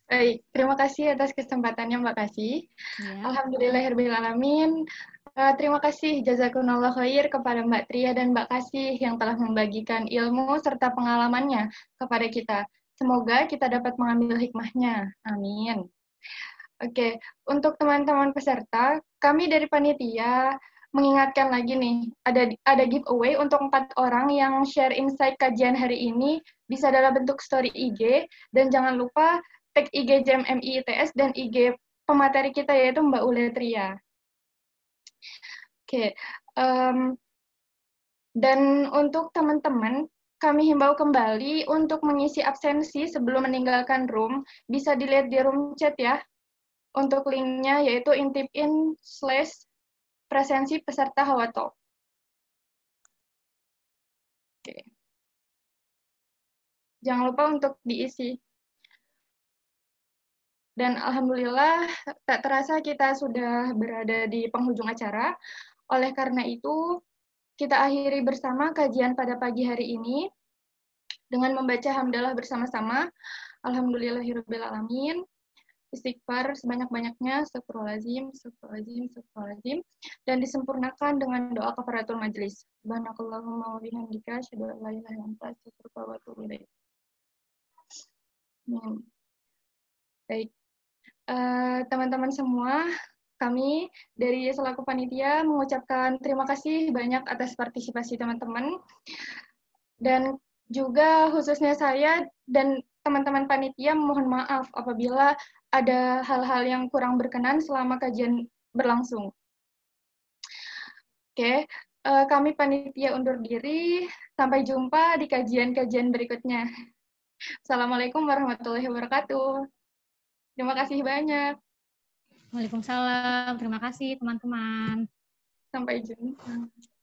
Baik, terima kasih atas kesempatannya Mbak Kasih. Ya. Alhamdulillahirrahmanirrahim. Uh, eh, terima kasih jazakumullah khair kepada Mbak Tria dan Mbak Kasih yang telah membagikan ilmu serta pengalamannya kepada kita. Semoga kita dapat mengambil hikmahnya. Amin. Oke, untuk teman-teman peserta, kami dari panitia mengingatkan lagi nih, ada ada giveaway untuk empat orang yang share insight kajian hari ini bisa dalam bentuk story IG dan jangan lupa tag IG jam ITS dan IG pemateri kita yaitu Mbak Uletria. Oke, okay. um, dan untuk teman-teman kami himbau kembali untuk mengisi absensi sebelum meninggalkan room. Bisa dilihat di room chat ya. Untuk linknya yaitu intipin slash presensi peserta Hawato. Oke. Jangan lupa untuk diisi. Dan alhamdulillah tak terasa kita sudah berada di penghujung acara. Oleh karena itu, kita akhiri bersama kajian pada pagi hari ini dengan membaca hamdalah bersama-sama. Alhamdulillahirrahmanirrahim. Istighfar sebanyak-banyaknya, astagfirullahaladzim, astagfirullahaladzim, astagfirullahaladzim, dan disempurnakan dengan doa kafaratul majelis. Subhanakallahumma wa bihamdika, syadu la ilaha illa anta, hmm. Baik. Eh, teman-teman uh, semua, kami dari selaku panitia mengucapkan terima kasih banyak atas partisipasi teman-teman. Dan juga khususnya saya dan teman-teman panitia mohon maaf apabila ada hal-hal yang kurang berkenan selama kajian berlangsung. Oke, eh, kami panitia undur diri. Sampai jumpa di kajian-kajian berikutnya. Assalamualaikum warahmatullahi wabarakatuh. Terima kasih banyak. Waalaikumsalam. Terima kasih teman-teman. Sampai jumpa.